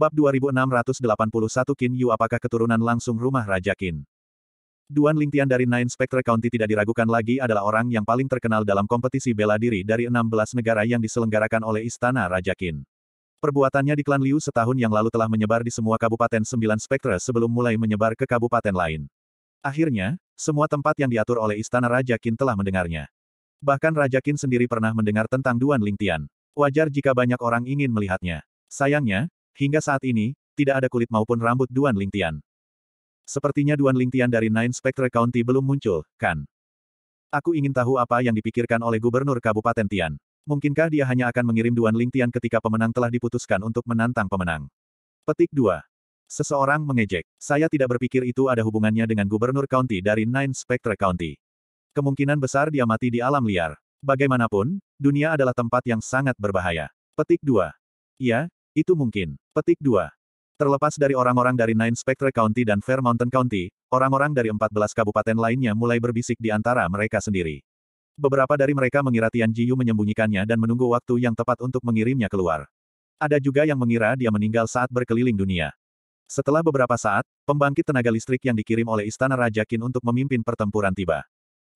Bab 2681 Qin Yu Apakah keturunan langsung rumah Raja Qin? Duan Lingtian dari Nine Spectre County tidak diragukan lagi adalah orang yang paling terkenal dalam kompetisi bela diri dari 16 negara yang diselenggarakan oleh Istana Raja Qin. Perbuatannya di klan Liu setahun yang lalu telah menyebar di semua kabupaten 9 Spectre sebelum mulai menyebar ke kabupaten lain. Akhirnya, semua tempat yang diatur oleh Istana Raja Qin telah mendengarnya. Bahkan Raja Qin sendiri pernah mendengar tentang Duan Lingtian. Wajar jika banyak orang ingin melihatnya. Sayangnya, Hingga saat ini, tidak ada kulit maupun rambut Duan Lingtian. Sepertinya Duan Lingtian dari Nine Spectre County belum muncul, kan? Aku ingin tahu apa yang dipikirkan oleh Gubernur Kabupaten Tian. Mungkinkah dia hanya akan mengirim Duan Lingtian ketika pemenang telah diputuskan untuk menantang pemenang? Petik 2. Seseorang mengejek. Saya tidak berpikir itu ada hubungannya dengan Gubernur County dari Nine Spectre County. Kemungkinan besar dia mati di alam liar. Bagaimanapun, dunia adalah tempat yang sangat berbahaya. Petik 2. Ya, itu mungkin. Petik 2. Terlepas dari orang-orang dari Nine Spectre County dan Fair Mountain County, orang-orang dari 14 kabupaten lainnya mulai berbisik di antara mereka sendiri. Beberapa dari mereka mengira Tian Jiyu menyembunyikannya dan menunggu waktu yang tepat untuk mengirimnya keluar. Ada juga yang mengira dia meninggal saat berkeliling dunia. Setelah beberapa saat, pembangkit tenaga listrik yang dikirim oleh Istana Raja Qin untuk memimpin pertempuran tiba.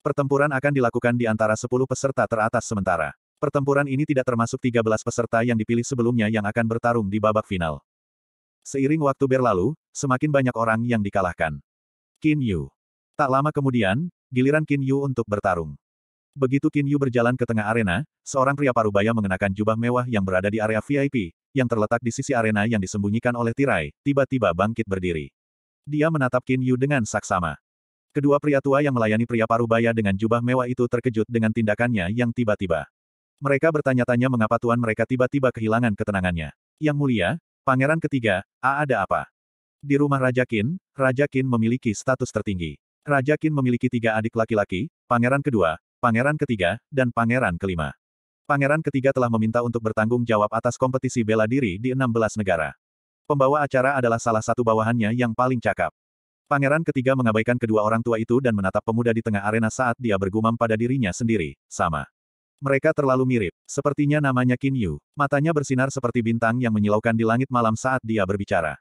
Pertempuran akan dilakukan di antara 10 peserta teratas sementara. Pertempuran ini tidak termasuk 13 peserta yang dipilih sebelumnya yang akan bertarung di babak final. Seiring waktu berlalu, semakin banyak orang yang dikalahkan. Qin Yu. Tak lama kemudian, giliran Qin Yu untuk bertarung. Begitu Qin Yu berjalan ke tengah arena, seorang pria parubaya mengenakan jubah mewah yang berada di area VIP, yang terletak di sisi arena yang disembunyikan oleh tirai, tiba-tiba bangkit berdiri. Dia menatap Qin Yu dengan saksama. Kedua pria tua yang melayani pria parubaya dengan jubah mewah itu terkejut dengan tindakannya yang tiba-tiba. Mereka bertanya-tanya mengapa tuan mereka tiba-tiba kehilangan ketenangannya. Yang mulia, pangeran ketiga, A ada apa? Di rumah Raja Kin, Raja Kin memiliki status tertinggi. Raja Kin memiliki tiga adik laki-laki, pangeran kedua, pangeran ketiga, dan pangeran kelima. Pangeran ketiga telah meminta untuk bertanggung jawab atas kompetisi bela diri di 16 negara. Pembawa acara adalah salah satu bawahannya yang paling cakap. Pangeran ketiga mengabaikan kedua orang tua itu dan menatap pemuda di tengah arena saat dia bergumam pada dirinya sendiri, sama. Mereka terlalu mirip, sepertinya namanya Qin Yu. Matanya bersinar seperti bintang yang menyilaukan di langit malam saat dia berbicara.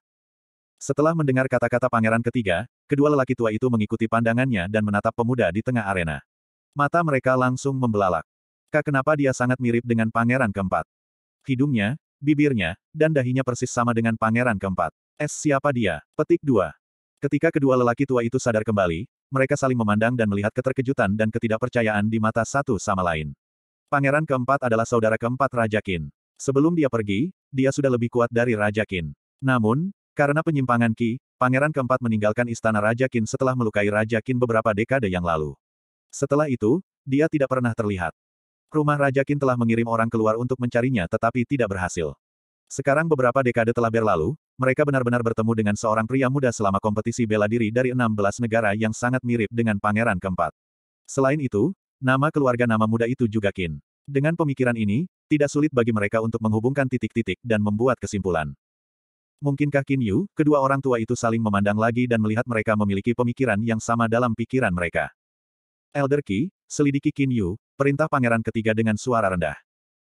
Setelah mendengar kata-kata pangeran ketiga, kedua lelaki tua itu mengikuti pandangannya dan menatap pemuda di tengah arena. Mata mereka langsung membelalak. Kak kenapa dia sangat mirip dengan pangeran keempat? Hidungnya, bibirnya, dan dahinya persis sama dengan pangeran keempat. Es siapa dia? Petik dua. Ketika kedua lelaki tua itu sadar kembali, mereka saling memandang dan melihat keterkejutan dan ketidakpercayaan di mata satu sama lain. Pangeran keempat adalah saudara keempat Raja Qin. Sebelum dia pergi, dia sudah lebih kuat dari Raja Qin. Namun, karena penyimpangan Qi, pangeran keempat meninggalkan istana Raja Qin setelah melukai Raja Qin beberapa dekade yang lalu. Setelah itu, dia tidak pernah terlihat. Rumah Raja Qin telah mengirim orang keluar untuk mencarinya tetapi tidak berhasil. Sekarang beberapa dekade telah berlalu, mereka benar-benar bertemu dengan seorang pria muda selama kompetisi bela diri dari 16 negara yang sangat mirip dengan pangeran keempat. Selain itu, Nama keluarga nama muda itu juga Kin. Dengan pemikiran ini, tidak sulit bagi mereka untuk menghubungkan titik-titik dan membuat kesimpulan. Mungkinkah Kin Yu, kedua orang tua itu saling memandang lagi dan melihat mereka memiliki pemikiran yang sama dalam pikiran mereka. Elder Ki, selidiki Kin Yu, perintah pangeran ketiga dengan suara rendah.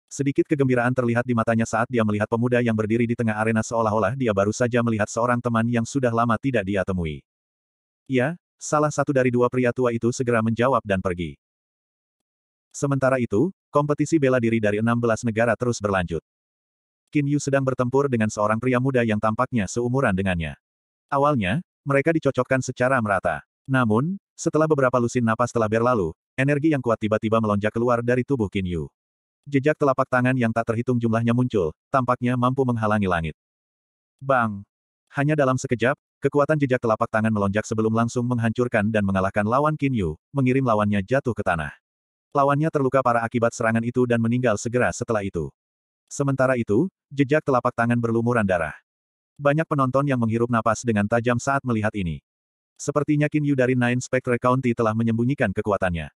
Sedikit kegembiraan terlihat di matanya saat dia melihat pemuda yang berdiri di tengah arena seolah-olah dia baru saja melihat seorang teman yang sudah lama tidak dia temui. Ya, salah satu dari dua pria tua itu segera menjawab dan pergi. Sementara itu, kompetisi bela diri dari 16 negara terus berlanjut. Qin Yu sedang bertempur dengan seorang pria muda yang tampaknya seumuran dengannya. Awalnya, mereka dicocokkan secara merata. Namun, setelah beberapa lusin napas telah berlalu, energi yang kuat tiba-tiba melonjak keluar dari tubuh Qin Yu. Jejak telapak tangan yang tak terhitung jumlahnya muncul, tampaknya mampu menghalangi langit. Bang! Hanya dalam sekejap, kekuatan jejak telapak tangan melonjak sebelum langsung menghancurkan dan mengalahkan lawan Qin Yu, mengirim lawannya jatuh ke tanah. Lawannya terluka parah akibat serangan itu dan meninggal segera setelah itu. Sementara itu, jejak telapak tangan berlumuran darah. Banyak penonton yang menghirup napas dengan tajam saat melihat ini. Sepertinya Yu dari Nine Spectre County telah menyembunyikan kekuatannya.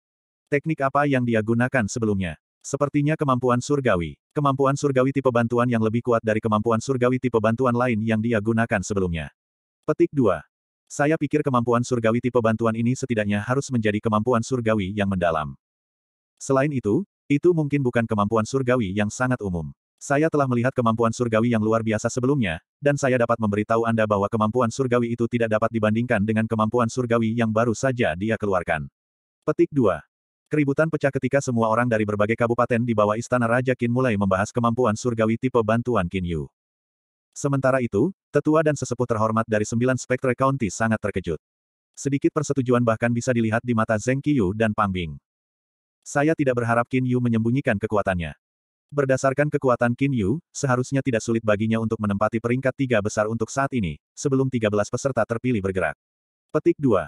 Teknik apa yang dia gunakan sebelumnya? Sepertinya kemampuan surgawi. Kemampuan surgawi tipe bantuan yang lebih kuat dari kemampuan surgawi tipe bantuan lain yang dia gunakan sebelumnya. Petik 2. Saya pikir kemampuan surgawi tipe bantuan ini setidaknya harus menjadi kemampuan surgawi yang mendalam. Selain itu, itu mungkin bukan kemampuan surgawi yang sangat umum. Saya telah melihat kemampuan surgawi yang luar biasa sebelumnya, dan saya dapat memberitahu Anda bahwa kemampuan surgawi itu tidak dapat dibandingkan dengan kemampuan surgawi yang baru saja dia keluarkan. Petik 2. Keributan pecah ketika semua orang dari berbagai kabupaten di bawah Istana Raja Qin mulai membahas kemampuan surgawi tipe bantuan Qin Yu. Sementara itu, tetua dan sesepuh terhormat dari sembilan spektre County sangat terkejut. Sedikit persetujuan bahkan bisa dilihat di mata Zeng Qiyu dan Pang Bing. Saya tidak berharap Qin Yu menyembunyikan kekuatannya. Berdasarkan kekuatan Qin Yu, seharusnya tidak sulit baginya untuk menempati peringkat tiga besar untuk saat ini, sebelum 13 peserta terpilih bergerak. Petik 2.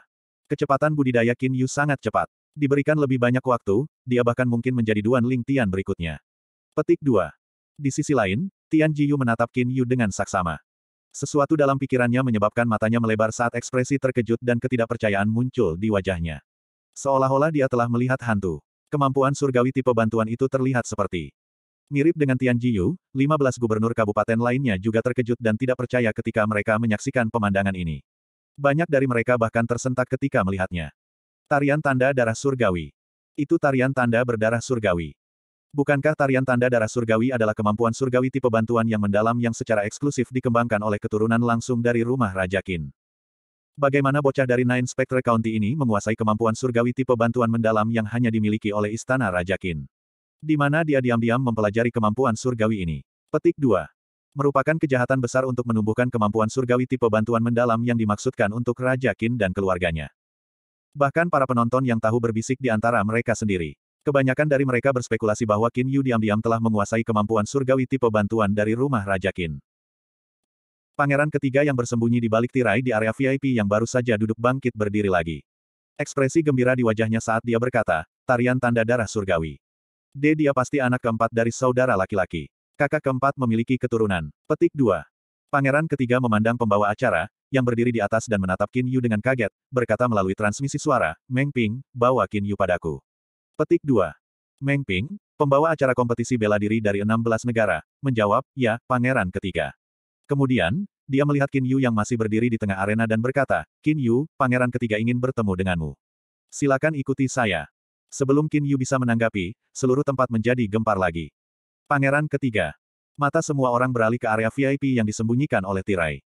Kecepatan budidaya Qin Yu sangat cepat. Diberikan lebih banyak waktu, dia bahkan mungkin menjadi Duan Ling Tian berikutnya. Petik 2. Di sisi lain, Tian Jiyu menatap Qin Yu dengan saksama. Sesuatu dalam pikirannya menyebabkan matanya melebar saat ekspresi terkejut dan ketidakpercayaan muncul di wajahnya. Seolah-olah dia telah melihat hantu. Kemampuan surgawi tipe bantuan itu terlihat seperti Mirip dengan Tian Jiyu, 15 gubernur kabupaten lainnya juga terkejut dan tidak percaya ketika mereka menyaksikan pemandangan ini. Banyak dari mereka bahkan tersentak ketika melihatnya. Tarian tanda darah surgawi. Itu tarian tanda berdarah surgawi. Bukankah tarian tanda darah surgawi adalah kemampuan surgawi tipe bantuan yang mendalam yang secara eksklusif dikembangkan oleh keturunan langsung dari rumah Raja Qin? Bagaimana bocah dari Nine Spectre County ini menguasai kemampuan surgawi tipe bantuan mendalam yang hanya dimiliki oleh Istana Raja Qin? Di mana dia diam-diam mempelajari kemampuan surgawi ini? Petik 2. Merupakan kejahatan besar untuk menumbuhkan kemampuan surgawi tipe bantuan mendalam yang dimaksudkan untuk Raja Qin dan keluarganya. Bahkan para penonton yang tahu berbisik di antara mereka sendiri. Kebanyakan dari mereka berspekulasi bahwa Qin Yu diam-diam telah menguasai kemampuan surgawi tipe bantuan dari rumah Raja Qin. Pangeran ketiga yang bersembunyi di balik tirai di area VIP yang baru saja duduk bangkit berdiri lagi. Ekspresi gembira di wajahnya saat dia berkata, tarian tanda darah surgawi. D. Dia pasti anak keempat dari saudara laki-laki. Kakak keempat memiliki keturunan. Petik 2. Pangeran ketiga memandang pembawa acara, yang berdiri di atas dan menatap Qin Yu dengan kaget, berkata melalui transmisi suara, Meng Ping, bawa Qin Yu padaku. Petik 2. Meng Ping, pembawa acara kompetisi bela diri dari 16 negara, menjawab, ya, pangeran ketiga. Kemudian, dia melihat Qin Yu yang masih berdiri di tengah arena dan berkata, Qin Yu, pangeran ketiga ingin bertemu denganmu. Silakan ikuti saya. Sebelum Qin Yu bisa menanggapi, seluruh tempat menjadi gempar lagi. Pangeran ketiga. Mata semua orang beralih ke area VIP yang disembunyikan oleh tirai.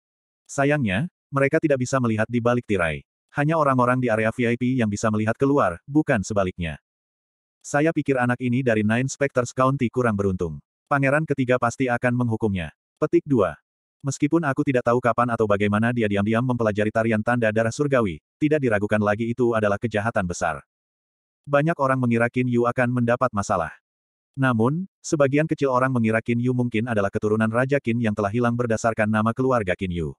Sayangnya, mereka tidak bisa melihat di balik tirai. Hanya orang-orang di area VIP yang bisa melihat keluar, bukan sebaliknya. Saya pikir anak ini dari Nine Specters County kurang beruntung. Pangeran ketiga pasti akan menghukumnya. Petik 2. Meskipun aku tidak tahu kapan atau bagaimana dia diam-diam mempelajari tarian tanda darah surgawi, tidak diragukan lagi itu adalah kejahatan besar. Banyak orang mengira Qin Yu akan mendapat masalah. Namun, sebagian kecil orang mengira Qin Yu mungkin adalah keturunan Raja Qin yang telah hilang berdasarkan nama keluarga Qin Yu.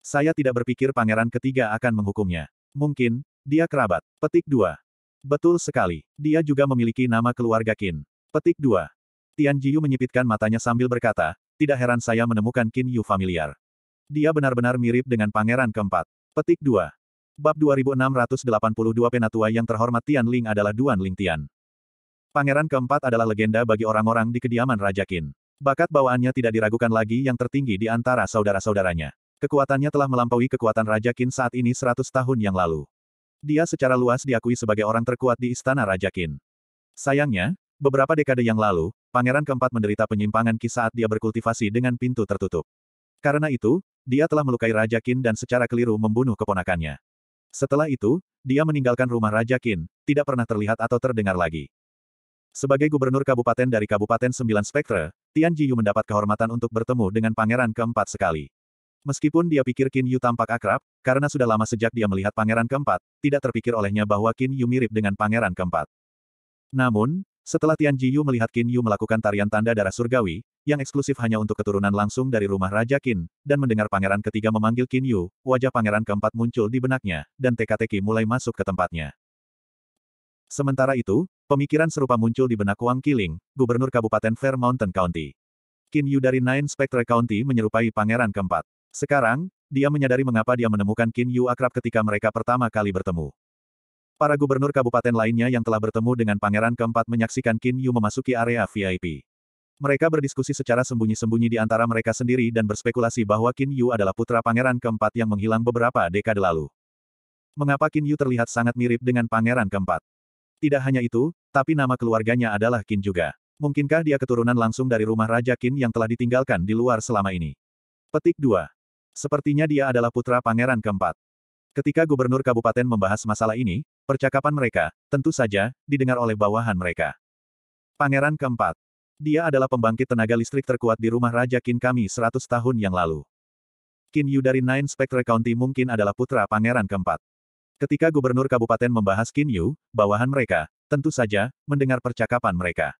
Saya tidak berpikir pangeran ketiga akan menghukumnya. Mungkin, dia kerabat. Petik 2. Betul sekali. Dia juga memiliki nama keluarga Qin. Petik 2. Tian Jiyu menyipitkan matanya sambil berkata, tidak heran saya menemukan Qin Yu familiar. Dia benar-benar mirip dengan pangeran keempat. Petik 2. Bab 2682 Penatua yang terhormat Tian Ling adalah Duan Ling Tian. Pangeran keempat adalah legenda bagi orang-orang di kediaman Raja Qin. Bakat bawaannya tidak diragukan lagi yang tertinggi di antara saudara-saudaranya. Kekuatannya telah melampaui kekuatan Raja Qin saat ini 100 tahun yang lalu. Dia secara luas diakui sebagai orang terkuat di istana Raja Qin. Sayangnya, beberapa dekade yang lalu, Pangeran keempat menderita penyimpangan ki saat dia berkultivasi dengan pintu tertutup. Karena itu, dia telah melukai Raja Qin dan secara keliru membunuh keponakannya. Setelah itu, dia meninggalkan rumah Raja Qin, tidak pernah terlihat atau terdengar lagi. Sebagai gubernur kabupaten dari Kabupaten Sembilan Spektre, Tian Jiyu mendapat kehormatan untuk bertemu dengan pangeran keempat sekali. Meskipun dia pikir Qin Yu tampak akrab, karena sudah lama sejak dia melihat pangeran keempat, tidak terpikir olehnya bahwa Qin Yu mirip dengan pangeran keempat. Namun, setelah Tian Jiyu melihat Qin Yu melakukan tarian tanda darah surgawi, yang eksklusif hanya untuk keturunan langsung dari rumah Raja Qin, dan mendengar pangeran ketiga memanggil Qin Yu, wajah pangeran keempat muncul di benaknya, dan teka-teki mulai masuk ke tempatnya. Sementara itu, pemikiran serupa muncul di benak Wang Qiling, gubernur Kabupaten Fair Mountain County. Qin Yu dari Nine Spectre County menyerupai pangeran keempat. Sekarang, dia menyadari mengapa dia menemukan Qin Yu akrab ketika mereka pertama kali bertemu. Para gubernur kabupaten lainnya yang telah bertemu dengan pangeran keempat menyaksikan Qin Yu memasuki area VIP. Mereka berdiskusi secara sembunyi-sembunyi di antara mereka sendiri dan berspekulasi bahwa Qin Yu adalah putra pangeran keempat yang menghilang beberapa dekade lalu. Mengapa Qin Yu terlihat sangat mirip dengan pangeran keempat? Tidak hanya itu, tapi nama keluarganya adalah Qin juga. Mungkinkah dia keturunan langsung dari rumah Raja Qin yang telah ditinggalkan di luar selama ini? Petik 2. Sepertinya dia adalah putra pangeran keempat. Ketika gubernur kabupaten membahas masalah ini, Percakapan mereka, tentu saja, didengar oleh bawahan mereka. Pangeran keempat. Dia adalah pembangkit tenaga listrik terkuat di rumah Raja Kin kami 100 tahun yang lalu. Kin Yu dari Nine Spectre County mungkin adalah putra pangeran keempat. Ketika gubernur kabupaten membahas Kin Yu, bawahan mereka, tentu saja, mendengar percakapan mereka.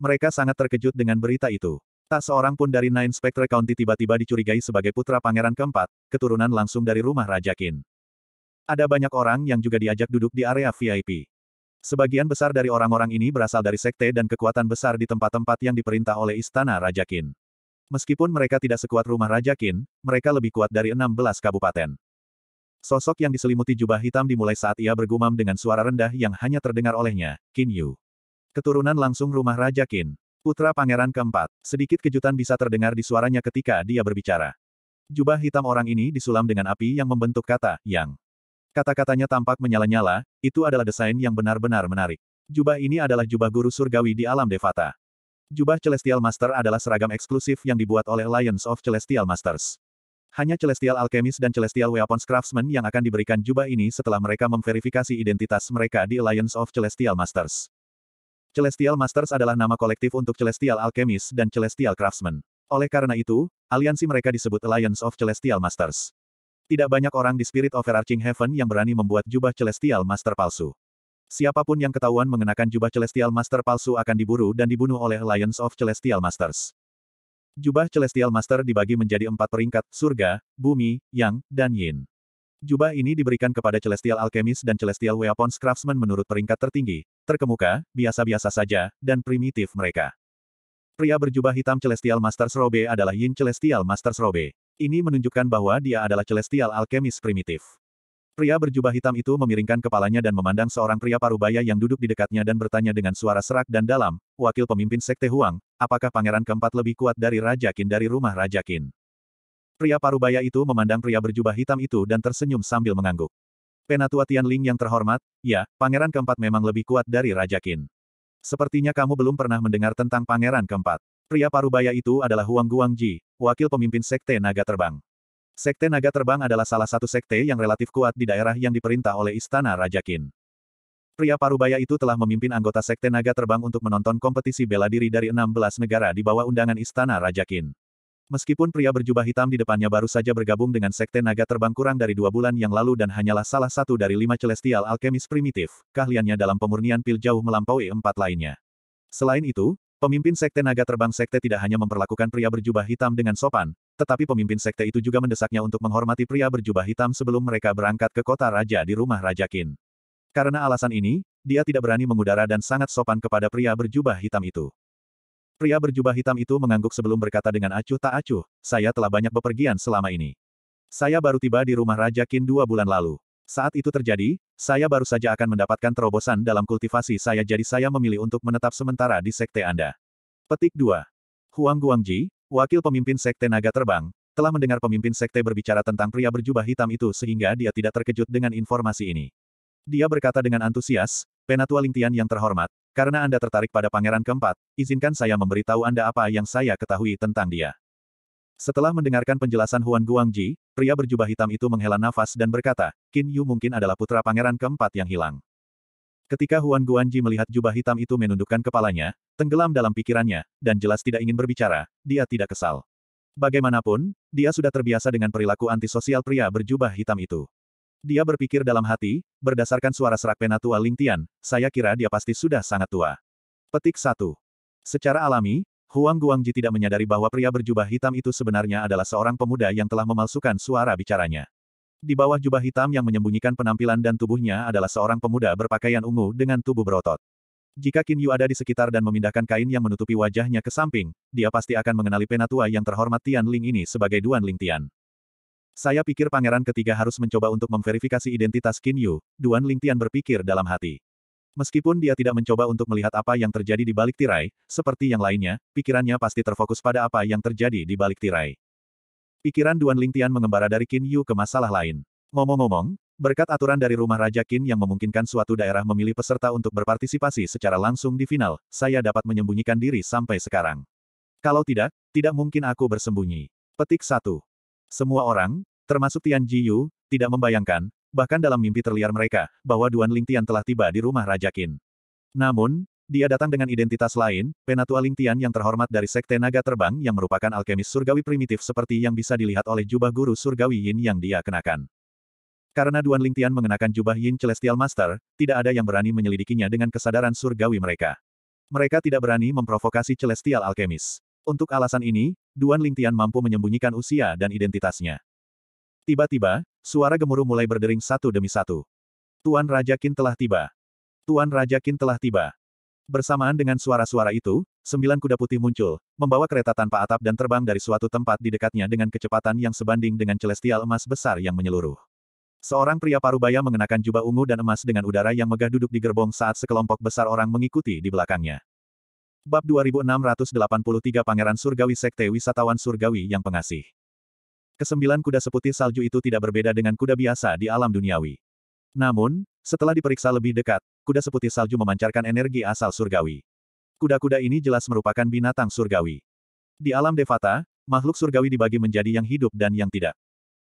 Mereka sangat terkejut dengan berita itu. Tak seorang pun dari Nine Spectre County tiba-tiba dicurigai sebagai putra pangeran keempat, keturunan langsung dari rumah Raja Kin. Ada banyak orang yang juga diajak duduk di area VIP. Sebagian besar dari orang-orang ini berasal dari sekte dan kekuatan besar di tempat-tempat yang diperintah oleh Istana Raja Qin. Meskipun mereka tidak sekuat rumah Raja Qin, mereka lebih kuat dari 16 kabupaten. Sosok yang diselimuti jubah hitam dimulai saat ia bergumam dengan suara rendah yang hanya terdengar olehnya, Qin Yu. Keturunan langsung rumah Raja Qin. Putra pangeran keempat, sedikit kejutan bisa terdengar di suaranya ketika dia berbicara. Jubah hitam orang ini disulam dengan api yang membentuk kata, yang. Kata-katanya tampak menyala-nyala, itu adalah desain yang benar-benar menarik. Jubah ini adalah jubah guru surgawi di alam Devata. Jubah Celestial Master adalah seragam eksklusif yang dibuat oleh Lions of Celestial Masters. Hanya Celestial Alchemist dan Celestial Weapons Craftsman yang akan diberikan jubah ini setelah mereka memverifikasi identitas mereka di Alliance of Celestial Masters. Celestial Masters adalah nama kolektif untuk Celestial Alchemist dan Celestial Craftsman. Oleh karena itu, aliansi mereka disebut Alliance of Celestial Masters. Tidak banyak orang di Spirit of Overarching Heaven yang berani membuat jubah Celestial Master palsu. Siapapun yang ketahuan mengenakan jubah Celestial Master palsu akan diburu dan dibunuh oleh Lions of Celestial Masters. Jubah Celestial Master dibagi menjadi empat peringkat, surga, bumi, yang, dan yin. Jubah ini diberikan kepada Celestial Alchemist dan Celestial Weapons Craftsman menurut peringkat tertinggi, terkemuka, biasa-biasa saja, dan primitif mereka. Pria berjubah hitam Celestial master Robe adalah Yin Celestial master Robe. Ini menunjukkan bahwa dia adalah celestial alkemis primitif. Pria berjubah hitam itu memiringkan kepalanya dan memandang seorang pria parubaya yang duduk di dekatnya dan bertanya dengan suara serak dan dalam, wakil pemimpin sekte Huang, apakah pangeran keempat lebih kuat dari Raja Qin dari rumah Raja Qin? Pria parubaya itu memandang pria berjubah hitam itu dan tersenyum sambil mengangguk. Penatua Tianling yang terhormat, ya, pangeran keempat memang lebih kuat dari Raja Qin. Sepertinya kamu belum pernah mendengar tentang pangeran keempat. Pria parubaya itu adalah Huang Guangji, wakil pemimpin Sekte Naga Terbang. Sekte Naga Terbang adalah salah satu sekte yang relatif kuat di daerah yang diperintah oleh Istana Raja Qin. Pria parubaya itu telah memimpin anggota Sekte Naga Terbang untuk menonton kompetisi bela diri dari 16 negara di bawah undangan Istana Raja Qin. Meskipun pria berjubah hitam di depannya baru saja bergabung dengan Sekte Naga Terbang kurang dari dua bulan yang lalu dan hanyalah salah satu dari lima celestial alkemis primitif, keahliannya dalam pemurnian pil jauh melampaui empat lainnya. Selain itu, Pemimpin Sekte Naga Terbang Sekte tidak hanya memperlakukan pria berjubah hitam dengan sopan, tetapi pemimpin Sekte itu juga mendesaknya untuk menghormati pria berjubah hitam sebelum mereka berangkat ke kota raja di rumah Raja Qin. Karena alasan ini, dia tidak berani mengudara dan sangat sopan kepada pria berjubah hitam itu. Pria berjubah hitam itu mengangguk sebelum berkata dengan acuh tak acuh, saya telah banyak bepergian selama ini. Saya baru tiba di rumah Raja Qin dua bulan lalu. Saat itu terjadi, saya baru saja akan mendapatkan terobosan dalam kultivasi saya jadi saya memilih untuk menetap sementara di sekte Anda. Petik 2. Huang Guangji, wakil pemimpin sekte naga terbang, telah mendengar pemimpin sekte berbicara tentang pria berjubah hitam itu sehingga dia tidak terkejut dengan informasi ini. Dia berkata dengan antusias, Penatua Lingtian yang terhormat, karena Anda tertarik pada pangeran keempat, izinkan saya memberitahu Anda apa yang saya ketahui tentang dia. Setelah mendengarkan penjelasan Huan Guangji, pria berjubah hitam itu menghela nafas dan berkata, Qin Yu mungkin adalah putra pangeran keempat yang hilang. Ketika Huan Guangji melihat jubah hitam itu menundukkan kepalanya, tenggelam dalam pikirannya, dan jelas tidak ingin berbicara, dia tidak kesal. Bagaimanapun, dia sudah terbiasa dengan perilaku antisosial pria berjubah hitam itu. Dia berpikir dalam hati, berdasarkan suara serak penatua Ling Tian, saya kira dia pasti sudah sangat tua. Petik 1. Secara alami, Huang Guangji tidak menyadari bahwa pria berjubah hitam itu sebenarnya adalah seorang pemuda yang telah memalsukan suara bicaranya. Di bawah jubah hitam yang menyembunyikan penampilan dan tubuhnya adalah seorang pemuda berpakaian ungu dengan tubuh berotot. Jika Qin Yu ada di sekitar dan memindahkan kain yang menutupi wajahnya ke samping, dia pasti akan mengenali penatua yang terhormat Tian Ling ini sebagai Duan Ling Tian. Saya pikir pangeran ketiga harus mencoba untuk memverifikasi identitas Qin Yu, Duan Ling Tian berpikir dalam hati. Meskipun dia tidak mencoba untuk melihat apa yang terjadi di balik tirai, seperti yang lainnya, pikirannya pasti terfokus pada apa yang terjadi di balik tirai. Pikiran Duan Lingtian mengembara dari Qin Yu ke masalah lain. Ngomong-ngomong, berkat aturan dari rumah Raja Qin yang memungkinkan suatu daerah memilih peserta untuk berpartisipasi secara langsung di final, saya dapat menyembunyikan diri sampai sekarang. Kalau tidak, tidak mungkin aku bersembunyi. Petik satu. Semua orang, termasuk Tian Jiyu, tidak membayangkan, bahkan dalam mimpi terliar mereka, bahwa Duan Lingtian telah tiba di rumah Raja Qin. Namun, dia datang dengan identitas lain, Penatua Lingtian yang terhormat dari Sekte Naga Terbang yang merupakan alkemis surgawi primitif seperti yang bisa dilihat oleh jubah guru surgawi Yin yang dia kenakan. Karena Duan Lingtian mengenakan jubah Yin Celestial Master, tidak ada yang berani menyelidikinya dengan kesadaran surgawi mereka. Mereka tidak berani memprovokasi Celestial Alchemist. Untuk alasan ini, Duan Lingtian mampu menyembunyikan usia dan identitasnya. Tiba-tiba, suara gemuruh mulai berdering satu demi satu. Tuan Raja Qin telah tiba. Tuan Raja Qin telah tiba. Bersamaan dengan suara-suara itu, sembilan kuda putih muncul, membawa kereta tanpa atap dan terbang dari suatu tempat di dekatnya dengan kecepatan yang sebanding dengan celestial emas besar yang menyeluruh. Seorang pria parubaya mengenakan jubah ungu dan emas dengan udara yang megah duduk di gerbong saat sekelompok besar orang mengikuti di belakangnya. Bab 2683 Pangeran Surgawi Sekte Wisatawan Surgawi yang Pengasih Kesembilan kuda seputih salju itu tidak berbeda dengan kuda biasa di alam duniawi. Namun, setelah diperiksa lebih dekat, kuda seputih salju memancarkan energi asal surgawi. Kuda-kuda ini jelas merupakan binatang surgawi. Di alam Devata, makhluk surgawi dibagi menjadi yang hidup dan yang tidak.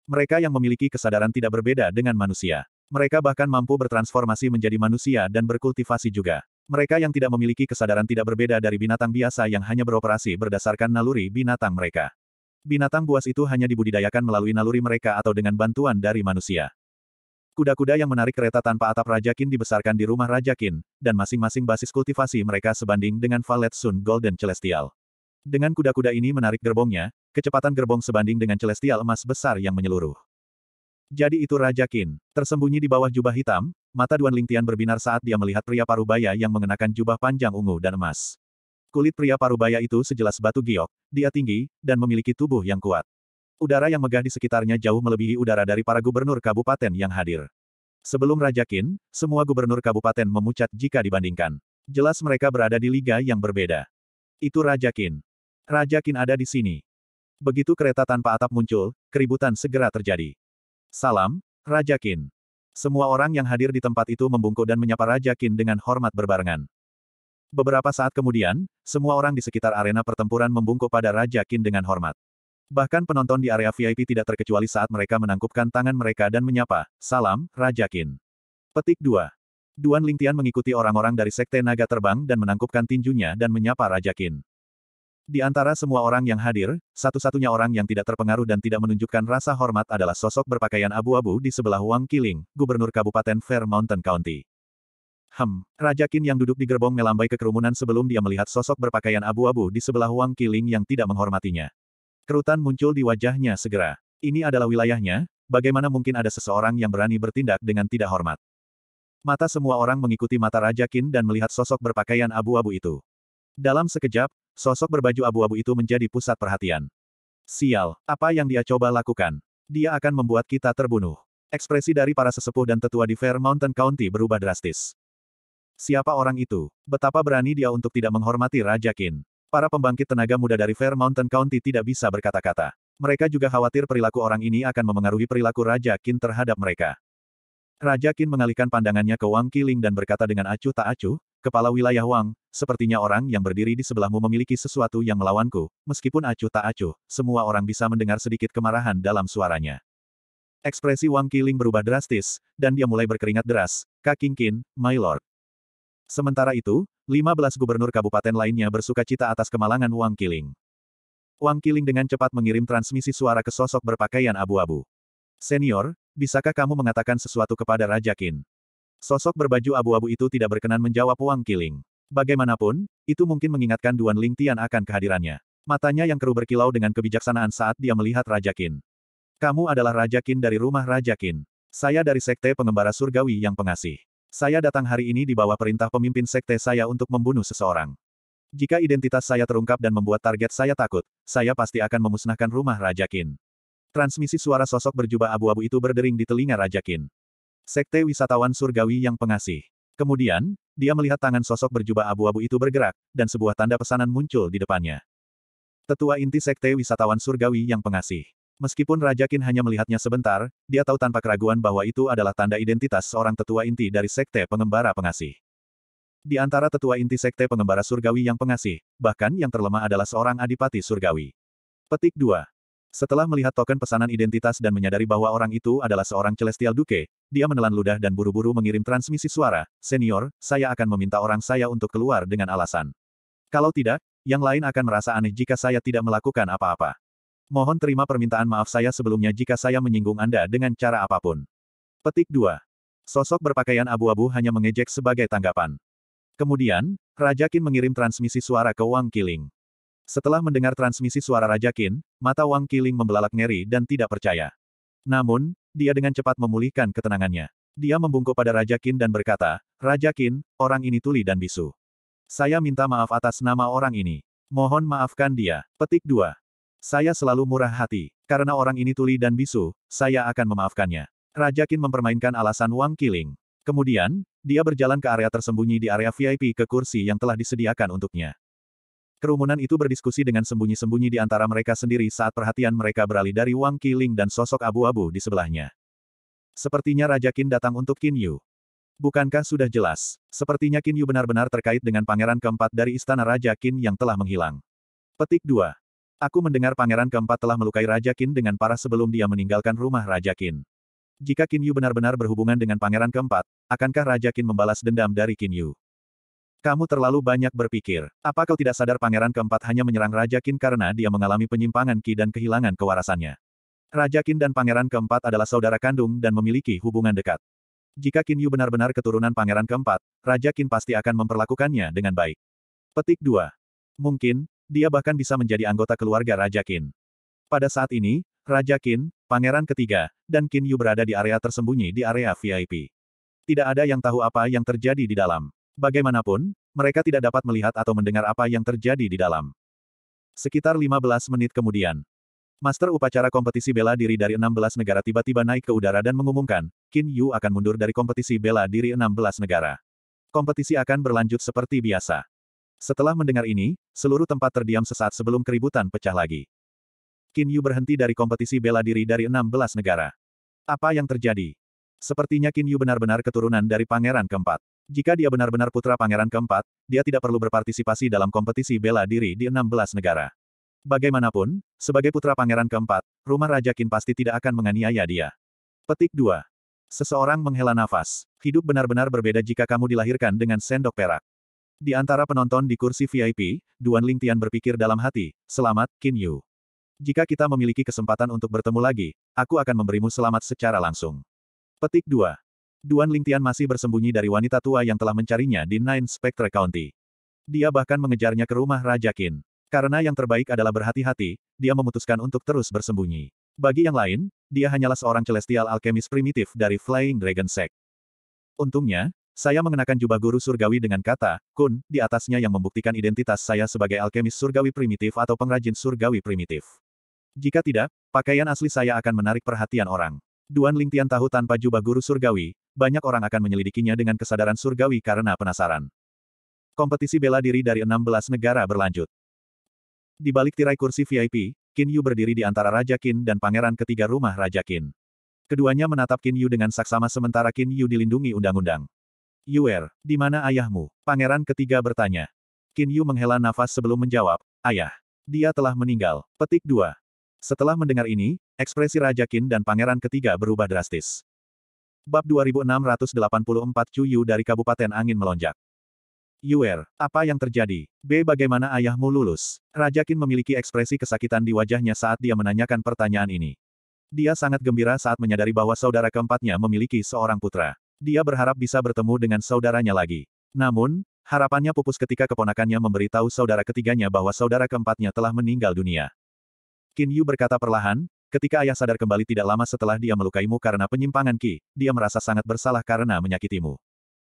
Mereka yang memiliki kesadaran tidak berbeda dengan manusia. Mereka bahkan mampu bertransformasi menjadi manusia dan berkultivasi juga. Mereka yang tidak memiliki kesadaran tidak berbeda dari binatang biasa yang hanya beroperasi berdasarkan naluri binatang mereka. Binatang buas itu hanya dibudidayakan melalui naluri mereka atau dengan bantuan dari manusia. Kuda-kuda yang menarik kereta tanpa atap Rajakin dibesarkan di rumah Rajakin, dan masing-masing basis kultivasi mereka sebanding dengan Valet Sun Golden Celestial. Dengan kuda-kuda ini menarik gerbongnya, kecepatan gerbong sebanding dengan celestial emas besar yang menyeluruh. Jadi itu Rajakin, tersembunyi di bawah jubah hitam, mata Duan Lingtian berbinar saat dia melihat pria parubaya yang mengenakan jubah panjang ungu dan emas. Kulit pria parubaya itu sejelas batu giok, dia tinggi, dan memiliki tubuh yang kuat. Udara yang megah di sekitarnya jauh melebihi udara dari para gubernur kabupaten yang hadir. Sebelum Raja Qin, semua gubernur kabupaten memucat jika dibandingkan. Jelas mereka berada di liga yang berbeda. Itu Raja Qin. Raja Qin ada di sini. Begitu kereta tanpa atap muncul, keributan segera terjadi. Salam, Raja Qin. Semua orang yang hadir di tempat itu membungkuk dan menyapa Raja Qin dengan hormat berbarengan. Beberapa saat kemudian, semua orang di sekitar arena pertempuran membungkuk pada Raja Qin dengan hormat. Bahkan penonton di area VIP tidak terkecuali saat mereka menangkupkan tangan mereka dan menyapa, Salam, Raja Qin. Petik 2. Duan Lingtian mengikuti orang-orang dari Sekte Naga Terbang dan menangkupkan tinjunya dan menyapa Raja Qin. Di antara semua orang yang hadir, satu-satunya orang yang tidak terpengaruh dan tidak menunjukkan rasa hormat adalah sosok berpakaian abu-abu di sebelah Wang Kiling, Gubernur Kabupaten Fair Mountain County. Hem. Raja Qin yang duduk di gerbong melambai ke kerumunan sebelum dia melihat sosok berpakaian abu-abu di sebelah Wang Qiling yang tidak menghormatinya. Kerutan muncul di wajahnya segera. Ini adalah wilayahnya, bagaimana mungkin ada seseorang yang berani bertindak dengan tidak hormat. Mata semua orang mengikuti mata Raja Qin dan melihat sosok berpakaian abu-abu itu. Dalam sekejap, sosok berbaju abu-abu itu menjadi pusat perhatian. Sial, apa yang dia coba lakukan? Dia akan membuat kita terbunuh. Ekspresi dari para sesepuh dan tetua di Fair Mountain County berubah drastis. Siapa orang itu? Betapa berani dia untuk tidak menghormati Raja Qin. Para pembangkit tenaga muda dari Fair Mountain County tidak bisa berkata-kata. Mereka juga khawatir perilaku orang ini akan memengaruhi perilaku Raja Qin terhadap mereka. Raja Qin mengalihkan pandangannya ke Wang Qiling dan berkata dengan acuh tak acuh, Kepala wilayah Wang, sepertinya orang yang berdiri di sebelahmu memiliki sesuatu yang melawanku, meskipun acuh tak acuh, semua orang bisa mendengar sedikit kemarahan dalam suaranya. Ekspresi Wang Qiling berubah drastis, dan dia mulai berkeringat deras, Kak King Qin, my lord. Sementara itu, 15 gubernur kabupaten lainnya bersuka cita atas kemalangan Wang kiling. Wang Kiling dengan cepat mengirim transmisi suara ke sosok berpakaian abu-abu. Senior, bisakah kamu mengatakan sesuatu kepada Raja Qin? Sosok berbaju abu-abu itu tidak berkenan menjawab Wang Kiling. Bagaimanapun, itu mungkin mengingatkan Duan Ling Tian akan kehadirannya. Matanya yang keruh berkilau dengan kebijaksanaan saat dia melihat Raja Qin. Kamu adalah Raja Qin dari rumah Raja Qin. Saya dari Sekte Pengembara Surgawi yang pengasih. Saya datang hari ini di bawah perintah pemimpin sekte saya untuk membunuh seseorang. Jika identitas saya terungkap dan membuat target saya takut, saya pasti akan memusnahkan rumah Raja Qin. Transmisi suara sosok berjubah abu-abu itu berdering di telinga Raja Qin. Sekte wisatawan surgawi yang pengasih. Kemudian, dia melihat tangan sosok berjubah abu-abu itu bergerak, dan sebuah tanda pesanan muncul di depannya. Tetua inti Sekte Wisatawan Surgawi yang pengasih. Meskipun Raja Qin hanya melihatnya sebentar, dia tahu tanpa keraguan bahwa itu adalah tanda identitas seorang tetua inti dari Sekte Pengembara Pengasih. Di antara tetua inti Sekte Pengembara Surgawi yang pengasih, bahkan yang terlemah adalah seorang adipati surgawi. Petik 2. Setelah melihat token pesanan identitas dan menyadari bahwa orang itu adalah seorang Celestial Duke, dia menelan ludah dan buru-buru mengirim transmisi suara, Senior, saya akan meminta orang saya untuk keluar dengan alasan. Kalau tidak, yang lain akan merasa aneh jika saya tidak melakukan apa-apa. Mohon terima permintaan maaf saya sebelumnya jika saya menyinggung Anda dengan cara apapun. Petik 2. Sosok berpakaian abu-abu hanya mengejek sebagai tanggapan. Kemudian, Raja kin mengirim transmisi suara ke Wang Kiling. Setelah mendengar transmisi suara Raja kin, mata Wang Kiling membelalak ngeri dan tidak percaya. Namun, dia dengan cepat memulihkan ketenangannya. Dia membungkuk pada Raja kin dan berkata, Raja kin orang ini tuli dan bisu. Saya minta maaf atas nama orang ini. Mohon maafkan dia. Petik 2. Saya selalu murah hati. Karena orang ini tuli dan bisu, saya akan memaafkannya. Raja Qin mempermainkan alasan Wang Qiling. Kemudian, dia berjalan ke area tersembunyi di area VIP ke kursi yang telah disediakan untuknya. Kerumunan itu berdiskusi dengan sembunyi-sembunyi di antara mereka sendiri saat perhatian mereka beralih dari Wang Qiling dan sosok abu-abu di sebelahnya. Sepertinya Raja Qin datang untuk Qin Yu. Bukankah sudah jelas? Sepertinya Qin Yu benar-benar terkait dengan pangeran keempat dari istana Raja Qin yang telah menghilang. Petik 2. Aku mendengar pangeran keempat telah melukai Raja Qin dengan parah sebelum dia meninggalkan rumah Raja Qin. Jika Qin Yu benar-benar berhubungan dengan pangeran keempat, akankah Raja Qin membalas dendam dari Qin Yu? Kamu terlalu banyak berpikir. Apa kau tidak sadar pangeran keempat hanya menyerang Raja Qin karena dia mengalami penyimpangan Qi dan kehilangan kewarasannya? Raja Qin dan pangeran keempat adalah saudara kandung dan memiliki hubungan dekat. Jika Qin Yu benar-benar keturunan pangeran keempat, Raja Qin pasti akan memperlakukannya dengan baik. Petik 2. Mungkin, dia bahkan bisa menjadi anggota keluarga Raja Qin. Pada saat ini, Raja Qin, Pangeran ketiga, dan Qin Yu berada di area tersembunyi di area VIP. Tidak ada yang tahu apa yang terjadi di dalam. Bagaimanapun, mereka tidak dapat melihat atau mendengar apa yang terjadi di dalam. Sekitar 15 menit kemudian, Master upacara kompetisi bela diri dari 16 negara tiba-tiba naik ke udara dan mengumumkan, Qin Yu akan mundur dari kompetisi bela diri 16 negara. Kompetisi akan berlanjut seperti biasa. Setelah mendengar ini, seluruh tempat terdiam sesaat sebelum keributan pecah lagi. Kin Yu berhenti dari kompetisi bela diri dari 16 negara. Apa yang terjadi? Sepertinya Kin Yu benar-benar keturunan dari pangeran keempat. Jika dia benar-benar putra pangeran keempat, dia tidak perlu berpartisipasi dalam kompetisi bela diri di 16 negara. Bagaimanapun, sebagai putra pangeran keempat, rumah Raja Kin pasti tidak akan menganiaya dia. Petik 2. Seseorang menghela nafas. Hidup benar-benar berbeda jika kamu dilahirkan dengan sendok perak. Di antara penonton di kursi VIP, Duan Ling Tian berpikir dalam hati, selamat, Qin Yu. Jika kita memiliki kesempatan untuk bertemu lagi, aku akan memberimu selamat secara langsung. Petik 2. Duan Lingtian masih bersembunyi dari wanita tua yang telah mencarinya di Nine Spectre County. Dia bahkan mengejarnya ke rumah Raja Qin. Karena yang terbaik adalah berhati-hati, dia memutuskan untuk terus bersembunyi. Bagi yang lain, dia hanyalah seorang celestial alkemis primitif dari Flying Dragon Sect. Untungnya, saya mengenakan jubah guru surgawi dengan kata, kun, di atasnya yang membuktikan identitas saya sebagai alkemis surgawi primitif atau pengrajin surgawi primitif. Jika tidak, pakaian asli saya akan menarik perhatian orang. Duan Lingtian tahu tanpa jubah guru surgawi, banyak orang akan menyelidikinya dengan kesadaran surgawi karena penasaran. Kompetisi bela diri dari 16 negara berlanjut. Di balik tirai kursi VIP, Qin Yu berdiri di antara Raja Qin dan pangeran ketiga rumah Raja Qin. Keduanya menatap Qin Yu dengan saksama sementara Qin Yu dilindungi undang-undang. Yuer, di mana ayahmu? Pangeran ketiga bertanya. Qin Yu menghela nafas sebelum menjawab, Ayah. Dia telah meninggal. Petik 2. Setelah mendengar ini, ekspresi Raja Qin dan pangeran ketiga berubah drastis. Bab 2684 Yu dari Kabupaten Angin melonjak. Yuer, apa yang terjadi? B. Bagaimana ayahmu lulus? Raja Qin memiliki ekspresi kesakitan di wajahnya saat dia menanyakan pertanyaan ini. Dia sangat gembira saat menyadari bahwa saudara keempatnya memiliki seorang putra. Dia berharap bisa bertemu dengan saudaranya lagi. Namun, harapannya pupus ketika keponakannya memberitahu saudara ketiganya bahwa saudara keempatnya telah meninggal dunia. Qin Yu berkata perlahan, ketika ayah sadar kembali tidak lama setelah dia melukaimu karena penyimpangan Ki, dia merasa sangat bersalah karena menyakitimu.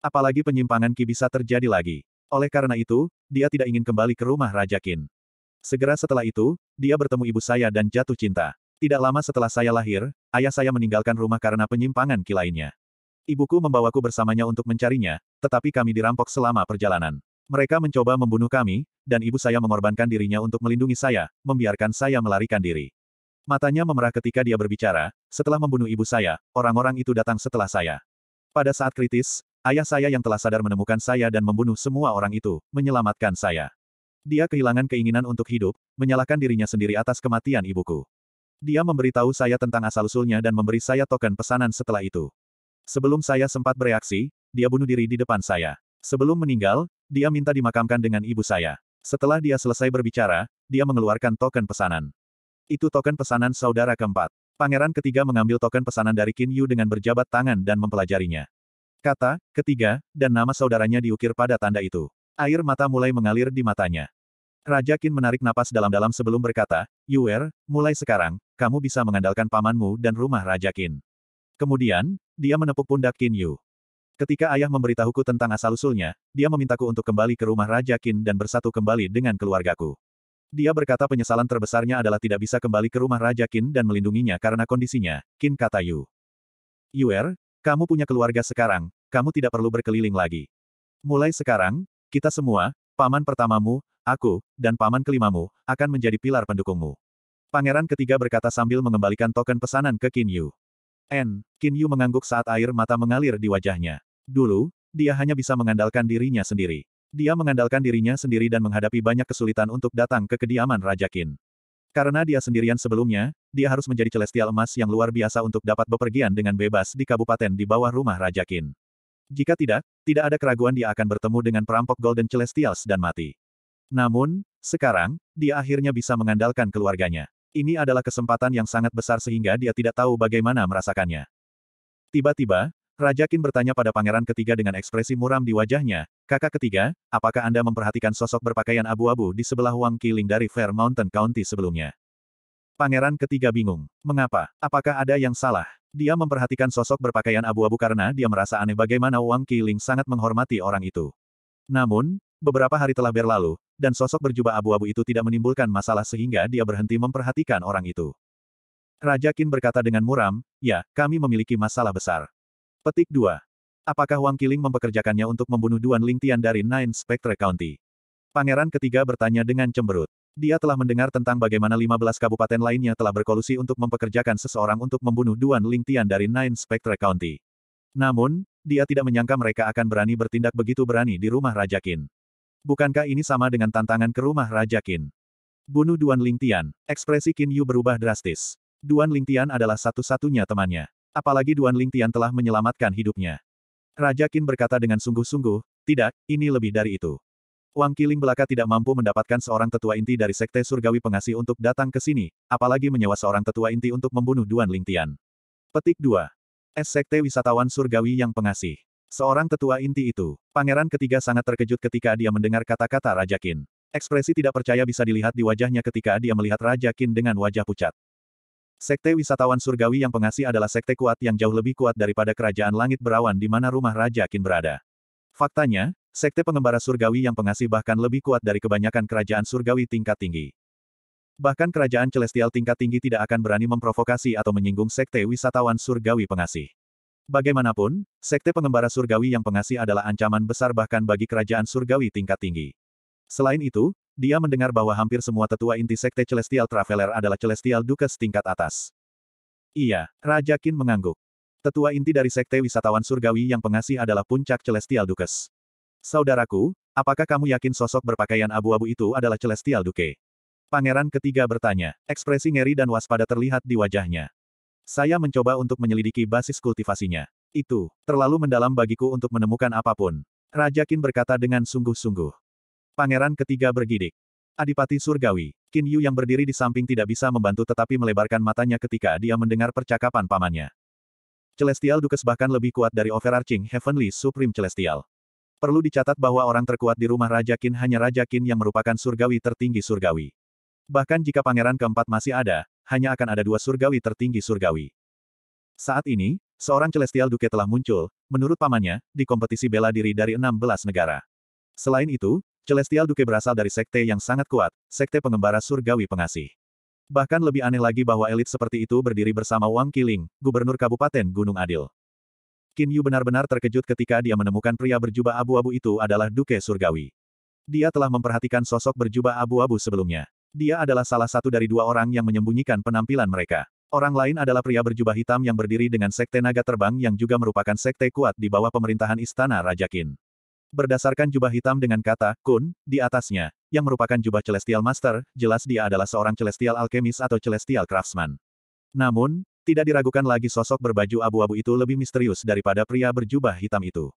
Apalagi penyimpangan Ki bisa terjadi lagi. Oleh karena itu, dia tidak ingin kembali ke rumah Raja Qin. Segera setelah itu, dia bertemu ibu saya dan jatuh cinta. Tidak lama setelah saya lahir, ayah saya meninggalkan rumah karena penyimpangan Ki lainnya. Ibuku membawaku bersamanya untuk mencarinya, tetapi kami dirampok selama perjalanan. Mereka mencoba membunuh kami, dan ibu saya mengorbankan dirinya untuk melindungi saya, membiarkan saya melarikan diri. Matanya memerah ketika dia berbicara, setelah membunuh ibu saya, orang-orang itu datang setelah saya. Pada saat kritis, ayah saya yang telah sadar menemukan saya dan membunuh semua orang itu, menyelamatkan saya. Dia kehilangan keinginan untuk hidup, menyalahkan dirinya sendiri atas kematian ibuku. Dia memberitahu saya tentang asal-usulnya dan memberi saya token pesanan setelah itu. Sebelum saya sempat bereaksi, dia bunuh diri di depan saya. Sebelum meninggal, dia minta dimakamkan dengan ibu saya. Setelah dia selesai berbicara, dia mengeluarkan token pesanan. Itu token pesanan saudara keempat. Pangeran ketiga mengambil token pesanan dari Kin Yu dengan berjabat tangan dan mempelajarinya. Kata, ketiga, dan nama saudaranya diukir pada tanda itu. Air mata mulai mengalir di matanya. Raja Kin menarik napas dalam-dalam sebelum berkata, Yuer, mulai sekarang, kamu bisa mengandalkan pamanmu dan rumah Raja Kin. Kemudian, dia menepuk pundak Qin Yu. Ketika ayah memberitahuku tentang asal-usulnya, dia memintaku untuk kembali ke rumah Raja Qin dan bersatu kembali dengan keluargaku. Dia berkata penyesalan terbesarnya adalah tidak bisa kembali ke rumah Raja Qin dan melindunginya karena kondisinya, Qin kata Yu. Yuer, kamu punya keluarga sekarang, kamu tidak perlu berkeliling lagi. Mulai sekarang, kita semua, paman pertamamu, aku, dan paman kelimamu, akan menjadi pilar pendukungmu. Pangeran ketiga berkata sambil mengembalikan token pesanan ke Qin Yu. N. Qin Yu mengangguk saat air mata mengalir di wajahnya. Dulu, dia hanya bisa mengandalkan dirinya sendiri. Dia mengandalkan dirinya sendiri dan menghadapi banyak kesulitan untuk datang ke kediaman Raja Qin. Karena dia sendirian sebelumnya, dia harus menjadi celestial emas yang luar biasa untuk dapat bepergian dengan bebas di kabupaten di bawah rumah Raja Qin. Jika tidak, tidak ada keraguan dia akan bertemu dengan perampok Golden Celestials dan mati. Namun, sekarang, dia akhirnya bisa mengandalkan keluarganya. Ini adalah kesempatan yang sangat besar sehingga dia tidak tahu bagaimana merasakannya. Tiba-tiba, Raja Qin bertanya pada pangeran ketiga dengan ekspresi muram di wajahnya, kakak ketiga, apakah Anda memperhatikan sosok berpakaian abu-abu di sebelah Wang Qiling dari Fair Mountain County sebelumnya? Pangeran ketiga bingung. Mengapa? Apakah ada yang salah? Dia memperhatikan sosok berpakaian abu-abu karena dia merasa aneh bagaimana Wang Qiling sangat menghormati orang itu. Namun, beberapa hari telah berlalu, dan sosok berjubah abu-abu itu tidak menimbulkan masalah sehingga dia berhenti memperhatikan orang itu. Raja Qin berkata dengan muram, ya, kami memiliki masalah besar. Petik 2. Apakah Wang Qiling mempekerjakannya untuk membunuh Duan Ling Tian dari Nine Spectre County? Pangeran ketiga bertanya dengan cemberut. Dia telah mendengar tentang bagaimana 15 kabupaten lainnya telah berkolusi untuk mempekerjakan seseorang untuk membunuh Duan Ling Tian dari Nine Spectre County. Namun, dia tidak menyangka mereka akan berani bertindak begitu berani di rumah Raja Qin. Bukankah ini sama dengan tantangan ke rumah Raja Qin? Bunuh Duan Lingtian. Ekspresi Qin Yu berubah drastis. Duan Lingtian adalah satu-satunya temannya. Apalagi Duan Lingtian telah menyelamatkan hidupnya. Raja Qin berkata dengan sungguh-sungguh, tidak, ini lebih dari itu. Wang Qiling belaka tidak mampu mendapatkan seorang tetua inti dari Sekte Surgawi Pengasih untuk datang ke sini, apalagi menyewa seorang tetua inti untuk membunuh Duan Lingtian. Petik 2. Es Sekte Wisatawan Surgawi yang Pengasih. Seorang tetua inti itu, pangeran ketiga sangat terkejut ketika dia mendengar kata-kata Raja Qin. Ekspresi tidak percaya bisa dilihat di wajahnya ketika dia melihat Raja Qin dengan wajah pucat. Sekte wisatawan surgawi yang pengasih adalah sekte kuat yang jauh lebih kuat daripada kerajaan langit berawan di mana rumah Raja Qin berada. Faktanya, sekte pengembara surgawi yang pengasih bahkan lebih kuat dari kebanyakan kerajaan surgawi tingkat tinggi. Bahkan kerajaan celestial tingkat tinggi tidak akan berani memprovokasi atau menyinggung sekte wisatawan surgawi pengasih. Bagaimanapun, Sekte Pengembara Surgawi yang pengasih adalah ancaman besar bahkan bagi kerajaan surgawi tingkat tinggi. Selain itu, dia mendengar bahwa hampir semua tetua inti Sekte Celestial Traveler adalah Celestial Dukes tingkat atas. Iya, Raja Qin mengangguk. Tetua inti dari Sekte Wisatawan Surgawi yang pengasih adalah puncak Celestial Dukes. Saudaraku, apakah kamu yakin sosok berpakaian abu-abu itu adalah Celestial Duke? Pangeran ketiga bertanya. Ekspresi ngeri dan waspada terlihat di wajahnya. Saya mencoba untuk menyelidiki basis kultivasinya. Itu terlalu mendalam bagiku untuk menemukan apapun. Raja Qin berkata dengan sungguh-sungguh. Pangeran ketiga bergidik. Adipati Surgawi, Qin Yu yang berdiri di samping tidak bisa membantu tetapi melebarkan matanya ketika dia mendengar percakapan pamannya. Celestial Dukes bahkan lebih kuat dari overarching Heavenly Supreme Celestial. Perlu dicatat bahwa orang terkuat di rumah Raja Qin hanya Raja Qin yang merupakan surgawi tertinggi surgawi. Bahkan jika pangeran keempat masih ada, hanya akan ada dua surgawi tertinggi surgawi. Saat ini, seorang Celestial Duke telah muncul, menurut pamannya, di kompetisi bela diri dari 16 negara. Selain itu, Celestial Duke berasal dari sekte yang sangat kuat, sekte pengembara surgawi pengasih. Bahkan lebih aneh lagi bahwa elit seperti itu berdiri bersama Wang Qiling, gubernur Kabupaten Gunung Adil. Qin Yu benar-benar terkejut ketika dia menemukan pria berjubah abu-abu itu adalah Duke Surgawi. Dia telah memperhatikan sosok berjubah abu-abu sebelumnya. Dia adalah salah satu dari dua orang yang menyembunyikan penampilan mereka. Orang lain adalah pria berjubah hitam yang berdiri dengan sekte naga terbang yang juga merupakan sekte kuat di bawah pemerintahan istana Raja Qin. Berdasarkan jubah hitam dengan kata, Kun, di atasnya, yang merupakan jubah Celestial Master, jelas dia adalah seorang Celestial Alchemist atau Celestial Craftsman. Namun, tidak diragukan lagi sosok berbaju abu-abu itu lebih misterius daripada pria berjubah hitam itu.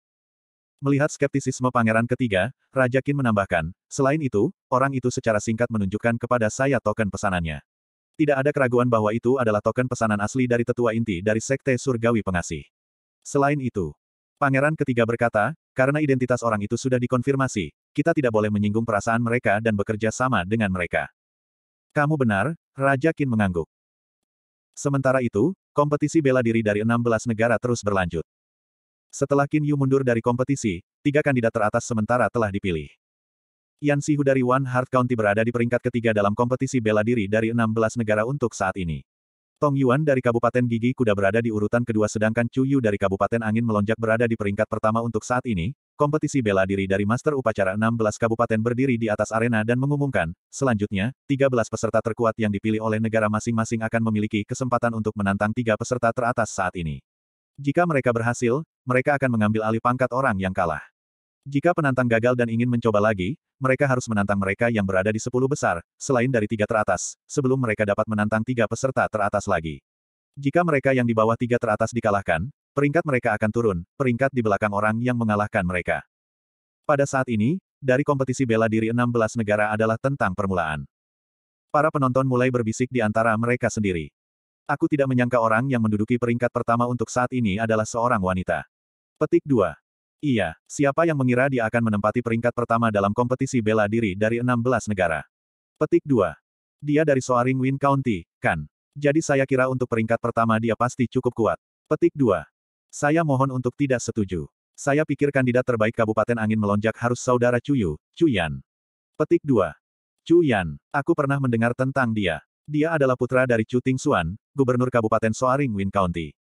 Melihat skeptisisme pangeran ketiga, Raja Qin menambahkan, selain itu, orang itu secara singkat menunjukkan kepada saya token pesanannya. Tidak ada keraguan bahwa itu adalah token pesanan asli dari tetua inti dari Sekte Surgawi Pengasih. Selain itu, Pangeran ketiga berkata, karena identitas orang itu sudah dikonfirmasi, kita tidak boleh menyinggung perasaan mereka dan bekerja sama dengan mereka. Kamu benar, Raja Qin mengangguk. Sementara itu, kompetisi bela diri dari 16 negara terus berlanjut. Setelah Qin Yu mundur dari kompetisi, tiga kandidat teratas sementara telah dipilih. Yan Sihu dari One Heart County berada di peringkat ketiga dalam kompetisi bela diri dari 16 negara untuk saat ini. Tong Yuan dari Kabupaten Gigi Kuda berada di urutan kedua sedangkan Chu Yu dari Kabupaten Angin Melonjak berada di peringkat pertama untuk saat ini. Kompetisi bela diri dari Master Upacara 16 kabupaten berdiri di atas arena dan mengumumkan, selanjutnya, 13 peserta terkuat yang dipilih oleh negara masing-masing akan memiliki kesempatan untuk menantang tiga peserta teratas saat ini. Jika mereka berhasil, mereka akan mengambil alih pangkat orang yang kalah. Jika penantang gagal dan ingin mencoba lagi, mereka harus menantang mereka yang berada di sepuluh besar, selain dari tiga teratas, sebelum mereka dapat menantang tiga peserta teratas lagi. Jika mereka yang di bawah tiga teratas dikalahkan, peringkat mereka akan turun, peringkat di belakang orang yang mengalahkan mereka. Pada saat ini, dari kompetisi bela diri 16 negara adalah tentang permulaan. Para penonton mulai berbisik di antara mereka sendiri. Aku tidak menyangka orang yang menduduki peringkat pertama untuk saat ini adalah seorang wanita. Petik 2. Iya, siapa yang mengira dia akan menempati peringkat pertama dalam kompetisi bela diri dari 16 negara? Petik 2. Dia dari Soaring Wind County, kan? Jadi saya kira untuk peringkat pertama dia pasti cukup kuat. Petik 2. Saya mohon untuk tidak setuju. Saya pikir kandidat terbaik Kabupaten Angin Melonjak harus saudara Cuyu, Cuyan. Petik 2. Cuyan, aku pernah mendengar tentang dia. Dia adalah putra dari Chu Ting Xuan, gubernur Kabupaten Soaring Win County.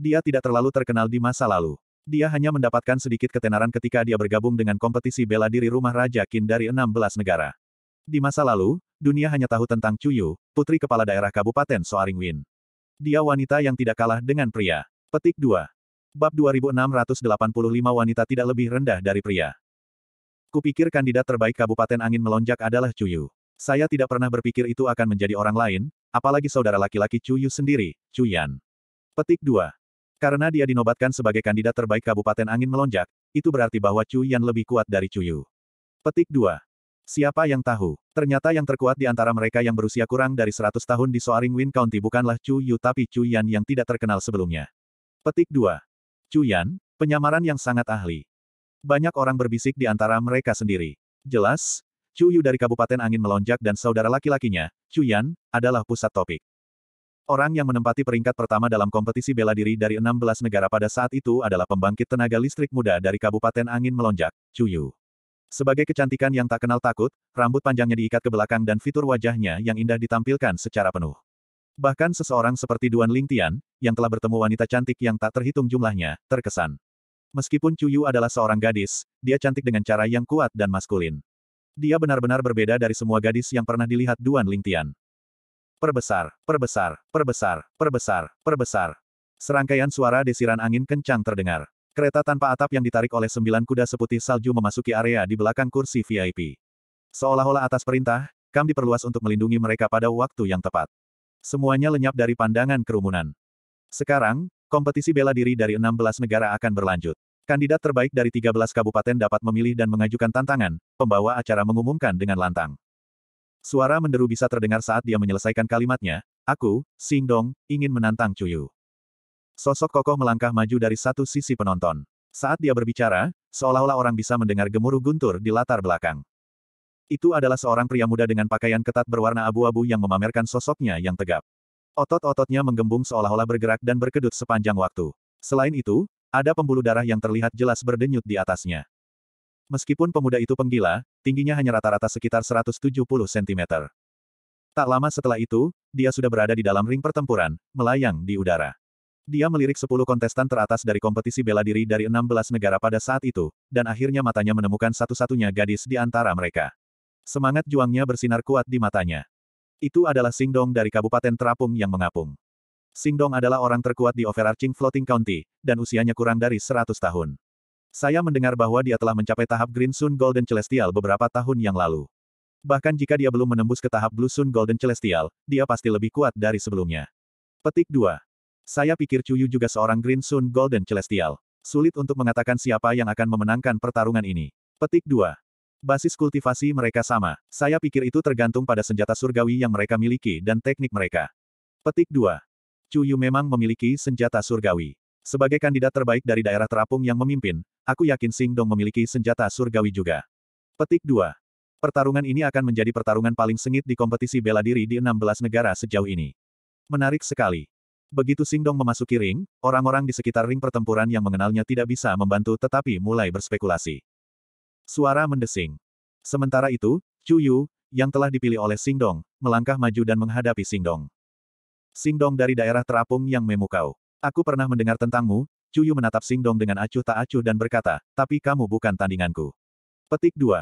Dia tidak terlalu terkenal di masa lalu. Dia hanya mendapatkan sedikit ketenaran ketika dia bergabung dengan kompetisi bela diri rumah Raja Qin dari 16 negara. Di masa lalu, dunia hanya tahu tentang Chu Yu, putri kepala daerah Kabupaten Soaring Win. Dia wanita yang tidak kalah dengan pria. Petik 2. Bab 2685 wanita tidak lebih rendah dari pria. Kupikir kandidat terbaik Kabupaten Angin Melonjak adalah Chu Yu. Saya tidak pernah berpikir itu akan menjadi orang lain, apalagi saudara laki-laki Cuyu sendiri, Cuyan. Petik 2. Karena dia dinobatkan sebagai kandidat terbaik Kabupaten Angin Melonjak, itu berarti bahwa Cuyan lebih kuat dari Cuyu. Petik 2. Siapa yang tahu? Ternyata yang terkuat di antara mereka yang berusia kurang dari 100 tahun di Soaring Wind County bukanlah Chu Yu tapi Chu Yan yang tidak terkenal sebelumnya. Petik 2. Chu Yan, penyamaran yang sangat ahli. Banyak orang berbisik di antara mereka sendiri. Jelas, Chu Yu dari Kabupaten Angin melonjak dan saudara laki-lakinya, Chu Yan, adalah pusat topik. Orang yang menempati peringkat pertama dalam kompetisi bela diri dari 16 negara pada saat itu adalah pembangkit tenaga listrik muda dari Kabupaten Angin Melonjak, Chu Yu. Sebagai kecantikan yang tak kenal takut, rambut panjangnya diikat ke belakang dan fitur wajahnya yang indah ditampilkan secara penuh. Bahkan seseorang seperti Duan Ling Tian, yang telah bertemu wanita cantik yang tak terhitung jumlahnya, terkesan. Meskipun Chu Yu adalah seorang gadis, dia cantik dengan cara yang kuat dan maskulin. Dia benar-benar berbeda dari semua gadis yang pernah dilihat Duan Lingtian. Perbesar, perbesar, perbesar, perbesar, perbesar. Serangkaian suara desiran angin kencang terdengar. Kereta tanpa atap yang ditarik oleh sembilan kuda seputih salju memasuki area di belakang kursi VIP. Seolah-olah atas perintah, Kam diperluas untuk melindungi mereka pada waktu yang tepat. Semuanya lenyap dari pandangan kerumunan. Sekarang, kompetisi bela diri dari 16 negara akan berlanjut. Kandidat terbaik dari 13 kabupaten dapat memilih dan mengajukan tantangan, pembawa acara mengumumkan dengan lantang. Suara menderu bisa terdengar saat dia menyelesaikan kalimatnya, Aku, Sing Dong, ingin menantang Cuyu. Sosok kokoh melangkah maju dari satu sisi penonton. Saat dia berbicara, seolah-olah orang bisa mendengar gemuruh guntur di latar belakang. Itu adalah seorang pria muda dengan pakaian ketat berwarna abu-abu yang memamerkan sosoknya yang tegap. Otot-ototnya menggembung seolah-olah bergerak dan berkedut sepanjang waktu. Selain itu, ada pembuluh darah yang terlihat jelas berdenyut di atasnya. Meskipun pemuda itu penggila, tingginya hanya rata-rata sekitar 170 cm. Tak lama setelah itu, dia sudah berada di dalam ring pertempuran, melayang di udara. Dia melirik 10 kontestan teratas dari kompetisi bela diri dari 16 negara pada saat itu, dan akhirnya matanya menemukan satu-satunya gadis di antara mereka. Semangat juangnya bersinar kuat di matanya. Itu adalah Singdong dari Kabupaten Terapung yang mengapung. Dong adalah orang terkuat di overarching floating county, dan usianya kurang dari 100 tahun. Saya mendengar bahwa dia telah mencapai tahap Green Sun Golden Celestial beberapa tahun yang lalu. Bahkan jika dia belum menembus ke tahap Blue Sun Golden Celestial, dia pasti lebih kuat dari sebelumnya. Petik 2. Saya pikir Cuyu juga seorang Green Sun Golden Celestial. Sulit untuk mengatakan siapa yang akan memenangkan pertarungan ini. Petik 2. Basis kultivasi mereka sama. Saya pikir itu tergantung pada senjata surgawi yang mereka miliki dan teknik mereka. Petik 2. Chu Yu memang memiliki senjata surgawi. Sebagai kandidat terbaik dari daerah terapung yang memimpin, aku yakin Sing Dong memiliki senjata surgawi juga. Petik 2. Pertarungan ini akan menjadi pertarungan paling sengit di kompetisi bela diri di 16 negara sejauh ini. Menarik sekali. Begitu Sing Dong memasuki ring, orang-orang di sekitar ring pertempuran yang mengenalnya tidak bisa membantu tetapi mulai berspekulasi. Suara mendesing. Sementara itu, Chu Yu, yang telah dipilih oleh Sing Dong, melangkah maju dan menghadapi Sing Dong. Singdong dari daerah terapung yang memukau. Aku pernah mendengar tentangmu, Cuyu menatap Singdong dengan acuh tak acuh dan berkata, tapi kamu bukan tandinganku. Petik 2.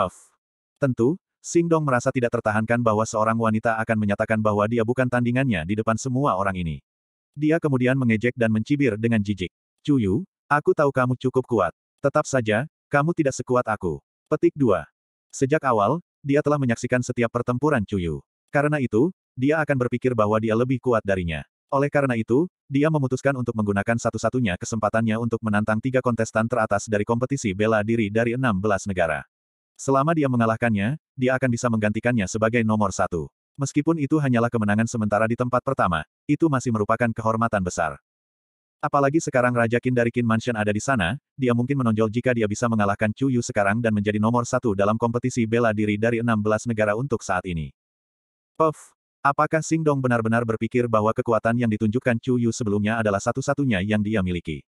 Huff. Tentu, Singdong merasa tidak tertahankan bahwa seorang wanita akan menyatakan bahwa dia bukan tandingannya di depan semua orang ini. Dia kemudian mengejek dan mencibir dengan jijik. Cuyu, aku tahu kamu cukup kuat. Tetap saja, kamu tidak sekuat aku. Petik 2. Sejak awal, dia telah menyaksikan setiap pertempuran Cuyu. Karena itu, dia akan berpikir bahwa dia lebih kuat darinya. Oleh karena itu, dia memutuskan untuk menggunakan satu-satunya kesempatannya untuk menantang tiga kontestan teratas dari kompetisi bela diri dari 16 negara. Selama dia mengalahkannya, dia akan bisa menggantikannya sebagai nomor satu. Meskipun itu hanyalah kemenangan sementara di tempat pertama, itu masih merupakan kehormatan besar. Apalagi sekarang Raja Kin dari Kin Mansion ada di sana, dia mungkin menonjol jika dia bisa mengalahkan Chu Yu sekarang dan menjadi nomor satu dalam kompetisi bela diri dari 16 negara untuk saat ini. Puff, Apakah Sing Dong benar-benar berpikir bahwa kekuatan yang ditunjukkan Chu Yu sebelumnya adalah satu-satunya yang dia miliki?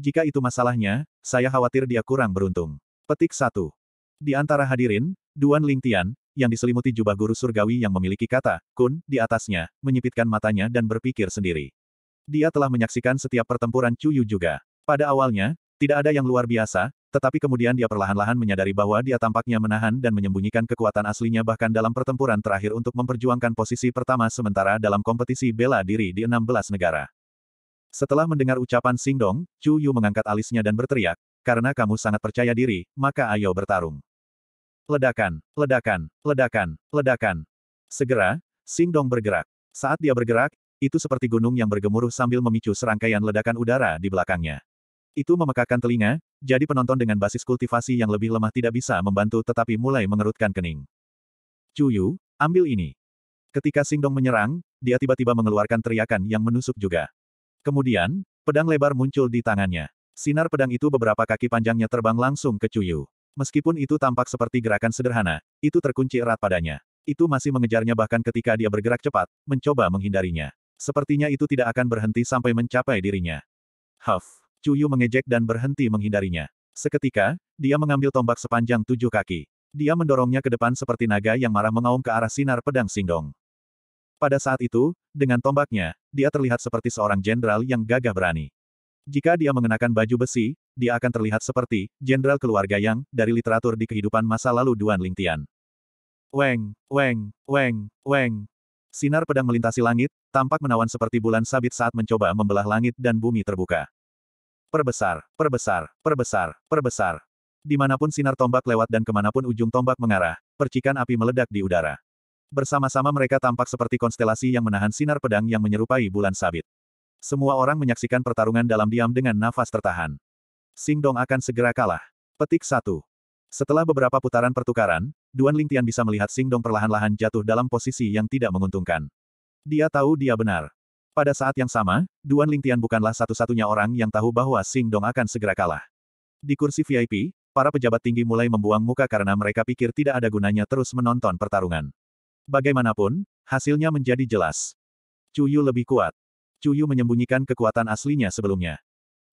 Jika itu masalahnya, saya khawatir dia kurang beruntung. Petik satu. Di antara hadirin, Duan Ling Tian yang diselimuti jubah guru surgawi yang memiliki kata, kun, di atasnya, menyipitkan matanya dan berpikir sendiri. Dia telah menyaksikan setiap pertempuran Chu Yu juga. Pada awalnya, tidak ada yang luar biasa, tetapi kemudian dia perlahan-lahan menyadari bahwa dia tampaknya menahan dan menyembunyikan kekuatan aslinya bahkan dalam pertempuran terakhir untuk memperjuangkan posisi pertama sementara dalam kompetisi bela diri di 16 negara. Setelah mendengar ucapan Sing Dong, Chu Yu mengangkat alisnya dan berteriak, karena kamu sangat percaya diri, maka ayo bertarung. Ledakan, ledakan, ledakan, ledakan. Segera, Sing Dong bergerak. Saat dia bergerak, itu seperti gunung yang bergemuruh sambil memicu serangkaian ledakan udara di belakangnya. Itu memekakkan telinga, jadi penonton dengan basis kultivasi yang lebih lemah tidak bisa membantu tetapi mulai mengerutkan kening. Cuyu, ambil ini. Ketika Singdong menyerang, dia tiba-tiba mengeluarkan teriakan yang menusuk juga. Kemudian, pedang lebar muncul di tangannya. Sinar pedang itu beberapa kaki panjangnya terbang langsung ke Cuyu. Meskipun itu tampak seperti gerakan sederhana, itu terkunci erat padanya. Itu masih mengejarnya bahkan ketika dia bergerak cepat, mencoba menghindarinya. Sepertinya itu tidak akan berhenti sampai mencapai dirinya. Huff. Cuyu mengejek dan berhenti menghindarinya. Seketika, dia mengambil tombak sepanjang tujuh kaki. Dia mendorongnya ke depan seperti naga yang marah mengaum ke arah sinar pedang Singdong. Pada saat itu, dengan tombaknya, dia terlihat seperti seorang jenderal yang gagah berani. Jika dia mengenakan baju besi, dia akan terlihat seperti jenderal keluarga yang dari literatur di kehidupan masa lalu Duan Lingtian. Weng, weng, weng, weng. Sinar pedang melintasi langit, tampak menawan seperti bulan sabit saat mencoba membelah langit dan bumi terbuka. Perbesar, perbesar, perbesar, perbesar. Dimanapun sinar tombak lewat dan kemanapun ujung tombak mengarah, percikan api meledak di udara. Bersama-sama mereka tampak seperti konstelasi yang menahan sinar pedang yang menyerupai bulan sabit. Semua orang menyaksikan pertarungan dalam diam dengan nafas tertahan. Sing Dong akan segera kalah. Petik satu. Setelah beberapa putaran pertukaran, Duan Ling Tian bisa melihat Sing Dong perlahan-lahan jatuh dalam posisi yang tidak menguntungkan. Dia tahu dia benar. Pada saat yang sama, Duan Lingtian bukanlah satu-satunya orang yang tahu bahwa Sing Dong akan segera kalah. Di kursi VIP, para pejabat tinggi mulai membuang muka karena mereka pikir tidak ada gunanya terus menonton pertarungan. Bagaimanapun, hasilnya menjadi jelas. Cuyu lebih kuat. Cuyu menyembunyikan kekuatan aslinya sebelumnya.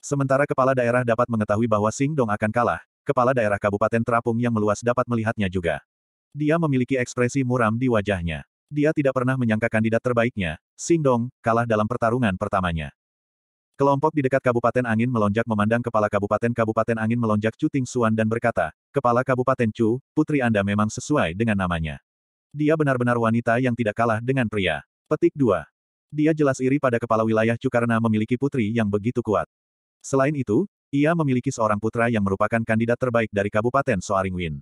Sementara kepala daerah dapat mengetahui bahwa Sing Dong akan kalah, kepala daerah Kabupaten Terapung yang meluas dapat melihatnya juga. Dia memiliki ekspresi muram di wajahnya. Dia tidak pernah menyangka kandidat terbaiknya, Sing Dong, kalah dalam pertarungan pertamanya. Kelompok di dekat Kabupaten Angin melonjak memandang kepala Kabupaten Kabupaten Angin melonjak Chu Ting Suan dan berkata, Kepala Kabupaten Chu, putri Anda memang sesuai dengan namanya. Dia benar-benar wanita yang tidak kalah dengan pria. Petik 2. Dia jelas iri pada kepala wilayah Chu karena memiliki putri yang begitu kuat. Selain itu, ia memiliki seorang putra yang merupakan kandidat terbaik dari Kabupaten Soaringwin.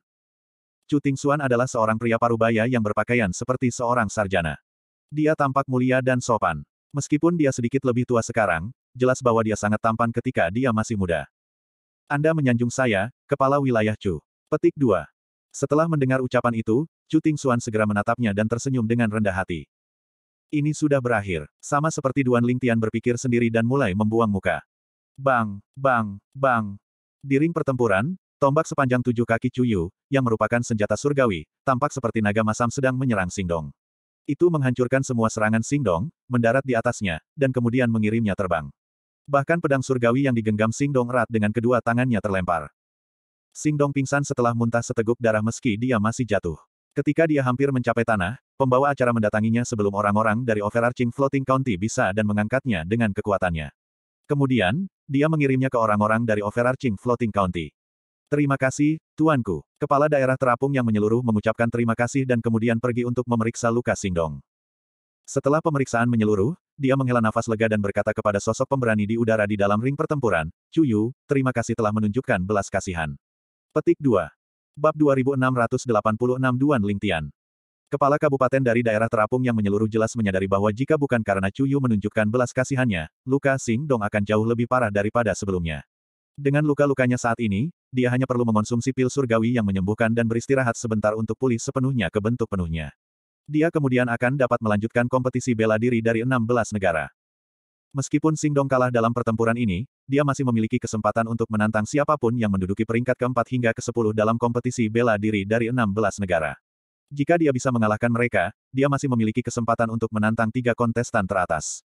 Chu Tingxuan adalah seorang pria parubaya yang berpakaian seperti seorang sarjana. Dia tampak mulia dan sopan. Meskipun dia sedikit lebih tua sekarang, jelas bahwa dia sangat tampan ketika dia masih muda. Anda menyanjung saya, kepala wilayah Chu. Petik 2. Setelah mendengar ucapan itu, Chu Tingxuan segera menatapnya dan tersenyum dengan rendah hati. Ini sudah berakhir, sama seperti Duan Ling Tian berpikir sendiri dan mulai membuang muka. Bang, bang, bang. Di ring pertempuran, Tombak sepanjang tujuh kaki Cuyu, yang merupakan senjata surgawi, tampak seperti naga masam sedang menyerang Singdong. Itu menghancurkan semua serangan Singdong, mendarat di atasnya, dan kemudian mengirimnya terbang. Bahkan pedang surgawi yang digenggam Singdong erat dengan kedua tangannya terlempar. Singdong pingsan setelah muntah seteguk darah meski dia masih jatuh. Ketika dia hampir mencapai tanah, pembawa acara mendatanginya sebelum orang-orang dari Overarching Floating County bisa dan mengangkatnya dengan kekuatannya. Kemudian, dia mengirimnya ke orang-orang dari Overarching Floating County. Terima kasih, Tuanku. Kepala daerah terapung yang menyeluruh mengucapkan terima kasih dan kemudian pergi untuk memeriksa luka Singdong. Setelah pemeriksaan menyeluruh, dia menghela nafas lega dan berkata kepada sosok pemberani di udara di dalam ring pertempuran, Cuyu, terima kasih telah menunjukkan belas kasihan. Petik 2. Bab 2686 Duan Lingtian. Kepala kabupaten dari daerah terapung yang menyeluruh jelas menyadari bahwa jika bukan karena Cuyu menunjukkan belas kasihannya, luka Sing akan jauh lebih parah daripada sebelumnya. Dengan luka-lukanya saat ini, dia hanya perlu mengonsumsi pil surgawi yang menyembuhkan dan beristirahat sebentar untuk pulih sepenuhnya ke bentuk penuhnya. Dia kemudian akan dapat melanjutkan kompetisi bela diri dari 16 negara. Meskipun Singdong kalah dalam pertempuran ini, dia masih memiliki kesempatan untuk menantang siapapun yang menduduki peringkat keempat hingga ke-10 dalam kompetisi bela diri dari 16 negara. Jika dia bisa mengalahkan mereka, dia masih memiliki kesempatan untuk menantang tiga kontestan teratas.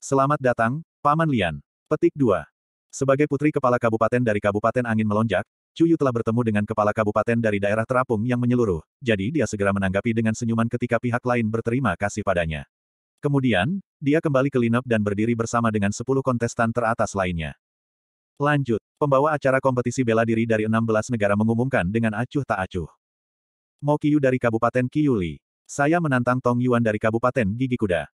Selamat datang, Paman Lian. Petik 2. Sebagai putri kepala kabupaten dari Kabupaten Angin Melonjak, Cuyu telah bertemu dengan kepala kabupaten dari daerah terapung yang menyeluruh, jadi dia segera menanggapi dengan senyuman ketika pihak lain berterima kasih padanya. Kemudian, dia kembali ke lineup dan berdiri bersama dengan 10 kontestan teratas lainnya. Lanjut, pembawa acara kompetisi bela diri dari 16 negara mengumumkan dengan acuh tak acuh. Mo Kiyu dari Kabupaten Kiyuli. Saya menantang Tong Yuan dari Kabupaten Gigi Kuda.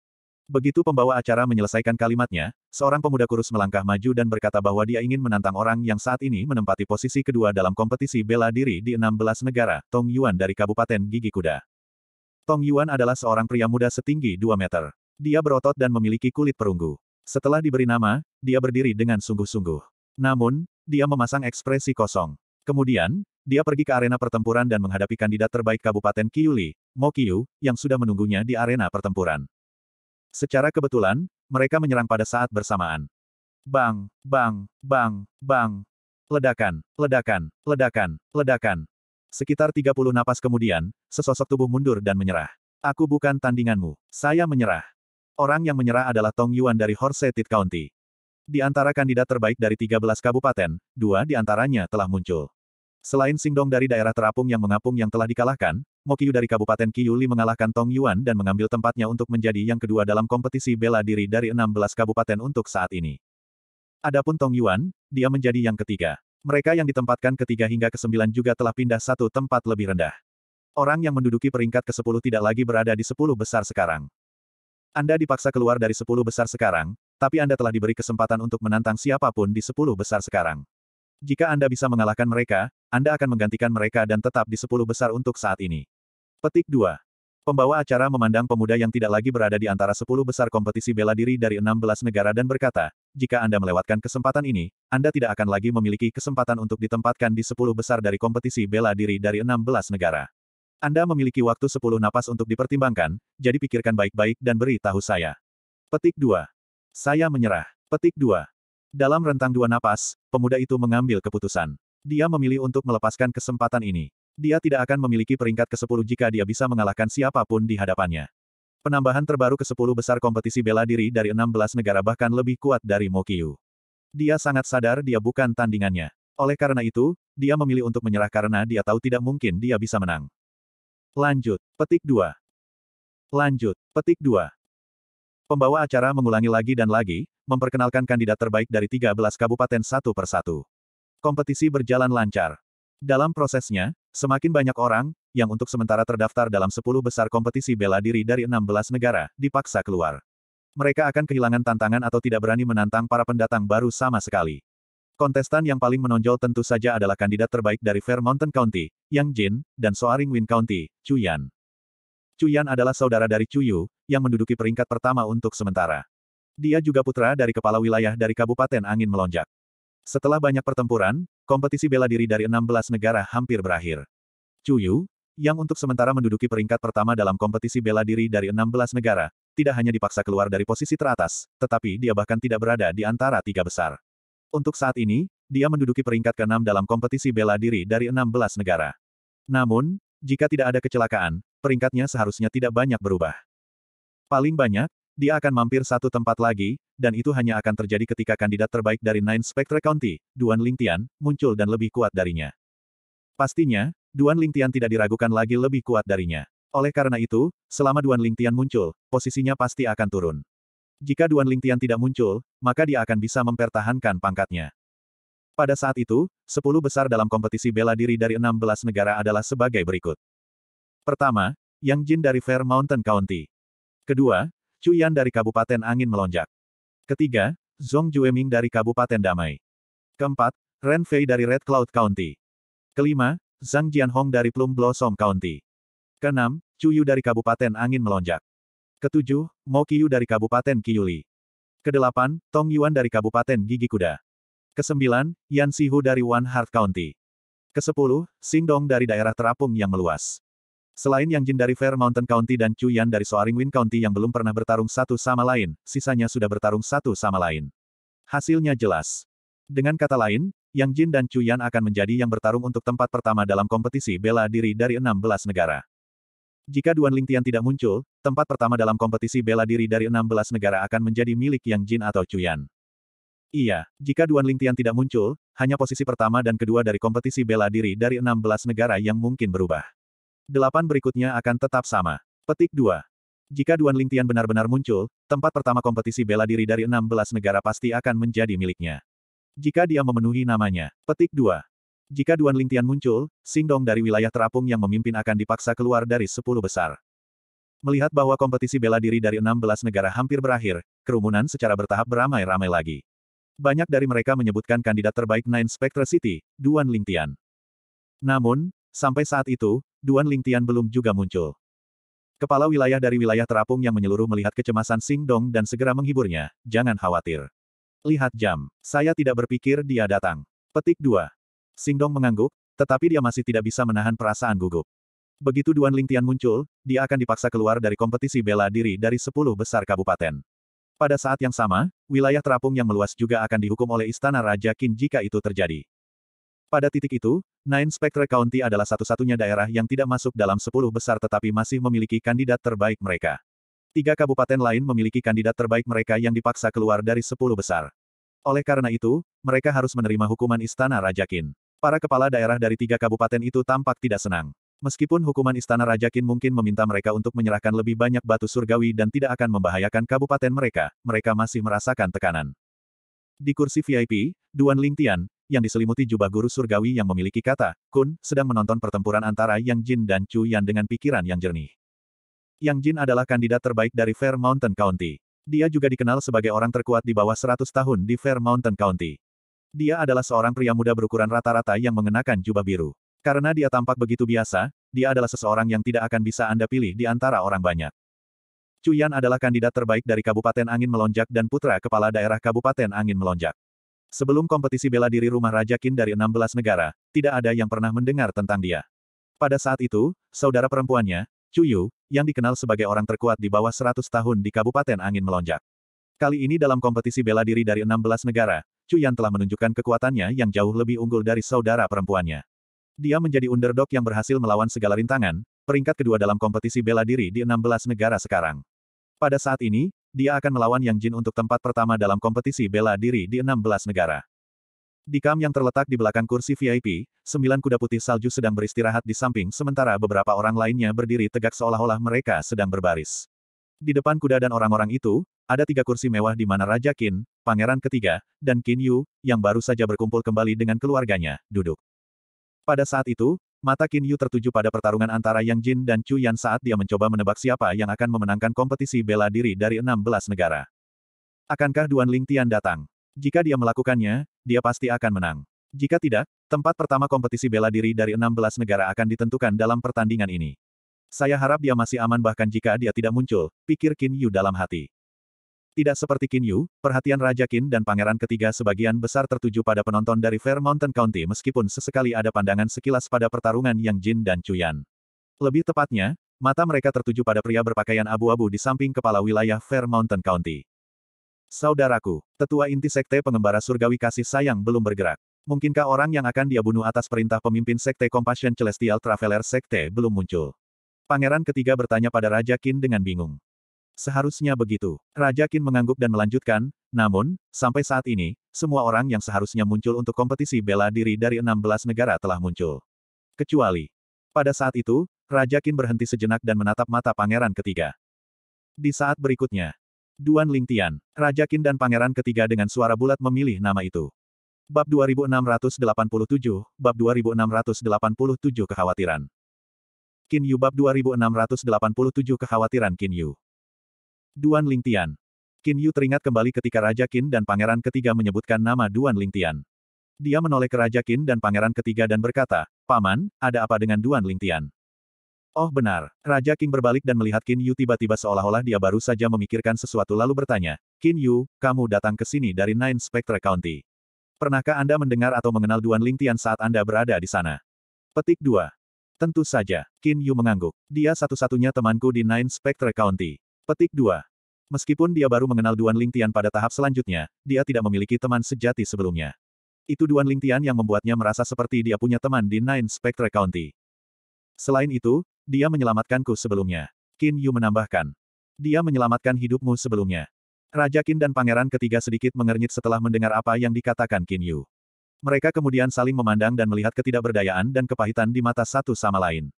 Begitu pembawa acara menyelesaikan kalimatnya, seorang pemuda kurus melangkah maju dan berkata bahwa dia ingin menantang orang yang saat ini menempati posisi kedua dalam kompetisi bela diri di 16 negara, Tong Yuan dari Kabupaten Gigi Kuda. Tong Yuan adalah seorang pria muda setinggi 2 meter. Dia berotot dan memiliki kulit perunggu. Setelah diberi nama, dia berdiri dengan sungguh-sungguh. Namun, dia memasang ekspresi kosong. Kemudian, dia pergi ke arena pertempuran dan menghadapi kandidat terbaik Kabupaten Kiuli, Mo Kiyu, yang sudah menunggunya di arena pertempuran. Secara kebetulan, mereka menyerang pada saat bersamaan. Bang, bang, bang, bang. Ledakan, ledakan, ledakan, ledakan. Sekitar 30 napas kemudian, sesosok tubuh mundur dan menyerah. Aku bukan tandinganmu. Saya menyerah. Orang yang menyerah adalah Tong Yuan dari Horsetit County. Di antara kandidat terbaik dari 13 kabupaten, dua di antaranya telah muncul. Selain Singdong dari daerah terapung yang mengapung yang telah dikalahkan, Mokyu dari Kabupaten Kiyuli mengalahkan Tong Yuan dan mengambil tempatnya untuk menjadi yang kedua dalam kompetisi bela diri dari 16 kabupaten untuk saat ini. Adapun Tong Yuan, dia menjadi yang ketiga. Mereka yang ditempatkan ketiga hingga ke kesembilan juga telah pindah satu tempat lebih rendah. Orang yang menduduki peringkat ke-10 tidak lagi berada di 10 besar sekarang. Anda dipaksa keluar dari 10 besar sekarang, tapi Anda telah diberi kesempatan untuk menantang siapapun di 10 besar sekarang. Jika Anda bisa mengalahkan mereka, Anda akan menggantikan mereka dan tetap di 10 besar untuk saat ini. Petik 2. Pembawa acara memandang pemuda yang tidak lagi berada di antara 10 besar kompetisi bela diri dari 16 negara dan berkata, jika Anda melewatkan kesempatan ini, Anda tidak akan lagi memiliki kesempatan untuk ditempatkan di 10 besar dari kompetisi bela diri dari 16 negara. Anda memiliki waktu 10 napas untuk dipertimbangkan, jadi pikirkan baik-baik dan beri tahu saya. Petik 2. Saya menyerah. Petik 2. Dalam rentang dua napas, pemuda itu mengambil keputusan. Dia memilih untuk melepaskan kesempatan ini. Dia tidak akan memiliki peringkat ke-10 jika dia bisa mengalahkan siapapun di hadapannya. Penambahan terbaru ke-10 besar kompetisi bela diri dari 16 negara bahkan lebih kuat dari Mokyu. Dia sangat sadar dia bukan tandingannya. Oleh karena itu, dia memilih untuk menyerah karena dia tahu tidak mungkin dia bisa menang. Lanjut, petik 2. Lanjut, petik 2. Pembawa acara mengulangi lagi dan lagi, memperkenalkan kandidat terbaik dari 13 kabupaten satu persatu. Kompetisi berjalan lancar. Dalam prosesnya, Semakin banyak orang, yang untuk sementara terdaftar dalam 10 besar kompetisi bela diri dari 16 negara, dipaksa keluar. Mereka akan kehilangan tantangan atau tidak berani menantang para pendatang baru sama sekali. Kontestan yang paling menonjol tentu saja adalah kandidat terbaik dari Mountain County, Yang Jin, dan Soaring Wind County, Chu Yan. Chu Yan adalah saudara dari Chu Yu, yang menduduki peringkat pertama untuk sementara. Dia juga putra dari kepala wilayah dari Kabupaten Angin Melonjak. Setelah banyak pertempuran, kompetisi bela diri dari 16 negara hampir berakhir. Cuyu, yang untuk sementara menduduki peringkat pertama dalam kompetisi bela diri dari 16 negara, tidak hanya dipaksa keluar dari posisi teratas, tetapi dia bahkan tidak berada di antara tiga besar. Untuk saat ini, dia menduduki peringkat ke-6 dalam kompetisi bela diri dari 16 negara. Namun, jika tidak ada kecelakaan, peringkatnya seharusnya tidak banyak berubah. Paling banyak, dia akan mampir satu tempat lagi, dan itu hanya akan terjadi ketika kandidat terbaik dari Nine Spectre County, Duan Lingtian, muncul dan lebih kuat darinya. Pastinya, Duan Lingtian tidak diragukan lagi lebih kuat darinya. Oleh karena itu, selama Duan Lingtian muncul, posisinya pasti akan turun. Jika Duan Lingtian tidak muncul, maka dia akan bisa mempertahankan pangkatnya. Pada saat itu, sepuluh besar dalam kompetisi bela diri dari enam belas negara adalah sebagai berikut. Pertama, Yang Jin dari Fair Mountain County. Kedua, Cuyan dari Kabupaten Angin melonjak. Ketiga, Zong Jueming dari Kabupaten Damai. Keempat, Ren Fei dari Red Cloud County. Kelima, Zhang Jianhong dari Plum Blossom County. Keenam, Cuyu dari Kabupaten Angin melonjak. Ketujuh, Mo Qiyu dari Kabupaten Kiyuli. Kedelapan, Tong Yuan dari Kabupaten Gigi Kuda. Kesembilan, Yan Sihu dari Wan Heart County. Kesepuluh, Sing Dong dari daerah terapung yang meluas. Selain Yang Jin dari Fair Mountain County dan Chu Yan dari Soaring Wind County yang belum pernah bertarung satu sama lain, sisanya sudah bertarung satu sama lain. Hasilnya jelas. Dengan kata lain, Yang Jin dan Chu Yan akan menjadi yang bertarung untuk tempat pertama dalam kompetisi bela diri dari 16 negara. Jika Duan Lingtian tidak muncul, tempat pertama dalam kompetisi bela diri dari 16 negara akan menjadi milik Yang Jin atau Chu Yan. Iya, jika Duan Lingtian tidak muncul, hanya posisi pertama dan kedua dari kompetisi bela diri dari 16 negara yang mungkin berubah. Delapan berikutnya akan tetap sama. Petik 2. Jika Duan Lingtian benar-benar muncul, tempat pertama kompetisi bela diri dari 16 negara pasti akan menjadi miliknya. Jika dia memenuhi namanya. Petik 2. Jika Duan Lingtian muncul, Singdong dari wilayah terapung yang memimpin akan dipaksa keluar dari sepuluh besar. Melihat bahwa kompetisi bela diri dari 16 negara hampir berakhir, kerumunan secara bertahap beramai-ramai lagi. Banyak dari mereka menyebutkan kandidat terbaik Nine Spectre City, Duan Lingtian. Namun, sampai saat itu, Duan Lingtian belum juga muncul. Kepala wilayah dari wilayah terapung yang menyeluruh melihat kecemasan Sing Dong dan segera menghiburnya, jangan khawatir. Lihat jam, saya tidak berpikir dia datang. Petik 2. Sing Dong mengangguk, tetapi dia masih tidak bisa menahan perasaan gugup. Begitu Duan Lingtian muncul, dia akan dipaksa keluar dari kompetisi bela diri dari 10 besar kabupaten. Pada saat yang sama, wilayah terapung yang meluas juga akan dihukum oleh Istana Raja Qin jika itu terjadi. Pada titik itu, Nine Spectre County adalah satu-satunya daerah yang tidak masuk dalam sepuluh besar tetapi masih memiliki kandidat terbaik mereka. Tiga kabupaten lain memiliki kandidat terbaik mereka yang dipaksa keluar dari sepuluh besar. Oleh karena itu, mereka harus menerima hukuman Istana Rajakin. Para kepala daerah dari tiga kabupaten itu tampak tidak senang. Meskipun hukuman Istana Rajakin mungkin meminta mereka untuk menyerahkan lebih banyak batu surgawi dan tidak akan membahayakan kabupaten mereka, mereka masih merasakan tekanan. Di kursi VIP, Duan Lingtian, yang diselimuti jubah guru surgawi yang memiliki kata, Kun, sedang menonton pertempuran antara Yang Jin dan Chu Yan dengan pikiran yang jernih. Yang Jin adalah kandidat terbaik dari Fair Mountain County. Dia juga dikenal sebagai orang terkuat di bawah 100 tahun di Fair Mountain County. Dia adalah seorang pria muda berukuran rata-rata yang mengenakan jubah biru. Karena dia tampak begitu biasa, dia adalah seseorang yang tidak akan bisa Anda pilih di antara orang banyak. Chu Yan adalah kandidat terbaik dari Kabupaten Angin Melonjak dan putra kepala daerah Kabupaten Angin Melonjak. Sebelum kompetisi bela diri rumah Raja Qin dari 16 negara, tidak ada yang pernah mendengar tentang dia. Pada saat itu, saudara perempuannya, Cuyu, yang dikenal sebagai orang terkuat di bawah 100 tahun di Kabupaten Angin Melonjak. Kali ini dalam kompetisi bela diri dari 16 negara, Cuyan telah menunjukkan kekuatannya yang jauh lebih unggul dari saudara perempuannya. Dia menjadi underdog yang berhasil melawan segala rintangan, peringkat kedua dalam kompetisi bela diri di 16 negara sekarang. Pada saat ini, dia akan melawan Yang Jin untuk tempat pertama dalam kompetisi bela diri di 16 negara. Di kam yang terletak di belakang kursi VIP, sembilan kuda putih salju sedang beristirahat di samping sementara beberapa orang lainnya berdiri tegak seolah-olah mereka sedang berbaris. Di depan kuda dan orang-orang itu, ada tiga kursi mewah di mana Raja Qin, pangeran ketiga, dan Qin Yu, yang baru saja berkumpul kembali dengan keluarganya, duduk. Pada saat itu, Mata Qin Yu tertuju pada pertarungan antara Yang Jin dan Chu Yan saat dia mencoba menebak siapa yang akan memenangkan kompetisi bela diri dari 16 negara. Akankah Duan Ling Tian datang? Jika dia melakukannya, dia pasti akan menang. Jika tidak, tempat pertama kompetisi bela diri dari 16 negara akan ditentukan dalam pertandingan ini. Saya harap dia masih aman bahkan jika dia tidak muncul, pikir Qin Yu dalam hati. Tidak seperti Yu, perhatian Raja Qin dan Pangeran Ketiga sebagian besar tertuju pada penonton dari Fair Mountain County meskipun sesekali ada pandangan sekilas pada pertarungan Yang Jin dan Yan. Lebih tepatnya, mata mereka tertuju pada pria berpakaian abu-abu di samping kepala wilayah Fair Mountain County. Saudaraku, tetua inti sekte pengembara surgawi kasih sayang belum bergerak. Mungkinkah orang yang akan dia bunuh atas perintah pemimpin sekte Compassion Celestial Traveler sekte belum muncul? Pangeran ketiga bertanya pada Raja Qin dengan bingung. Seharusnya begitu. Raja Qin mengangguk dan melanjutkan, namun, sampai saat ini, semua orang yang seharusnya muncul untuk kompetisi bela diri dari 16 negara telah muncul. Kecuali. Pada saat itu, Raja Qin berhenti sejenak dan menatap mata pangeran ketiga. Di saat berikutnya, Duan Ling Tian, Raja Qin dan pangeran ketiga dengan suara bulat memilih nama itu. Bab 2687, Bab 2687 Kekhawatiran. Qin Yu Bab 2687 Kekhawatiran Qin Yu. Duan Lingtian. Qin Yu teringat kembali ketika Raja Qin dan Pangeran ketiga menyebutkan nama Duan Lingtian. Dia menoleh ke Raja Qin dan Pangeran ketiga dan berkata, Paman, ada apa dengan Duan Lingtian? Oh benar, Raja Qin berbalik dan melihat Qin Yu tiba-tiba seolah-olah dia baru saja memikirkan sesuatu lalu bertanya, Qin Yu, kamu datang ke sini dari Nine Spectre County. Pernahkah Anda mendengar atau mengenal Duan Lingtian saat Anda berada di sana? Petik 2. Tentu saja, Qin Yu mengangguk. Dia satu-satunya temanku di Nine Spectre County. Petik 2. Meskipun dia baru mengenal Duan Lingtian pada tahap selanjutnya, dia tidak memiliki teman sejati sebelumnya. Itu Duan Lingtian yang membuatnya merasa seperti dia punya teman di Nine Spectre County. Selain itu, dia menyelamatkanku sebelumnya. Qin Yu menambahkan. Dia menyelamatkan hidupmu sebelumnya. Raja Qin dan pangeran ketiga sedikit mengernyit setelah mendengar apa yang dikatakan Qin Yu. Mereka kemudian saling memandang dan melihat ketidakberdayaan dan kepahitan di mata satu sama lain.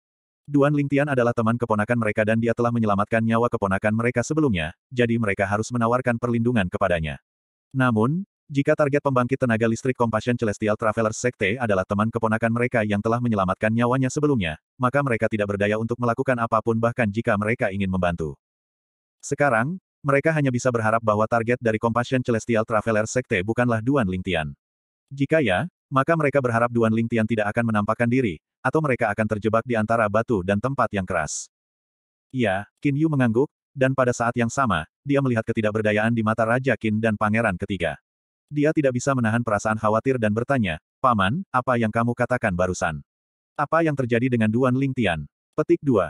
Duan Lingtian adalah teman keponakan mereka dan dia telah menyelamatkan nyawa keponakan mereka sebelumnya, jadi mereka harus menawarkan perlindungan kepadanya. Namun, jika target pembangkit tenaga listrik Compassion Celestial Travelers Sekte adalah teman keponakan mereka yang telah menyelamatkan nyawanya sebelumnya, maka mereka tidak berdaya untuk melakukan apapun bahkan jika mereka ingin membantu. Sekarang, mereka hanya bisa berharap bahwa target dari Compassion Celestial Travelers Sekte bukanlah Duan Lingtian. Jika ya, maka mereka berharap Duan Ling Tian tidak akan menampakkan diri, atau mereka akan terjebak di antara batu dan tempat yang keras. Ya, Qin Yu mengangguk, dan pada saat yang sama, dia melihat ketidakberdayaan di mata Raja Qin dan Pangeran ketiga. Dia tidak bisa menahan perasaan khawatir dan bertanya, Paman, apa yang kamu katakan barusan? Apa yang terjadi dengan Duan Ling Tian? Petik 2.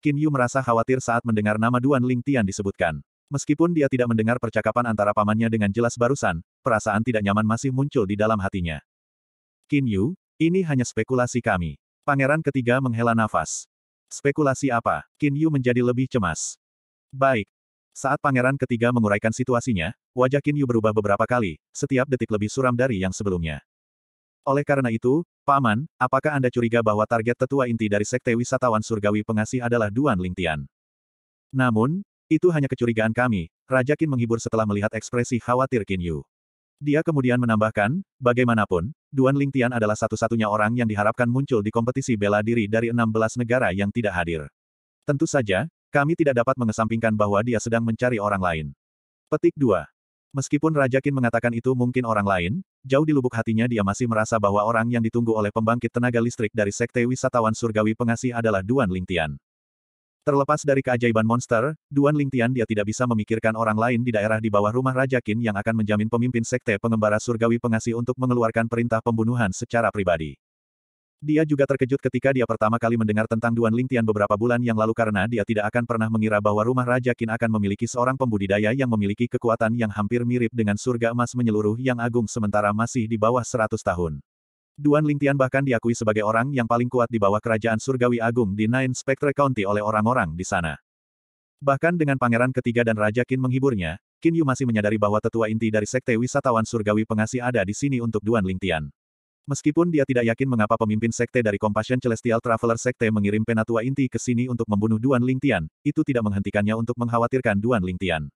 Qin Yu merasa khawatir saat mendengar nama Duan Ling Tian disebutkan. Meskipun dia tidak mendengar percakapan antara pamannya dengan jelas barusan, perasaan tidak nyaman masih muncul di dalam hatinya. Qin Yu, ini hanya spekulasi kami. Pangeran ketiga menghela nafas. Spekulasi apa? Qin Yu menjadi lebih cemas. Baik. Saat pangeran ketiga menguraikan situasinya, wajah Qin Yu berubah beberapa kali, setiap detik lebih suram dari yang sebelumnya. Oleh karena itu, Paman, apakah Anda curiga bahwa target tetua inti dari Sekte Wisatawan Surgawi Pengasih adalah Duan Lingtian? Namun, itu hanya kecurigaan kami, Raja Qin menghibur setelah melihat ekspresi khawatir Qin Yu. Dia kemudian menambahkan, bagaimanapun, Duan Lingtian adalah satu-satunya orang yang diharapkan muncul di kompetisi bela diri dari 16 negara yang tidak hadir. Tentu saja, kami tidak dapat mengesampingkan bahwa dia sedang mencari orang lain. Petik 2. Meskipun Raja Qin mengatakan itu mungkin orang lain, jauh di lubuk hatinya dia masih merasa bahwa orang yang ditunggu oleh pembangkit tenaga listrik dari Sekte Wisatawan Surgawi Pengasih adalah Duan Lingtian. Terlepas dari keajaiban monster, Duan Lingtian dia tidak bisa memikirkan orang lain di daerah di bawah rumah Raja Qin yang akan menjamin pemimpin sekte pengembara surgawi pengasih untuk mengeluarkan perintah pembunuhan secara pribadi. Dia juga terkejut ketika dia pertama kali mendengar tentang Duan Lingtian beberapa bulan yang lalu karena dia tidak akan pernah mengira bahwa rumah Raja Qin akan memiliki seorang pembudidaya yang memiliki kekuatan yang hampir mirip dengan surga emas menyeluruh yang agung sementara masih di bawah 100 tahun. Duan Lingtian bahkan diakui sebagai orang yang paling kuat di bawah kerajaan surgawi agung di Nine Spectre County oleh orang-orang di sana. Bahkan dengan pangeran ketiga dan Raja Qin menghiburnya, Qin Yu masih menyadari bahwa tetua inti dari sekte wisatawan surgawi pengasih ada di sini untuk Duan Lingtian. Meskipun dia tidak yakin mengapa pemimpin sekte dari Compassion Celestial Traveler Sekte mengirim penatua inti ke sini untuk membunuh Duan Lingtian, itu tidak menghentikannya untuk mengkhawatirkan Duan Lingtian.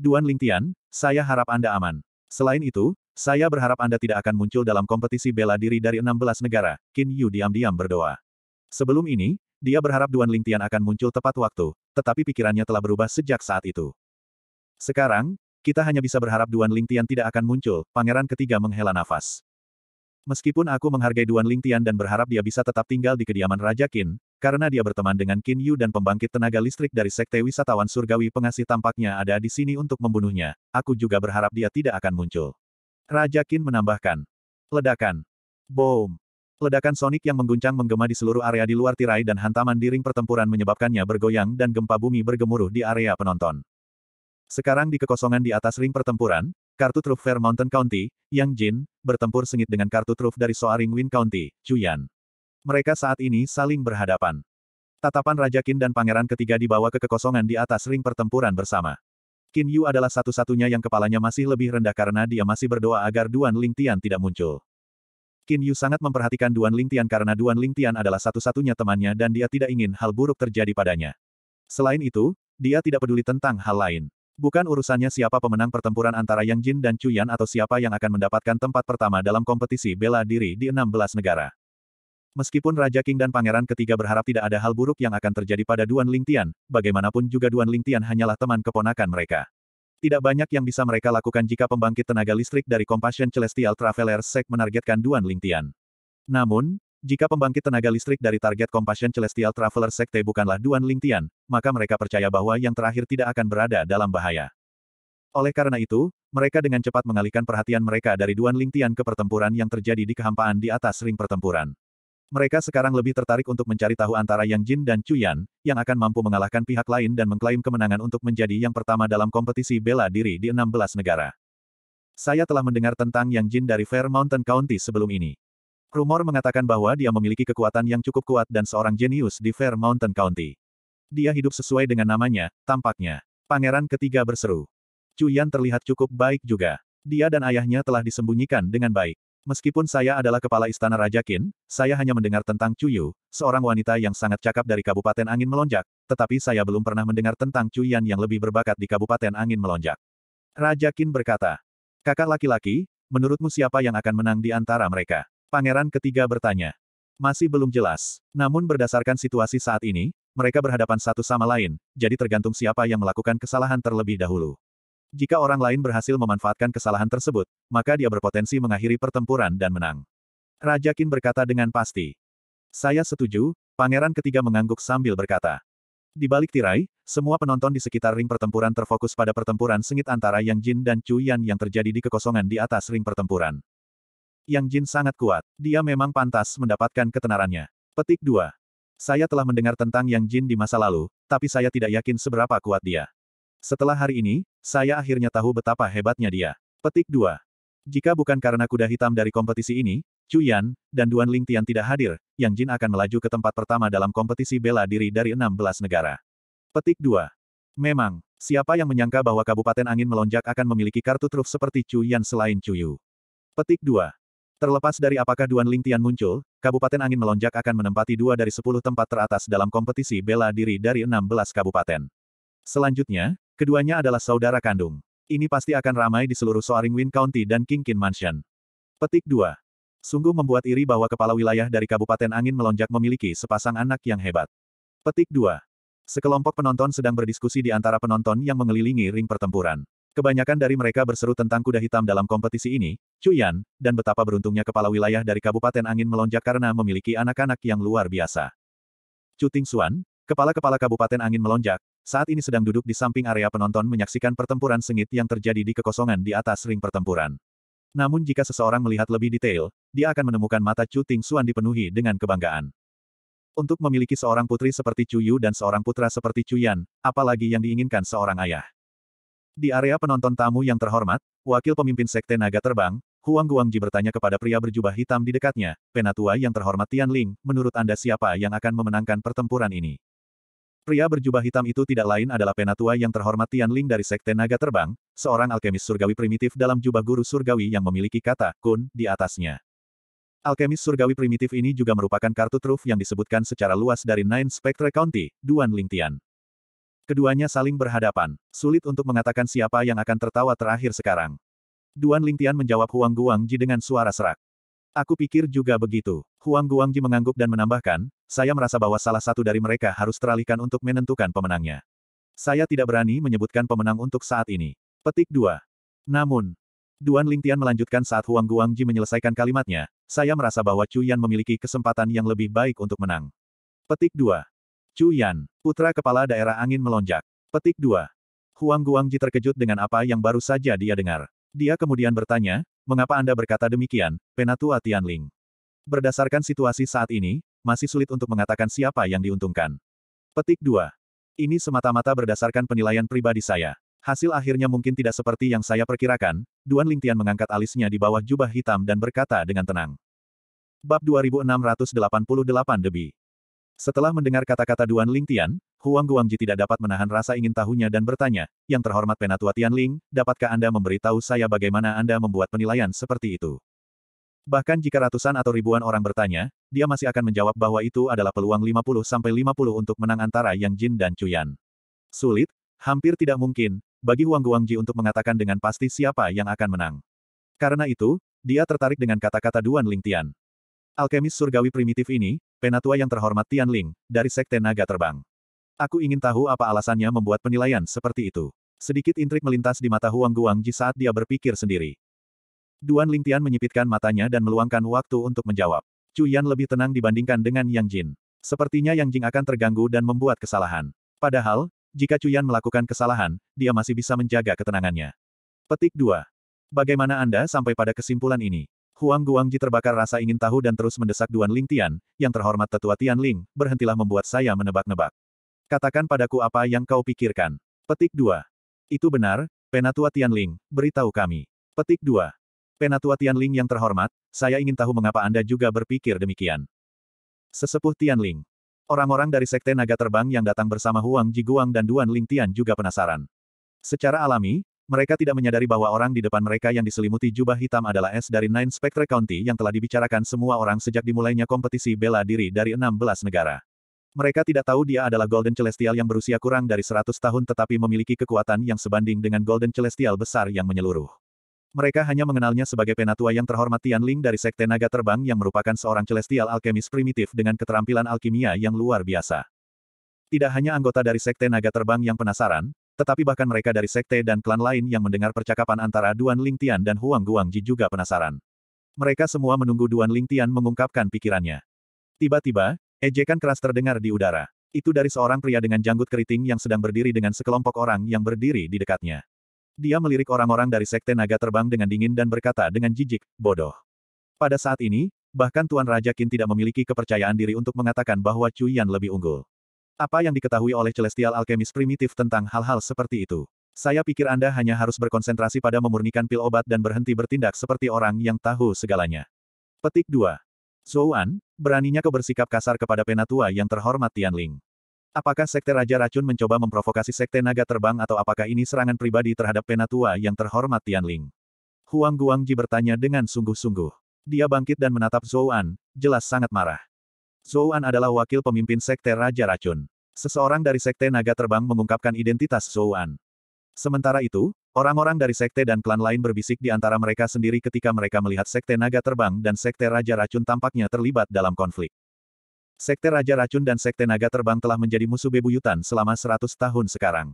Duan Lingtian, saya harap Anda aman. Selain itu, saya berharap Anda tidak akan muncul dalam kompetisi bela diri dari 16 negara, Qin Yu diam-diam berdoa. Sebelum ini, dia berharap Duan Lingtian akan muncul tepat waktu, tetapi pikirannya telah berubah sejak saat itu. Sekarang, kita hanya bisa berharap Duan Lingtian tidak akan muncul, pangeran ketiga menghela nafas. Meskipun aku menghargai Duan Lingtian dan berharap dia bisa tetap tinggal di kediaman Raja Qin, karena dia berteman dengan Qin Yu dan pembangkit tenaga listrik dari Sekte Wisatawan Surgawi Pengasih tampaknya ada di sini untuk membunuhnya, aku juga berharap dia tidak akan muncul. Raja Qin menambahkan. Ledakan. Boom. Ledakan sonik yang mengguncang menggema di seluruh area di luar tirai dan hantaman di ring pertempuran menyebabkannya bergoyang dan gempa bumi bergemuruh di area penonton. Sekarang di kekosongan di atas ring pertempuran, kartu truf Fair Mountain County, Yang Jin, bertempur sengit dengan kartu truf dari Soaring Wind County, Yan. Mereka saat ini saling berhadapan. Tatapan Raja Qin dan Pangeran ketiga dibawa ke kekosongan di atas ring pertempuran bersama. Qin Yu adalah satu-satunya yang kepalanya masih lebih rendah karena dia masih berdoa agar Duan Ling Tian tidak muncul. Qin Yu sangat memperhatikan Duan Ling Tian karena Duan Ling Tian adalah satu-satunya temannya dan dia tidak ingin hal buruk terjadi padanya. Selain itu, dia tidak peduli tentang hal lain. Bukan urusannya siapa pemenang pertempuran antara Yang Jin dan Chu Yan atau siapa yang akan mendapatkan tempat pertama dalam kompetisi bela diri di 16 negara. Meskipun Raja King dan Pangeran ketiga berharap tidak ada hal buruk yang akan terjadi pada Duan Lingtian, bagaimanapun juga Duan Lingtian hanyalah teman keponakan mereka. Tidak banyak yang bisa mereka lakukan jika pembangkit tenaga listrik dari Compassion Celestial Traveler Sek menargetkan Duan Lingtian. Namun, jika pembangkit tenaga listrik dari target Compassion Celestial Traveler Sekte bukanlah Duan Lingtian, maka mereka percaya bahwa yang terakhir tidak akan berada dalam bahaya. Oleh karena itu, mereka dengan cepat mengalihkan perhatian mereka dari Duan Lingtian ke pertempuran yang terjadi di kehampaan di atas ring pertempuran. Mereka sekarang lebih tertarik untuk mencari tahu antara Yang Jin dan Yan yang akan mampu mengalahkan pihak lain dan mengklaim kemenangan untuk menjadi yang pertama dalam kompetisi bela diri di 16 negara. Saya telah mendengar tentang Yang Jin dari Fair Mountain County sebelum ini. Rumor mengatakan bahwa dia memiliki kekuatan yang cukup kuat dan seorang jenius di Fair Mountain County. Dia hidup sesuai dengan namanya, tampaknya. Pangeran ketiga berseru. Yan terlihat cukup baik juga. Dia dan ayahnya telah disembunyikan dengan baik. Meskipun saya adalah kepala istana Raja Qin, saya hanya mendengar tentang Cuyu, seorang wanita yang sangat cakap dari Kabupaten Angin Melonjak, tetapi saya belum pernah mendengar tentang Cuyan yang lebih berbakat di Kabupaten Angin Melonjak. Raja Qin berkata, Kakak laki-laki, menurutmu siapa yang akan menang di antara mereka? Pangeran ketiga bertanya. Masih belum jelas. Namun berdasarkan situasi saat ini, mereka berhadapan satu sama lain, jadi tergantung siapa yang melakukan kesalahan terlebih dahulu. Jika orang lain berhasil memanfaatkan kesalahan tersebut, maka dia berpotensi mengakhiri pertempuran dan menang. Raja Qin berkata dengan pasti. Saya setuju, pangeran ketiga mengangguk sambil berkata. Di balik tirai, semua penonton di sekitar ring pertempuran terfokus pada pertempuran sengit antara Yang Jin dan Chu Yan yang terjadi di kekosongan di atas ring pertempuran. Yang Jin sangat kuat. Dia memang pantas mendapatkan ketenarannya. Petik 2. Saya telah mendengar tentang Yang Jin di masa lalu, tapi saya tidak yakin seberapa kuat dia. Setelah hari ini, saya akhirnya tahu betapa hebatnya dia. Petik 2. Jika bukan karena kuda hitam dari kompetisi ini, Chu Yan, dan Duan Ling Tian tidak hadir, Yang Jin akan melaju ke tempat pertama dalam kompetisi bela diri dari 16 negara. Petik 2. Memang, siapa yang menyangka bahwa Kabupaten Angin Melonjak akan memiliki kartu truf seperti Chu Yan selain Chu Yu. Petik 2. Terlepas dari apakah Duan Ling Tian muncul, Kabupaten Angin Melonjak akan menempati dua dari 10 tempat teratas dalam kompetisi bela diri dari 16 kabupaten. Selanjutnya, Keduanya adalah saudara kandung. Ini pasti akan ramai di seluruh Soaring Wind County dan Kingkin Mansion. Petik 2. Sungguh membuat iri bahwa kepala wilayah dari Kabupaten Angin Melonjak memiliki sepasang anak yang hebat. Petik 2. Sekelompok penonton sedang berdiskusi di antara penonton yang mengelilingi ring pertempuran. Kebanyakan dari mereka berseru tentang kuda hitam dalam kompetisi ini, Cuyan, dan betapa beruntungnya kepala wilayah dari Kabupaten Angin melonjak karena memiliki anak-anak yang luar biasa. Cuting Suan, kepala-kepala Kabupaten Angin melonjak, saat ini sedang duduk di samping area penonton menyaksikan pertempuran sengit yang terjadi di kekosongan di atas ring pertempuran. Namun jika seseorang melihat lebih detail, dia akan menemukan mata Chu Ting Xuan dipenuhi dengan kebanggaan. Untuk memiliki seorang putri seperti Chu Yu dan seorang putra seperti Chu Yan, apalagi yang diinginkan seorang ayah. Di area penonton tamu yang terhormat, wakil pemimpin Sekte Naga Terbang, Huang Guangji bertanya kepada pria berjubah hitam di dekatnya, Penatua yang terhormat Tian Ling, menurut Anda siapa yang akan memenangkan pertempuran ini? Pria berjubah hitam itu tidak lain adalah penatua yang terhormat Tian Ling dari Sekte Naga Terbang, seorang alkemis surgawi primitif dalam jubah guru surgawi yang memiliki kata kun di atasnya. Alkemis surgawi primitif ini juga merupakan kartu truf yang disebutkan secara luas dari Nine Spectre County, Duan Ling Tian. Keduanya saling berhadapan. Sulit untuk mengatakan siapa yang akan tertawa terakhir sekarang. Duan Ling Tian menjawab Huang Guang Ji dengan suara serak. Aku pikir juga begitu. Huang Guangji mengangguk dan menambahkan, saya merasa bahwa salah satu dari mereka harus teralihkan untuk menentukan pemenangnya. Saya tidak berani menyebutkan pemenang untuk saat ini. Petik 2. Namun, Duan Lingtian melanjutkan saat Huang Guangji menyelesaikan kalimatnya, saya merasa bahwa Chu Yan memiliki kesempatan yang lebih baik untuk menang. Petik 2. Chu Yan, putra kepala daerah angin melonjak. Petik 2. Huang Guangji terkejut dengan apa yang baru saja dia dengar. Dia kemudian bertanya, mengapa Anda berkata demikian, Penatua Tianling? Berdasarkan situasi saat ini, masih sulit untuk mengatakan siapa yang diuntungkan. Petik 2. Ini semata-mata berdasarkan penilaian pribadi saya. Hasil akhirnya mungkin tidak seperti yang saya perkirakan, Duan Ling Tian mengangkat alisnya di bawah jubah hitam dan berkata dengan tenang. Bab 2688 Debi Setelah mendengar kata-kata Duan Ling Tian, Huang Guangji tidak dapat menahan rasa ingin tahunya dan bertanya, Yang terhormat Penatua Tianling, dapatkah Anda memberitahu saya bagaimana Anda membuat penilaian seperti itu? Bahkan jika ratusan atau ribuan orang bertanya, dia masih akan menjawab bahwa itu adalah peluang 50-50 untuk menang antara Yang Jin dan Cuyan. Sulit, hampir tidak mungkin, bagi Huang Guangji untuk mengatakan dengan pasti siapa yang akan menang. Karena itu, dia tertarik dengan kata-kata Duan Ling Tian. Alkemis surgawi primitif ini, penatua yang terhormat Tian Ling, dari Sekte Naga Terbang. Aku ingin tahu apa alasannya membuat penilaian seperti itu. Sedikit intrik melintas di mata Huang Guangji saat dia berpikir sendiri. Duan Lingtian menyipitkan matanya dan meluangkan waktu untuk menjawab. Yan lebih tenang dibandingkan dengan Yang Jin. Sepertinya Yang Jing akan terganggu dan membuat kesalahan. Padahal, jika Yan melakukan kesalahan, dia masih bisa menjaga ketenangannya. Petik 2. Bagaimana Anda sampai pada kesimpulan ini? Huang Guangji terbakar rasa ingin tahu dan terus mendesak Duan Lingtian, yang terhormat tetua Tian Ling, berhentilah membuat saya menebak-nebak. Katakan padaku apa yang kau pikirkan. Petik 2. Itu benar, Penatua Tianling, beritahu kami. Petik 2. Penatua Tianling yang terhormat, saya ingin tahu mengapa Anda juga berpikir demikian. Sesepuh Tianling. Orang-orang dari Sekte Naga Terbang yang datang bersama Huang Ji Guang dan Duan Ling Tian juga penasaran. Secara alami, mereka tidak menyadari bahwa orang di depan mereka yang diselimuti jubah hitam adalah Es dari Nine Spectre County yang telah dibicarakan semua orang sejak dimulainya kompetisi bela diri dari 16 negara. Mereka tidak tahu dia adalah Golden Celestial yang berusia kurang dari 100 tahun tetapi memiliki kekuatan yang sebanding dengan Golden Celestial besar yang menyeluruh. Mereka hanya mengenalnya sebagai penatua yang terhormat Tian Ling dari Sekte Naga Terbang yang merupakan seorang Celestial alkemis primitif dengan keterampilan alkimia yang luar biasa. Tidak hanya anggota dari Sekte Naga Terbang yang penasaran, tetapi bahkan mereka dari sekte dan klan lain yang mendengar percakapan antara Duan Ling Tian dan Huang Guangji juga penasaran. Mereka semua menunggu Duan Ling Tian mengungkapkan pikirannya. Tiba-tiba, Ejekan keras terdengar di udara. Itu dari seorang pria dengan janggut keriting yang sedang berdiri dengan sekelompok orang yang berdiri di dekatnya. Dia melirik orang-orang dari Sekte Naga terbang dengan dingin dan berkata dengan jijik, bodoh. Pada saat ini, bahkan Tuan Raja Qin tidak memiliki kepercayaan diri untuk mengatakan bahwa Yan lebih unggul. Apa yang diketahui oleh Celestial Alchemist primitif tentang hal-hal seperti itu? Saya pikir Anda hanya harus berkonsentrasi pada memurnikan pil obat dan berhenti bertindak seperti orang yang tahu segalanya. Petik 2. Zouan, beraninya kau bersikap kasar kepada penatua yang terhormat Tianling. Apakah Sekte Raja Racun mencoba memprovokasi Sekte Naga Terbang atau apakah ini serangan pribadi terhadap penatua yang terhormat Tianling? Huang Guangji bertanya dengan sungguh-sungguh. Dia bangkit dan menatap Zouan, jelas sangat marah. Zouan adalah wakil pemimpin Sekte Raja Racun. Seseorang dari Sekte Naga Terbang mengungkapkan identitas Zouan. Sementara itu, Orang-orang dari sekte dan klan lain berbisik di antara mereka sendiri ketika mereka melihat sekte naga terbang dan sekte raja racun tampaknya terlibat dalam konflik. Sekte raja racun dan sekte naga terbang telah menjadi musuh bebuyutan selama 100 tahun sekarang.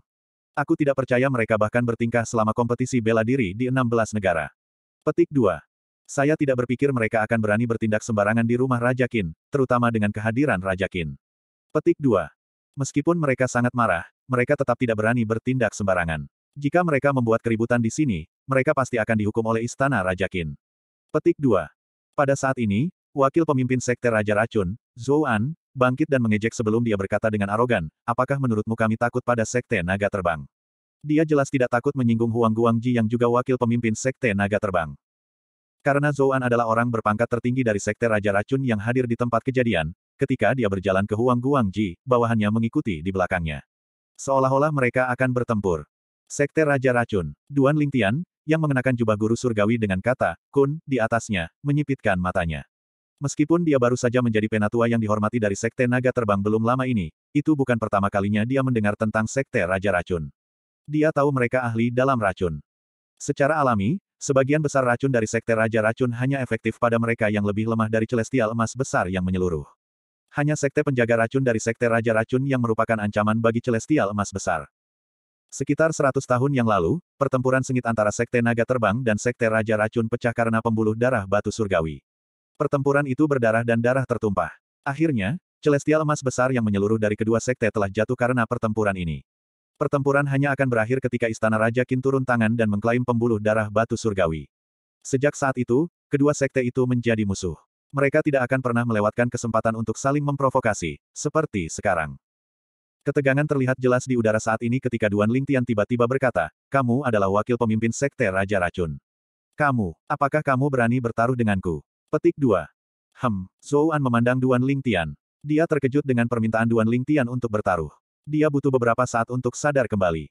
Aku tidak percaya mereka bahkan bertingkah selama kompetisi bela diri di 16 negara. Petik 2. Saya tidak berpikir mereka akan berani bertindak sembarangan di rumah Raja Qin, terutama dengan kehadiran Raja Qin. Petik 2. Meskipun mereka sangat marah, mereka tetap tidak berani bertindak sembarangan. Jika mereka membuat keributan di sini, mereka pasti akan dihukum oleh Istana Raja Qin. Petik 2. Pada saat ini, wakil pemimpin Sekte Raja Racun, Zhou An, bangkit dan mengejek sebelum dia berkata dengan arogan, apakah menurutmu kami takut pada Sekte Naga Terbang? Dia jelas tidak takut menyinggung Huang Guangji yang juga wakil pemimpin Sekte Naga Terbang. Karena Zhou An adalah orang berpangkat tertinggi dari Sekte Raja Racun yang hadir di tempat kejadian, ketika dia berjalan ke Huang Guangji, bawahannya mengikuti di belakangnya. Seolah-olah mereka akan bertempur. Sekte Raja Racun, Duan Lingtian, yang mengenakan jubah guru surgawi dengan kata, kun, di atasnya, menyipitkan matanya. Meskipun dia baru saja menjadi penatua yang dihormati dari Sekte Naga Terbang belum lama ini, itu bukan pertama kalinya dia mendengar tentang Sekte Raja Racun. Dia tahu mereka ahli dalam racun. Secara alami, sebagian besar racun dari Sekte Raja Racun hanya efektif pada mereka yang lebih lemah dari celestial emas besar yang menyeluruh. Hanya Sekte Penjaga Racun dari Sekte Raja Racun yang merupakan ancaman bagi celestial emas besar. Sekitar 100 tahun yang lalu, pertempuran sengit antara Sekte Naga Terbang dan Sekte Raja Racun pecah karena pembuluh darah batu surgawi. Pertempuran itu berdarah dan darah tertumpah. Akhirnya, celestial emas besar yang menyeluruh dari kedua sekte telah jatuh karena pertempuran ini. Pertempuran hanya akan berakhir ketika Istana Raja Kin turun tangan dan mengklaim pembuluh darah batu surgawi. Sejak saat itu, kedua sekte itu menjadi musuh. Mereka tidak akan pernah melewatkan kesempatan untuk saling memprovokasi, seperti sekarang. Ketegangan terlihat jelas di udara saat ini ketika Duan Lingtian tiba-tiba berkata, kamu adalah wakil pemimpin Sekte Raja Racun. Kamu, apakah kamu berani bertaruh denganku? Petik 2. Hem, An memandang Duan Lingtian. Dia terkejut dengan permintaan Duan Lingtian untuk bertaruh. Dia butuh beberapa saat untuk sadar kembali.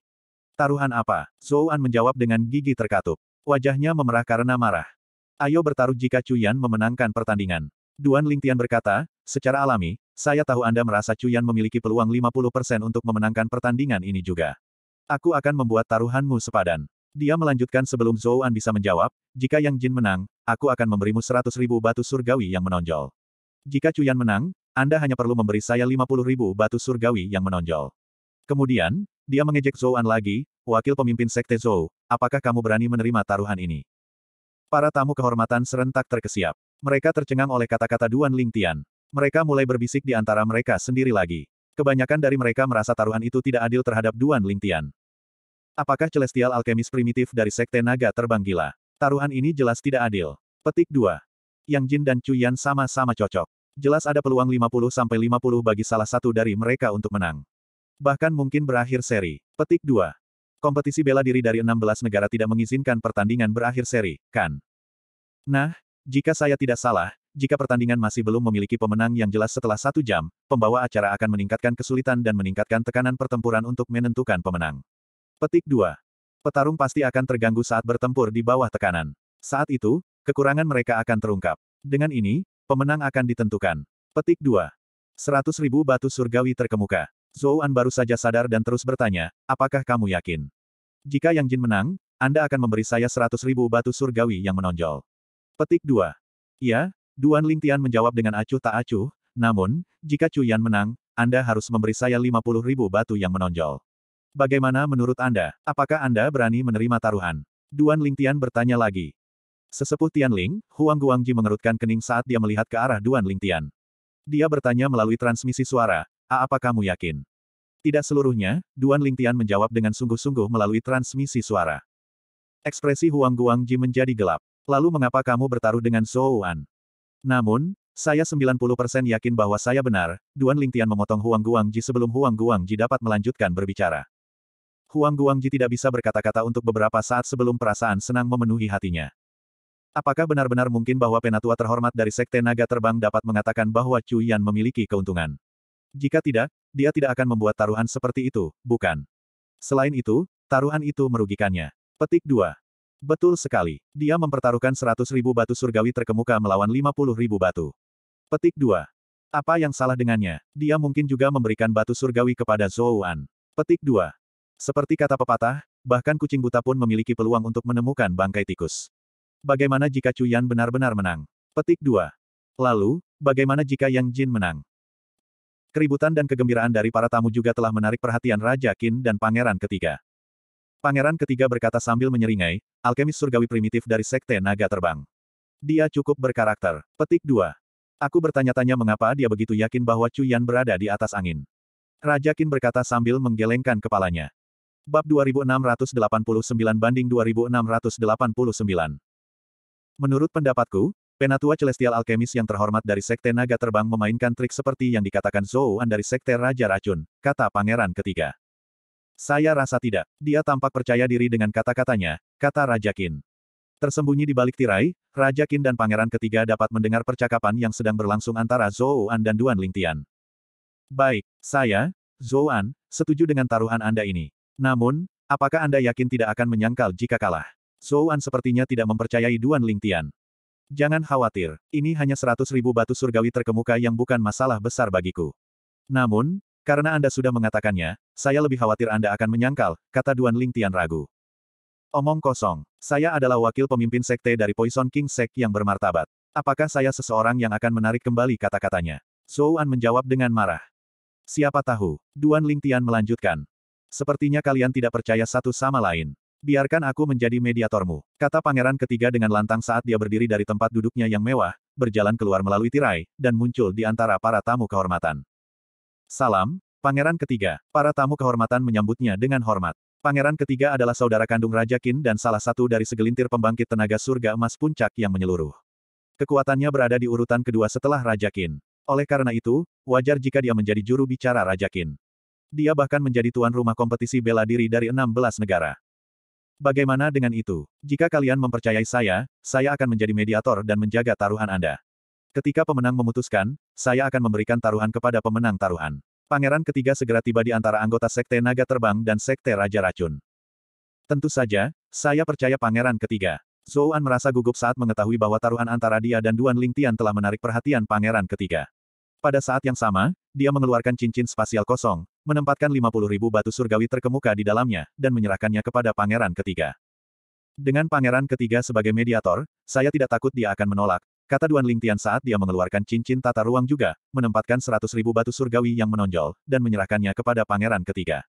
Taruhan apa? An menjawab dengan gigi terkatup. Wajahnya memerah karena marah. Ayo bertaruh jika Cuyan memenangkan pertandingan. Duan Lingtian berkata, secara alami, saya tahu Anda merasa Cuyan memiliki peluang 50% untuk memenangkan pertandingan ini juga. Aku akan membuat taruhanmu sepadan. Dia melanjutkan sebelum Zhou An bisa menjawab, jika Yang Jin menang, aku akan memberimu 100 ribu batu surgawi yang menonjol. Jika Cuyan menang, Anda hanya perlu memberi saya 50 ribu batu surgawi yang menonjol. Kemudian, dia mengejek Zhou An lagi, wakil pemimpin Sekte Zhou, apakah kamu berani menerima taruhan ini? Para tamu kehormatan serentak terkesiap. Mereka tercengang oleh kata-kata Duan Lingtian. Mereka mulai berbisik di antara mereka sendiri lagi. Kebanyakan dari mereka merasa taruhan itu tidak adil terhadap Duan Lingtian. Apakah celestial Alchemist primitif dari Sekte Naga terbang gila? Taruhan ini jelas tidak adil. Petik 2. Yang Jin dan Cuyan sama-sama cocok. Jelas ada peluang 50-50 bagi salah satu dari mereka untuk menang. Bahkan mungkin berakhir seri. Petik 2. Kompetisi bela diri dari 16 negara tidak mengizinkan pertandingan berakhir seri, kan? Nah, jika saya tidak salah, jika pertandingan masih belum memiliki pemenang yang jelas setelah satu jam, pembawa acara akan meningkatkan kesulitan dan meningkatkan tekanan pertempuran untuk menentukan pemenang. Petik 2. Petarung pasti akan terganggu saat bertempur di bawah tekanan. Saat itu, kekurangan mereka akan terungkap. Dengan ini, pemenang akan ditentukan. Petik 2. ribu batu surgawi terkemuka. An baru saja sadar dan terus bertanya, apakah kamu yakin? Jika Yang Jin menang, anda akan memberi saya ribu batu surgawi yang menonjol. Petik 2. Ya, Duan Lingtian menjawab dengan acuh tak acuh, namun, jika Cuyan menang, Anda harus memberi saya 50 ribu batu yang menonjol. Bagaimana menurut Anda? Apakah Anda berani menerima taruhan? Duan Lingtian bertanya lagi. Sesepuh Tian Ling, Huang Guangji mengerutkan kening saat dia melihat ke arah Duan Lingtian. Dia bertanya melalui transmisi suara, A apa kamu yakin? Tidak seluruhnya, Duan Lingtian menjawab dengan sungguh-sungguh melalui transmisi suara. Ekspresi Huang Guangji menjadi gelap. Lalu mengapa kamu bertaruh dengan Zhou An? Namun, saya 90% yakin bahwa saya benar, Duan Lingtian memotong Huang Guangji sebelum Huang Guangji dapat melanjutkan berbicara. Huang Guangji tidak bisa berkata-kata untuk beberapa saat sebelum perasaan senang memenuhi hatinya. Apakah benar-benar mungkin bahwa penatua terhormat dari Sekte Naga Terbang dapat mengatakan bahwa Chu Yan memiliki keuntungan? Jika tidak, dia tidak akan membuat taruhan seperti itu, bukan? Selain itu, taruhan itu merugikannya. Petik 2. Betul sekali. Dia mempertaruhkan seratus ribu batu surgawi terkemuka melawan 50.000 batu. Petik 2. Apa yang salah dengannya? Dia mungkin juga memberikan batu surgawi kepada Zouan. Petik 2. Seperti kata pepatah, bahkan kucing buta pun memiliki peluang untuk menemukan bangkai tikus. Bagaimana jika Yan benar-benar menang? Petik 2. Lalu, bagaimana jika Yang Jin menang? Keributan dan kegembiraan dari para tamu juga telah menarik perhatian Raja Qin dan Pangeran ketiga. Pangeran ketiga berkata sambil menyeringai, Alkemis surgawi primitif dari Sekte Naga Terbang. Dia cukup berkarakter. Petik 2. Aku bertanya-tanya mengapa dia begitu yakin bahwa Cuyan berada di atas angin. Raja Qin berkata sambil menggelengkan kepalanya. Bab 2689 banding 2689. Menurut pendapatku, Penatua Celestial Alkemis yang terhormat dari Sekte Naga Terbang memainkan trik seperti yang dikatakan Zouan dari Sekte Raja Racun, kata Pangeran ketiga. Saya rasa tidak. Dia tampak percaya diri dengan kata-katanya, kata Raja Qin. Tersembunyi di balik tirai, Raja Qin dan pangeran ketiga dapat mendengar percakapan yang sedang berlangsung antara Zhou An dan Duan Lingtian. Baik, saya, Zhou An, setuju dengan taruhan Anda ini. Namun, apakah Anda yakin tidak akan menyangkal jika kalah? Zhou An sepertinya tidak mempercayai Duan Lingtian. Jangan khawatir, ini hanya seratus ribu batu surgawi terkemuka yang bukan masalah besar bagiku. Namun, karena Anda sudah mengatakannya, saya lebih khawatir Anda akan menyangkal, kata Duan Lingtian ragu. Omong kosong. Saya adalah wakil pemimpin sekte dari Poison King Sek yang bermartabat. Apakah saya seseorang yang akan menarik kembali kata-katanya? Zhou An menjawab dengan marah. Siapa tahu? Duan Lingtian melanjutkan. Sepertinya kalian tidak percaya satu sama lain. Biarkan aku menjadi mediatormu, kata pangeran ketiga dengan lantang saat dia berdiri dari tempat duduknya yang mewah, berjalan keluar melalui tirai, dan muncul di antara para tamu kehormatan. Salam, Pangeran ketiga. Para tamu kehormatan menyambutnya dengan hormat. Pangeran ketiga adalah saudara kandung Raja Qin dan salah satu dari segelintir pembangkit tenaga surga emas puncak yang menyeluruh. Kekuatannya berada di urutan kedua setelah Raja Qin. Oleh karena itu, wajar jika dia menjadi juru bicara Raja Qin. Dia bahkan menjadi tuan rumah kompetisi bela diri dari 16 negara. Bagaimana dengan itu? Jika kalian mempercayai saya, saya akan menjadi mediator dan menjaga taruhan Anda. Ketika pemenang memutuskan, saya akan memberikan taruhan kepada pemenang taruhan. Pangeran ketiga segera tiba di antara anggota Sekte Naga Terbang dan Sekte Raja Racun. Tentu saja, saya percaya pangeran ketiga. Zouan merasa gugup saat mengetahui bahwa taruhan antara dia dan Duan Ling Tian telah menarik perhatian pangeran ketiga. Pada saat yang sama, dia mengeluarkan cincin spasial kosong, menempatkan 50 ribu batu surgawi terkemuka di dalamnya, dan menyerahkannya kepada pangeran ketiga. Dengan pangeran ketiga sebagai mediator, saya tidak takut dia akan menolak, Kata Duan Ling Tian saat dia mengeluarkan cincin tata ruang juga, menempatkan seratus ribu batu surgawi yang menonjol, dan menyerahkannya kepada pangeran ketiga.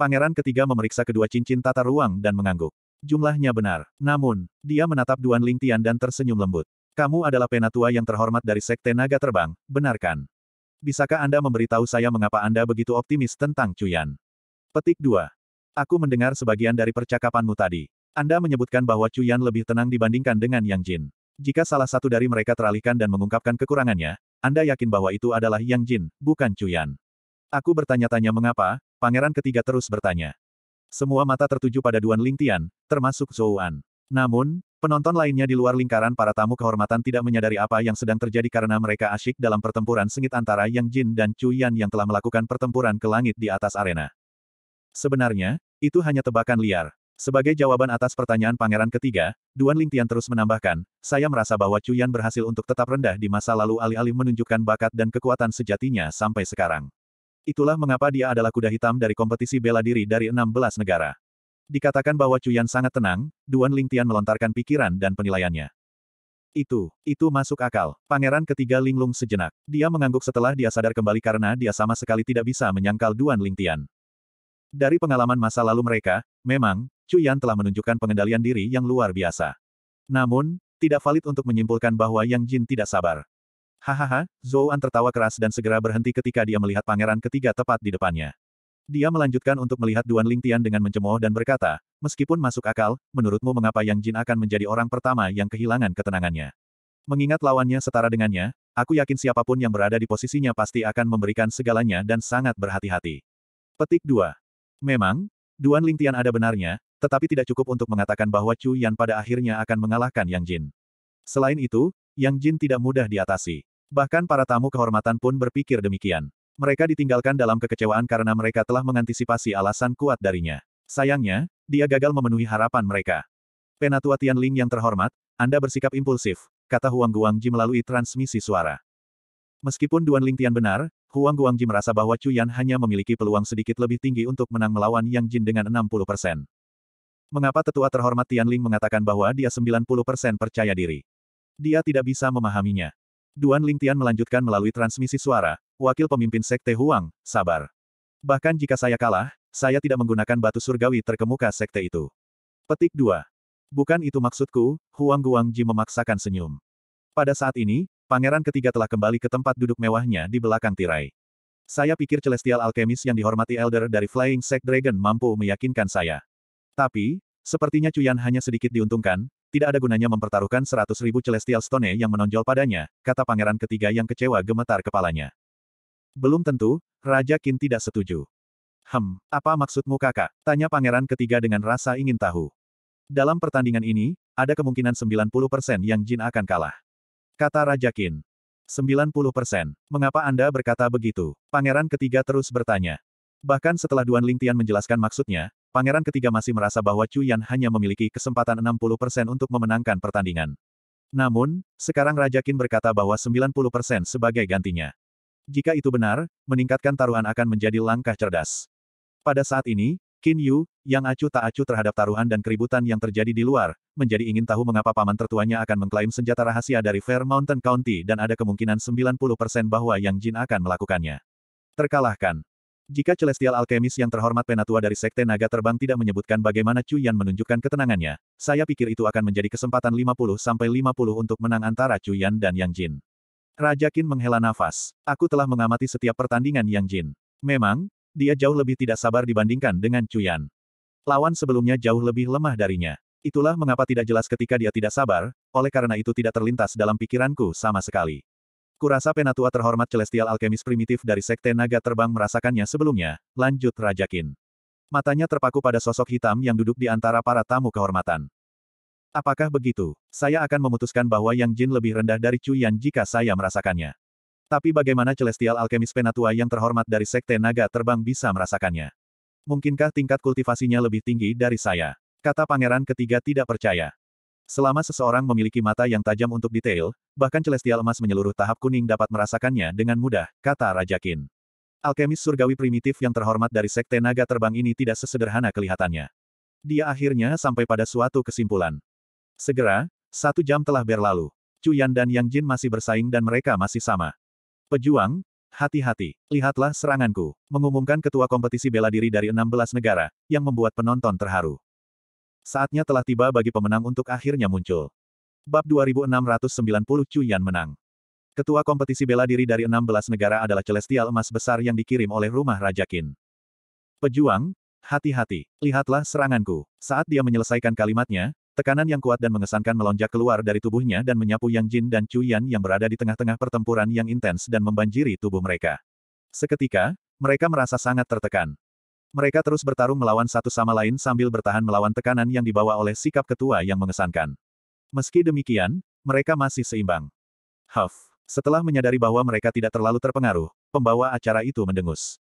Pangeran ketiga memeriksa kedua cincin tata ruang dan mengangguk. Jumlahnya benar. Namun, dia menatap Duan Ling Tian dan tersenyum lembut. Kamu adalah penatua yang terhormat dari Sekte Naga Terbang, benarkan? Bisakah Anda memberitahu saya mengapa Anda begitu optimis tentang Cuyan? Petik 2. Aku mendengar sebagian dari percakapanmu tadi. Anda menyebutkan bahwa Cuyan lebih tenang dibandingkan dengan Yang Jin. Jika salah satu dari mereka teralihkan dan mengungkapkan kekurangannya, Anda yakin bahwa itu adalah Yang Jin, bukan Cuyan. Aku bertanya-tanya mengapa, pangeran ketiga terus bertanya. Semua mata tertuju pada Duan Lingtian, termasuk Zhou An. Namun, penonton lainnya di luar lingkaran para tamu kehormatan tidak menyadari apa yang sedang terjadi karena mereka asyik dalam pertempuran sengit antara Yang Jin dan Cuyan yang telah melakukan pertempuran ke langit di atas arena. Sebenarnya, itu hanya tebakan liar. Sebagai jawaban atas pertanyaan pangeran ketiga, Duan Lingtian terus menambahkan, saya merasa bahwa Yan berhasil untuk tetap rendah di masa lalu alih-alih menunjukkan bakat dan kekuatan sejatinya sampai sekarang. Itulah mengapa dia adalah kuda hitam dari kompetisi bela diri dari 16 negara. Dikatakan bahwa Yan sangat tenang, Duan Lingtian melontarkan pikiran dan penilaiannya. Itu, itu masuk akal. Pangeran ketiga linglung sejenak. Dia mengangguk setelah dia sadar kembali karena dia sama sekali tidak bisa menyangkal Duan Lingtian. Dari pengalaman masa lalu mereka, memang, Chu Yan telah menunjukkan pengendalian diri yang luar biasa. Namun, tidak valid untuk menyimpulkan bahwa Yang Jin tidak sabar. Hahaha, Zhou An tertawa keras dan segera berhenti ketika dia melihat pangeran ketiga tepat di depannya. Dia melanjutkan untuk melihat Duan Ling Tian dengan mencemooh dan berkata, meskipun masuk akal, menurutmu mengapa Yang Jin akan menjadi orang pertama yang kehilangan ketenangannya? Mengingat lawannya setara dengannya, aku yakin siapapun yang berada di posisinya pasti akan memberikan segalanya dan sangat berhati-hati. Petik 2. Memang, Duan Ling Tian ada benarnya, tetapi tidak cukup untuk mengatakan bahwa Chu Yan pada akhirnya akan mengalahkan Yang Jin. Selain itu, Yang Jin tidak mudah diatasi. Bahkan para tamu kehormatan pun berpikir demikian. Mereka ditinggalkan dalam kekecewaan karena mereka telah mengantisipasi alasan kuat darinya. Sayangnya, dia gagal memenuhi harapan mereka. Penatua Tian Ling yang terhormat, Anda bersikap impulsif, kata Huang Guangji melalui transmisi suara. Meskipun Duan Ling Tian benar, Huang Guangji merasa bahwa Chu Yan hanya memiliki peluang sedikit lebih tinggi untuk menang melawan Yang Jin dengan 60%. persen. Mengapa tetua terhormat Tian Ling mengatakan bahwa dia 90% percaya diri? Dia tidak bisa memahaminya. Duan Ling Tian melanjutkan melalui transmisi suara, wakil pemimpin Sekte Huang, sabar. Bahkan jika saya kalah, saya tidak menggunakan batu surgawi terkemuka Sekte itu. Petik 2. Bukan itu maksudku, Huang Guangji memaksakan senyum. Pada saat ini, pangeran ketiga telah kembali ke tempat duduk mewahnya di belakang tirai. Saya pikir Celestial Alchemist yang dihormati Elder dari Flying Sect Dragon mampu meyakinkan saya. Tapi, sepertinya Cuyan hanya sedikit diuntungkan, tidak ada gunanya mempertaruhkan seratus ribu Celestial Stone yang menonjol padanya, kata pangeran ketiga yang kecewa gemetar kepalanya. Belum tentu, Raja Qin tidak setuju. Hem, apa maksudmu kakak? Tanya pangeran ketiga dengan rasa ingin tahu. Dalam pertandingan ini, ada kemungkinan 90% yang Jin akan kalah. Kata Raja Qin. 90%. Mengapa Anda berkata begitu? Pangeran ketiga terus bertanya. Bahkan setelah Duan Ling Tian menjelaskan maksudnya, Pangeran ketiga masih merasa bahwa Chu Yan hanya memiliki kesempatan 60% untuk memenangkan pertandingan. Namun, sekarang Raja Qin berkata bahwa 90% sebagai gantinya. Jika itu benar, meningkatkan taruhan akan menjadi langkah cerdas. Pada saat ini, Qin Yu, yang acuh tak acuh terhadap taruhan dan keributan yang terjadi di luar, menjadi ingin tahu mengapa paman tertuanya akan mengklaim senjata rahasia dari Fair Mountain County dan ada kemungkinan 90% bahwa Yang Jin akan melakukannya. Terkalahkan. Jika Celestial Alchemist yang terhormat penatua dari Sekte Naga Terbang tidak menyebutkan bagaimana Chu Yan menunjukkan ketenangannya, saya pikir itu akan menjadi kesempatan 50-50 untuk menang antara Chu Yan dan Yang Jin. Raja Qin menghela nafas. Aku telah mengamati setiap pertandingan Yang Jin. Memang, dia jauh lebih tidak sabar dibandingkan dengan Chu Yan. Lawan sebelumnya jauh lebih lemah darinya. Itulah mengapa tidak jelas ketika dia tidak sabar, oleh karena itu tidak terlintas dalam pikiranku sama sekali. Kurasa penatua terhormat celestial alkemis primitif dari Sekte Naga terbang merasakannya sebelumnya, lanjut Raja Rajakin. Matanya terpaku pada sosok hitam yang duduk di antara para tamu kehormatan. Apakah begitu? Saya akan memutuskan bahwa Yang Jin lebih rendah dari Yan jika saya merasakannya. Tapi bagaimana celestial alkemis penatua yang terhormat dari Sekte Naga terbang bisa merasakannya? Mungkinkah tingkat kultivasinya lebih tinggi dari saya? Kata pangeran ketiga tidak percaya. Selama seseorang memiliki mata yang tajam untuk detail, bahkan celestial emas menyeluruh tahap kuning dapat merasakannya dengan mudah, kata Raja Qin. Alkemis surgawi primitif yang terhormat dari Sekte Naga Terbang ini tidak sesederhana kelihatannya. Dia akhirnya sampai pada suatu kesimpulan. Segera, satu jam telah berlalu. Cuyan dan Yang Jin masih bersaing dan mereka masih sama. Pejuang, hati-hati, lihatlah seranganku, mengumumkan ketua kompetisi bela diri dari 16 negara, yang membuat penonton terharu. Saatnya telah tiba bagi pemenang untuk akhirnya muncul. Bab 2690 Yan menang. Ketua kompetisi bela diri dari 16 negara adalah celestial emas besar yang dikirim oleh rumah Raja Qin. Pejuang, hati-hati, lihatlah seranganku. Saat dia menyelesaikan kalimatnya, tekanan yang kuat dan mengesankan melonjak keluar dari tubuhnya dan menyapu Yang Jin dan Cuyan yang berada di tengah-tengah pertempuran yang intens dan membanjiri tubuh mereka. Seketika, mereka merasa sangat tertekan. Mereka terus bertarung melawan satu sama lain sambil bertahan melawan tekanan yang dibawa oleh sikap ketua yang mengesankan. Meski demikian, mereka masih seimbang. Huff. Setelah menyadari bahwa mereka tidak terlalu terpengaruh, pembawa acara itu mendengus.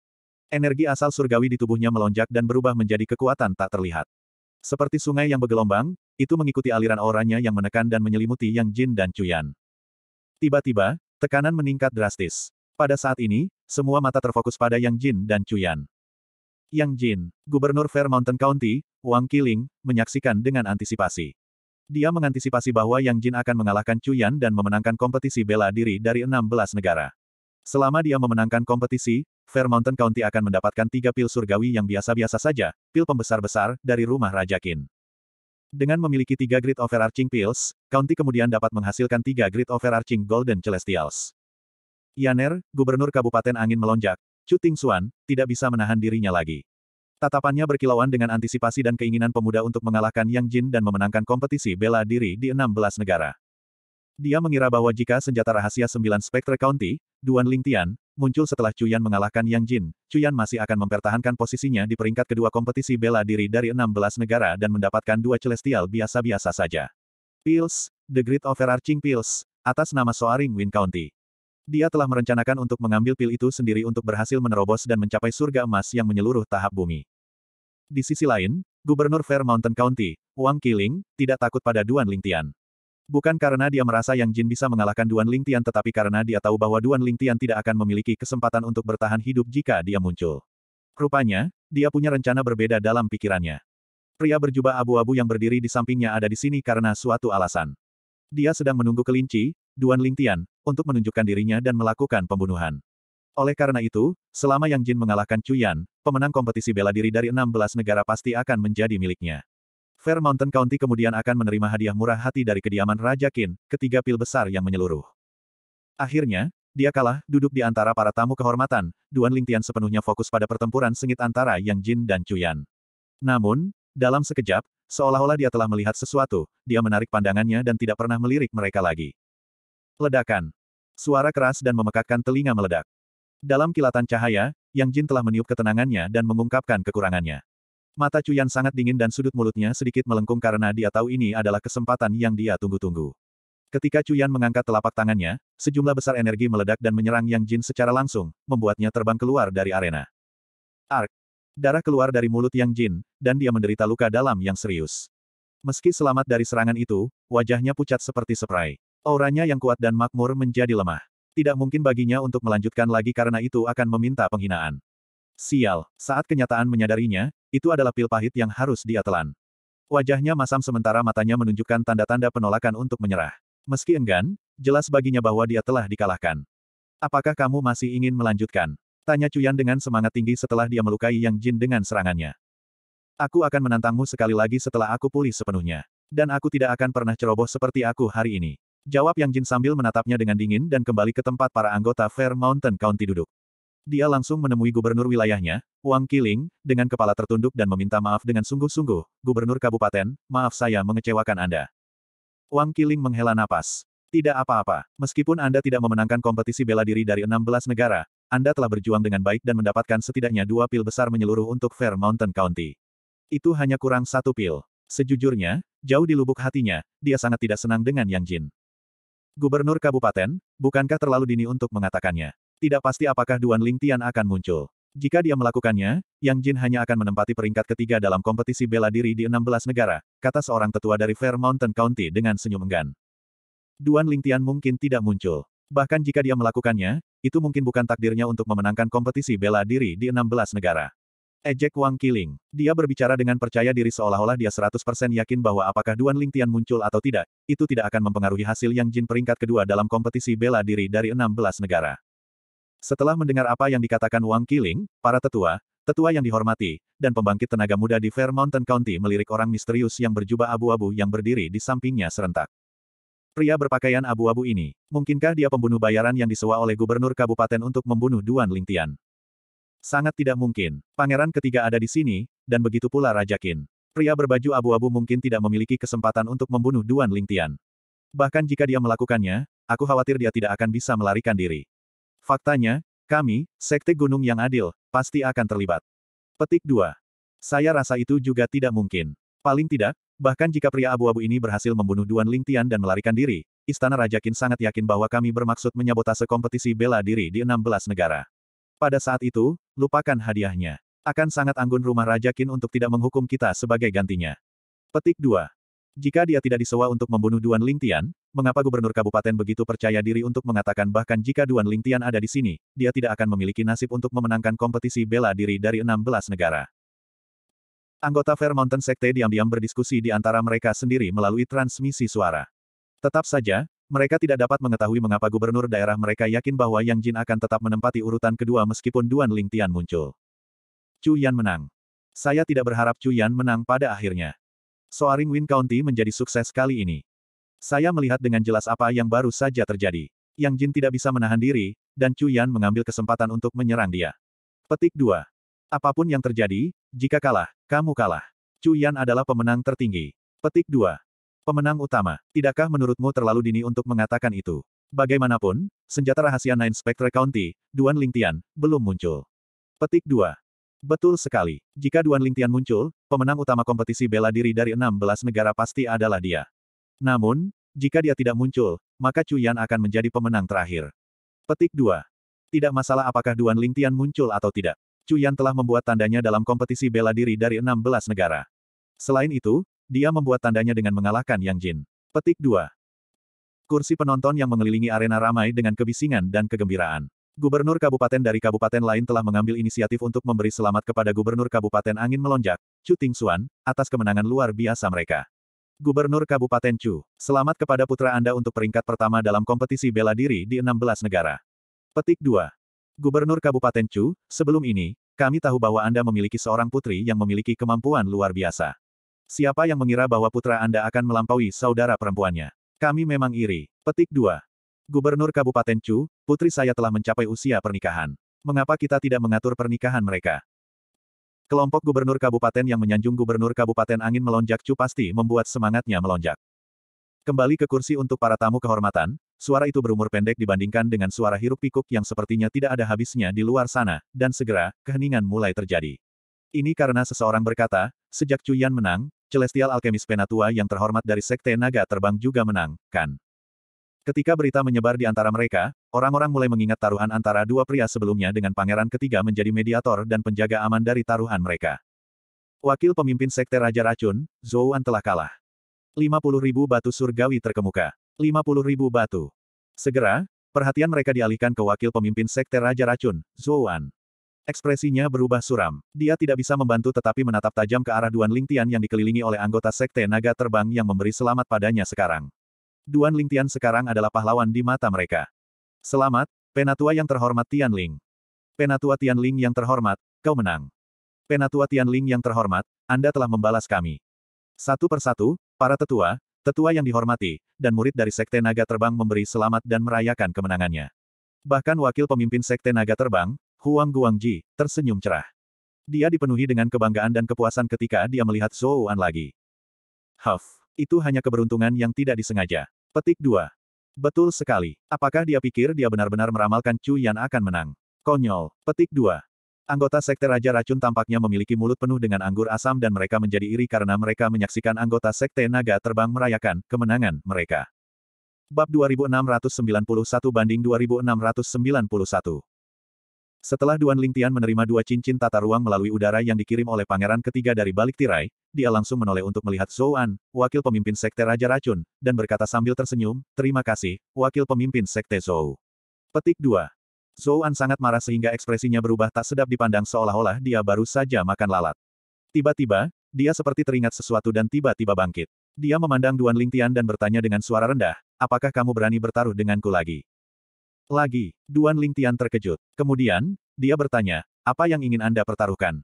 Energi asal surgawi di tubuhnya melonjak dan berubah menjadi kekuatan tak terlihat. Seperti sungai yang bergelombang, itu mengikuti aliran auranya yang menekan dan menyelimuti Yang Jin dan Cuyan. Tiba-tiba, tekanan meningkat drastis. Pada saat ini, semua mata terfokus pada Yang Jin dan Cuyan. Yang Jin, Gubernur Fairmountain County, Wang Qiling, menyaksikan dengan antisipasi. Dia mengantisipasi bahwa Yang Jin akan mengalahkan Yan dan memenangkan kompetisi bela diri dari 16 negara. Selama dia memenangkan kompetisi, Fairmountain County akan mendapatkan tiga pil surgawi yang biasa-biasa saja, pil pembesar-besar, dari rumah Raja Qin. Dengan memiliki tiga grid overarching pills, County kemudian dapat menghasilkan tiga grid overarching Golden Celestials. Yaner, Gubernur Kabupaten Angin melonjak, Chu Ting Xuan, tidak bisa menahan dirinya lagi. Tatapannya berkilauan dengan antisipasi dan keinginan pemuda untuk mengalahkan Yang Jin dan memenangkan kompetisi bela diri di 16 negara. Dia mengira bahwa jika senjata rahasia sembilan Spectre County, Duan Ling Tian, muncul setelah Cuyan mengalahkan Yang Jin, Cuyan masih akan mempertahankan posisinya di peringkat kedua kompetisi bela diri dari 16 negara dan mendapatkan dua celestial biasa-biasa saja. Pills, The Great Overarching Pills, atas nama Soaring Win County. Dia telah merencanakan untuk mengambil pil itu sendiri untuk berhasil menerobos dan mencapai surga emas yang menyeluruh tahap bumi. Di sisi lain, Gubernur Fair Mountain County, Wang Qiling, tidak takut pada Duan Lingtian. Bukan karena dia merasa Yang Jin bisa mengalahkan Duan Lingtian tetapi karena dia tahu bahwa Duan Lingtian tidak akan memiliki kesempatan untuk bertahan hidup jika dia muncul. Rupanya, dia punya rencana berbeda dalam pikirannya. Pria berjubah abu-abu yang berdiri di sampingnya ada di sini karena suatu alasan. Dia sedang menunggu kelinci, Duan Lingtian, untuk menunjukkan dirinya dan melakukan pembunuhan. Oleh karena itu, selama Yang Jin mengalahkan Yan, pemenang kompetisi bela diri dari 16 negara pasti akan menjadi miliknya. Fair Mountain County kemudian akan menerima hadiah murah hati dari kediaman Raja Qin, ketiga pil besar yang menyeluruh. Akhirnya, dia kalah, duduk di antara para tamu kehormatan, Duan Lingtian sepenuhnya fokus pada pertempuran sengit antara Yang Jin dan Yan. Namun, dalam sekejap, seolah-olah dia telah melihat sesuatu, dia menarik pandangannya dan tidak pernah melirik mereka lagi. Ledakan. Suara keras dan memekakkan telinga meledak. Dalam kilatan cahaya, Yang Jin telah meniup ketenangannya dan mengungkapkan kekurangannya. Mata Cuyan sangat dingin dan sudut mulutnya sedikit melengkung karena dia tahu ini adalah kesempatan yang dia tunggu-tunggu. Ketika Cuyan mengangkat telapak tangannya, sejumlah besar energi meledak dan menyerang Yang Jin secara langsung, membuatnya terbang keluar dari arena. Ark. Darah keluar dari mulut Yang Jin, dan dia menderita luka dalam yang serius. Meski selamat dari serangan itu, wajahnya pucat seperti seprai. Auranya yang kuat dan makmur menjadi lemah. Tidak mungkin baginya untuk melanjutkan lagi karena itu akan meminta penghinaan. Sial, saat kenyataan menyadarinya, itu adalah pil pahit yang harus dia telan. Wajahnya masam sementara matanya menunjukkan tanda-tanda penolakan untuk menyerah. Meski enggan, jelas baginya bahwa dia telah dikalahkan. Apakah kamu masih ingin melanjutkan? Tanya Cuyan dengan semangat tinggi setelah dia melukai Yang Jin dengan serangannya. Aku akan menantangmu sekali lagi setelah aku pulih sepenuhnya. Dan aku tidak akan pernah ceroboh seperti aku hari ini. Jawab Yang Jin sambil menatapnya dengan dingin dan kembali ke tempat para anggota Fair Mountain County duduk. Dia langsung menemui gubernur wilayahnya, Wang Qiling, dengan kepala tertunduk dan meminta maaf dengan sungguh-sungguh, Gubernur Kabupaten, maaf saya mengecewakan Anda. Wang Qiling menghela napas. Tidak apa-apa, meskipun Anda tidak memenangkan kompetisi bela diri dari 16 negara, Anda telah berjuang dengan baik dan mendapatkan setidaknya dua pil besar menyeluruh untuk Fair Mountain County. Itu hanya kurang satu pil. Sejujurnya, jauh di lubuk hatinya, dia sangat tidak senang dengan Yang Jin. Gubernur kabupaten, bukankah terlalu dini untuk mengatakannya? Tidak pasti apakah Duan Lingtian akan muncul. Jika dia melakukannya, Yang Jin hanya akan menempati peringkat ketiga dalam kompetisi bela diri di 16 negara, kata seorang tetua dari Fair Mountain County dengan senyum enggan. Duan Lingtian mungkin tidak muncul. Bahkan jika dia melakukannya, itu mungkin bukan takdirnya untuk memenangkan kompetisi bela diri di 16 negara. Ejek Wang Qiling. Dia berbicara dengan percaya diri seolah-olah dia 100% yakin bahwa apakah Duan Ling Tian muncul atau tidak, itu tidak akan mempengaruhi hasil yang Jin peringkat kedua dalam kompetisi bela diri dari 16 negara. Setelah mendengar apa yang dikatakan Wang Qiling, para tetua, tetua yang dihormati, dan pembangkit tenaga muda di Fair Mountain County melirik orang misterius yang berjubah abu-abu yang berdiri di sampingnya serentak. Pria berpakaian abu-abu ini, mungkinkah dia pembunuh bayaran yang disewa oleh gubernur kabupaten untuk membunuh Duan Ling Tian? Sangat tidak mungkin, pangeran ketiga ada di sini, dan begitu pula Raja Qin. Pria berbaju abu-abu mungkin tidak memiliki kesempatan untuk membunuh Duan Lingtian. Bahkan jika dia melakukannya, aku khawatir dia tidak akan bisa melarikan diri. Faktanya, kami, Sekte Gunung yang Adil, pasti akan terlibat. Petik 2. Saya rasa itu juga tidak mungkin. Paling tidak, bahkan jika pria abu-abu ini berhasil membunuh Duan Lingtian dan melarikan diri, Istana Raja Qin sangat yakin bahwa kami bermaksud menyabotase kompetisi bela diri di 16 negara. Pada saat itu, lupakan hadiahnya. Akan sangat anggun rumah Raja Qin untuk tidak menghukum kita sebagai gantinya. Petik 2. Jika dia tidak disewa untuk membunuh Duan Lingtian, mengapa gubernur kabupaten begitu percaya diri untuk mengatakan bahkan jika Duan Lingtian ada di sini, dia tidak akan memiliki nasib untuk memenangkan kompetisi bela diri dari 16 negara. Anggota Fair Sekte diam-diam berdiskusi di antara mereka sendiri melalui transmisi suara. Tetap saja, mereka tidak dapat mengetahui mengapa gubernur daerah mereka yakin bahwa Yang Jin akan tetap menempati urutan kedua meskipun Duan Lingtian muncul. Chu Yan menang. Saya tidak berharap Chu Yan menang pada akhirnya. Soaring Win County menjadi sukses kali ini. Saya melihat dengan jelas apa yang baru saja terjadi. Yang Jin tidak bisa menahan diri, dan Chu Yan mengambil kesempatan untuk menyerang dia. Petik 2. Apapun yang terjadi, jika kalah, kamu kalah. Chu Yan adalah pemenang tertinggi. Petik 2. Pemenang utama, tidakkah menurutmu terlalu dini untuk mengatakan itu? Bagaimanapun, senjata rahasia Nine Spectre County, Duan Lingtian, belum muncul. Petik 2. Betul sekali. Jika Duan Lingtian muncul, pemenang utama kompetisi bela diri dari 16 negara pasti adalah dia. Namun, jika dia tidak muncul, maka Yan akan menjadi pemenang terakhir. Petik 2. Tidak masalah apakah Duan Lingtian muncul atau tidak. Yan telah membuat tandanya dalam kompetisi bela diri dari 16 negara. Selain itu, dia membuat tandanya dengan mengalahkan Yang Jin. Petik 2. Kursi penonton yang mengelilingi arena ramai dengan kebisingan dan kegembiraan. Gubernur kabupaten dari kabupaten lain telah mengambil inisiatif untuk memberi selamat kepada Gubernur Kabupaten Angin Melonjak, Chu Ting Xuan, atas kemenangan luar biasa mereka. Gubernur Kabupaten Chu, selamat kepada putra Anda untuk peringkat pertama dalam kompetisi bela diri di 16 negara. Petik 2. Gubernur Kabupaten Chu, sebelum ini, kami tahu bahwa Anda memiliki seorang putri yang memiliki kemampuan luar biasa. Siapa yang mengira bahwa putra Anda akan melampaui saudara perempuannya? Kami memang iri. Petik 2. Gubernur Kabupaten Chu, putri saya telah mencapai usia pernikahan. Mengapa kita tidak mengatur pernikahan mereka? Kelompok gubernur kabupaten yang menyanjung gubernur kabupaten angin melonjak Chu pasti membuat semangatnya melonjak. Kembali ke kursi untuk para tamu kehormatan, suara itu berumur pendek dibandingkan dengan suara hiruk pikuk yang sepertinya tidak ada habisnya di luar sana, dan segera, keheningan mulai terjadi. Ini karena seseorang berkata, Sejak Yan menang, Celestial Alchemist Penatua yang terhormat dari Sekte Naga terbang juga menang, kan? Ketika berita menyebar di antara mereka, orang-orang mulai mengingat taruhan antara dua pria sebelumnya dengan pangeran ketiga menjadi mediator dan penjaga aman dari taruhan mereka. Wakil pemimpin Sekte Raja Racun, An telah kalah. 50 ribu batu surgawi terkemuka. 50 ribu batu. Segera, perhatian mereka dialihkan ke wakil pemimpin Sekte Raja Racun, An. Ekspresinya berubah suram. Dia tidak bisa membantu tetapi menatap tajam ke arah Duan Lingtian yang dikelilingi oleh anggota Sekte Naga Terbang yang memberi selamat padanya sekarang. Duan Lingtian sekarang adalah pahlawan di mata mereka. Selamat, Penatua yang terhormat Tian Ling. Penatua Tian Ling yang terhormat, kau menang. Penatua Tian Ling yang terhormat, Anda telah membalas kami. Satu persatu, para tetua, tetua yang dihormati, dan murid dari Sekte Naga Terbang memberi selamat dan merayakan kemenangannya. Bahkan wakil pemimpin Sekte Naga Terbang, Huang Guangji, tersenyum cerah. Dia dipenuhi dengan kebanggaan dan kepuasan ketika dia melihat Zhou An lagi. Huff, itu hanya keberuntungan yang tidak disengaja. Petik 2. Betul sekali. Apakah dia pikir dia benar-benar meramalkan Chu Yan akan menang? Konyol. Petik 2. Anggota Sekte Raja Racun tampaknya memiliki mulut penuh dengan anggur asam dan mereka menjadi iri karena mereka menyaksikan anggota Sekte Naga terbang merayakan kemenangan mereka. Bab 2691 banding 2691 setelah Duan Lingtian menerima dua cincin tata ruang melalui udara yang dikirim oleh pangeran ketiga dari balik tirai, dia langsung menoleh untuk melihat Zhou An, wakil pemimpin sekte Raja Racun, dan berkata sambil tersenyum, Terima kasih, wakil pemimpin sekte Zhou. Petik 2. Zhou An sangat marah sehingga ekspresinya berubah tak sedap dipandang seolah-olah dia baru saja makan lalat. Tiba-tiba, dia seperti teringat sesuatu dan tiba-tiba bangkit. Dia memandang Duan Lingtian dan bertanya dengan suara rendah, apakah kamu berani bertaruh denganku lagi? Lagi, Duan Lingtian terkejut. Kemudian, dia bertanya, apa yang ingin Anda pertaruhkan?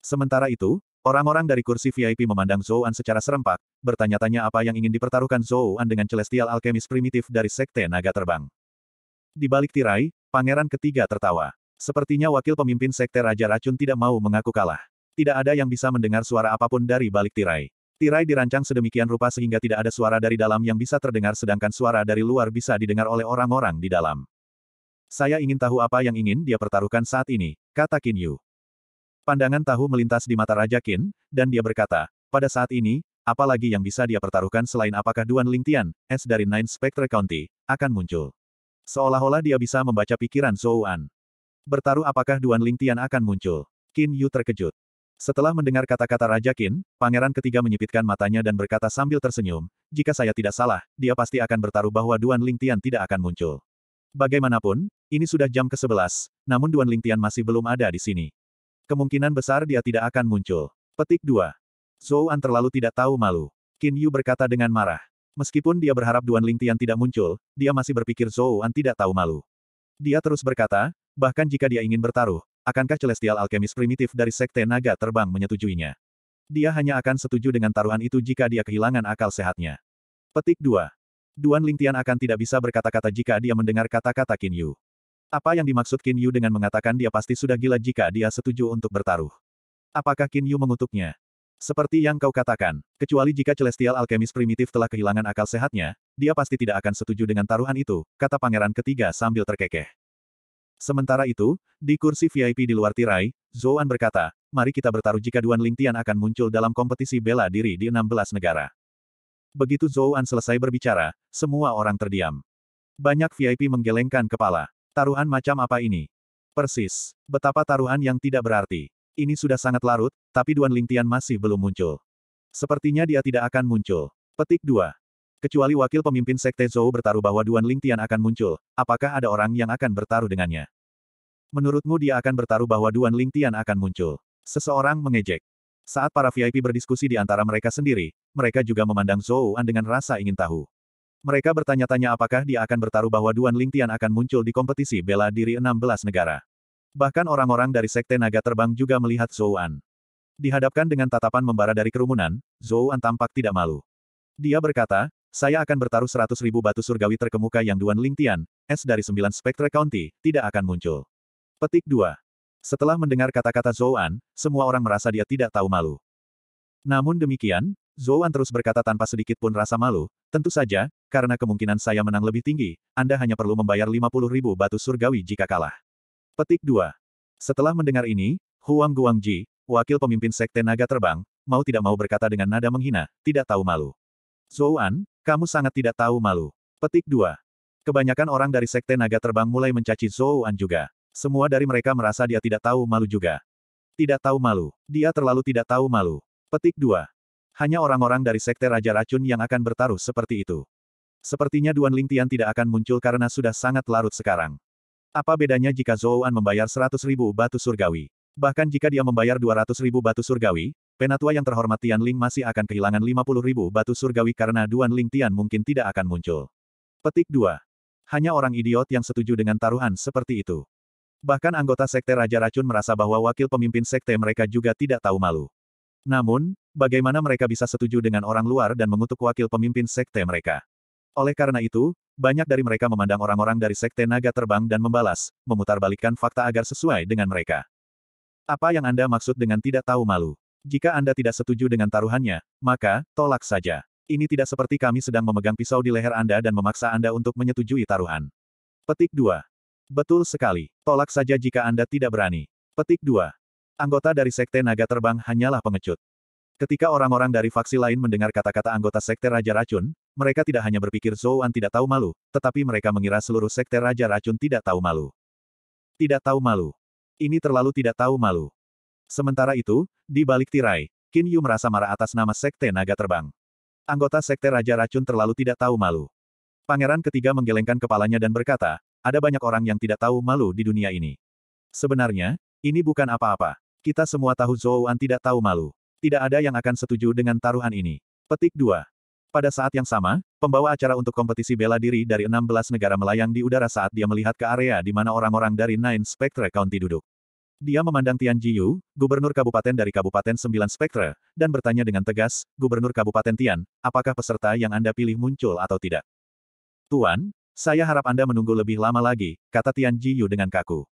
Sementara itu, orang-orang dari kursi VIP memandang Zhou An secara serempak, bertanya-tanya apa yang ingin dipertaruhkan Zhou An dengan celestial alkemis primitif dari Sekte Naga Terbang. Di balik tirai, pangeran ketiga tertawa. Sepertinya wakil pemimpin Sekte Raja Racun tidak mau mengaku kalah. Tidak ada yang bisa mendengar suara apapun dari balik tirai. Tirai dirancang sedemikian rupa sehingga tidak ada suara dari dalam yang bisa terdengar sedangkan suara dari luar bisa didengar oleh orang-orang di dalam. Saya ingin tahu apa yang ingin dia pertaruhkan saat ini, kata Qin Yu. Pandangan tahu melintas di mata Raja Qin, dan dia berkata, pada saat ini, apalagi yang bisa dia pertaruhkan selain apakah Duan Lingtian, es dari Nine Spectre County, akan muncul. Seolah-olah dia bisa membaca pikiran Zhou An. Bertaruh apakah Duan Lingtian akan muncul. Qin Yu terkejut. Setelah mendengar kata-kata Raja Qin, pangeran ketiga menyipitkan matanya dan berkata sambil tersenyum, jika saya tidak salah, dia pasti akan bertaruh bahwa Duan Lingtian tidak akan muncul. Bagaimanapun, ini sudah jam ke-11, namun Duan Lingtian masih belum ada di sini. Kemungkinan besar dia tidak akan muncul. Petik 2. Zhou An terlalu tidak tahu malu. Qin Yu berkata dengan marah. Meskipun dia berharap Duan Lingtian tidak muncul, dia masih berpikir Zhou An tidak tahu malu. Dia terus berkata, bahkan jika dia ingin bertaruh, akankah Celestial Alchemist primitif dari Sekte Naga terbang menyetujuinya? Dia hanya akan setuju dengan taruhan itu jika dia kehilangan akal sehatnya. Petik 2. Duan Lingtian akan tidak bisa berkata-kata jika dia mendengar kata-kata Qin Yu. Apa yang dimaksud Qin Yu dengan mengatakan dia pasti sudah gila jika dia setuju untuk bertaruh? Apakah Qin Yu mengutuknya? Seperti yang kau katakan, kecuali jika Celestial Alchemist primitif telah kehilangan akal sehatnya, dia pasti tidak akan setuju dengan taruhan itu, kata pangeran ketiga sambil terkekeh. Sementara itu, di kursi VIP di luar tirai, Zouan berkata, mari kita bertaruh jika Duan Lingtian akan muncul dalam kompetisi bela diri di 16 negara. Begitu Zouan selesai berbicara, semua orang terdiam. Banyak VIP menggelengkan kepala. Taruhan macam apa ini? Persis. Betapa taruhan yang tidak berarti. Ini sudah sangat larut, tapi Duan Lingtian masih belum muncul. Sepertinya dia tidak akan muncul. Petik 2. Kecuali wakil pemimpin Sekte Zhou bertaruh bahwa Duan Lingtian akan muncul, apakah ada orang yang akan bertaruh dengannya? Menurutmu dia akan bertaruh bahwa Duan Lingtian akan muncul? Seseorang mengejek. Saat para VIP berdiskusi di antara mereka sendiri, mereka juga memandang Zhou An dengan rasa ingin tahu. Mereka bertanya-tanya apakah dia akan bertaruh bahwa Duan Lingtian akan muncul di kompetisi bela diri 16 negara. Bahkan orang-orang dari Sekte Naga Terbang juga melihat Zhou An. Dihadapkan dengan tatapan membara dari kerumunan, Zhou An tampak tidak malu. Dia berkata, saya akan bertaruh 100 ribu batu surgawi terkemuka yang Duan Lingtian, S dari 9 Spectre County, tidak akan muncul. Petik 2. Setelah mendengar kata-kata Zhou An, semua orang merasa dia tidak tahu malu. Namun demikian, Zhou An terus berkata tanpa sedikit pun rasa malu, tentu saja, karena kemungkinan saya menang lebih tinggi, Anda hanya perlu membayar 50 ribu batu surgawi jika kalah. Petik 2. Setelah mendengar ini, Huang Guangji, wakil pemimpin Sekte Naga Terbang, mau tidak mau berkata dengan nada menghina, tidak tahu malu. An, kamu sangat tidak tahu malu. Petik 2. Kebanyakan orang dari Sekte Naga Terbang mulai mencaci An juga. Semua dari mereka merasa dia tidak tahu malu juga. Tidak tahu malu. Dia terlalu tidak tahu malu. Petik 2. Hanya orang-orang dari Sekte Raja Racun yang akan bertaruh seperti itu. Sepertinya Duan Lingtian tidak akan muncul karena sudah sangat larut sekarang. Apa bedanya jika An membayar seratus ribu batu surgawi? Bahkan jika dia membayar dua ratus ribu batu surgawi, penatua yang terhormat Tian Ling masih akan kehilangan lima puluh ribu batu surgawi karena Duan Lingtian mungkin tidak akan muncul. Petik 2. Hanya orang idiot yang setuju dengan taruhan seperti itu. Bahkan anggota Sekte Raja Racun merasa bahwa wakil pemimpin Sekte mereka juga tidak tahu malu. Namun, bagaimana mereka bisa setuju dengan orang luar dan mengutuk wakil pemimpin Sekte mereka? Oleh karena itu, banyak dari mereka memandang orang-orang dari Sekte Naga terbang dan membalas, memutarbalikkan fakta agar sesuai dengan mereka. Apa yang Anda maksud dengan tidak tahu malu? Jika Anda tidak setuju dengan taruhannya, maka, tolak saja. Ini tidak seperti kami sedang memegang pisau di leher Anda dan memaksa Anda untuk menyetujui taruhan. Petik 2. Betul sekali. Tolak saja jika Anda tidak berani. Petik 2. Anggota dari Sekte Naga Terbang hanyalah pengecut. Ketika orang-orang dari faksi lain mendengar kata-kata anggota Sekte Raja Racun, mereka tidak hanya berpikir Zouan tidak tahu malu, tetapi mereka mengira seluruh Sekte Raja Racun tidak tahu malu. Tidak tahu malu. Ini terlalu tidak tahu malu. Sementara itu, di balik tirai, Qin Yu merasa marah atas nama Sekte Naga Terbang. Anggota Sekte Raja Racun terlalu tidak tahu malu. Pangeran ketiga menggelengkan kepalanya dan berkata, ada banyak orang yang tidak tahu malu di dunia ini. Sebenarnya, ini bukan apa-apa. Kita semua tahu Zouan tidak tahu malu. Tidak ada yang akan setuju dengan taruhan ini. Petik 2. Pada saat yang sama, pembawa acara untuk kompetisi bela diri dari 16 negara melayang di udara saat dia melihat ke area di mana orang-orang dari Nine Spectre County duduk. Dia memandang Tian Jiyu, gubernur kabupaten dari Kabupaten Sembilan Spectre, dan bertanya dengan tegas, Gubernur Kabupaten Tian, apakah peserta yang Anda pilih muncul atau tidak? Tuan, saya harap Anda menunggu lebih lama lagi, kata Tian Jiyu dengan kaku.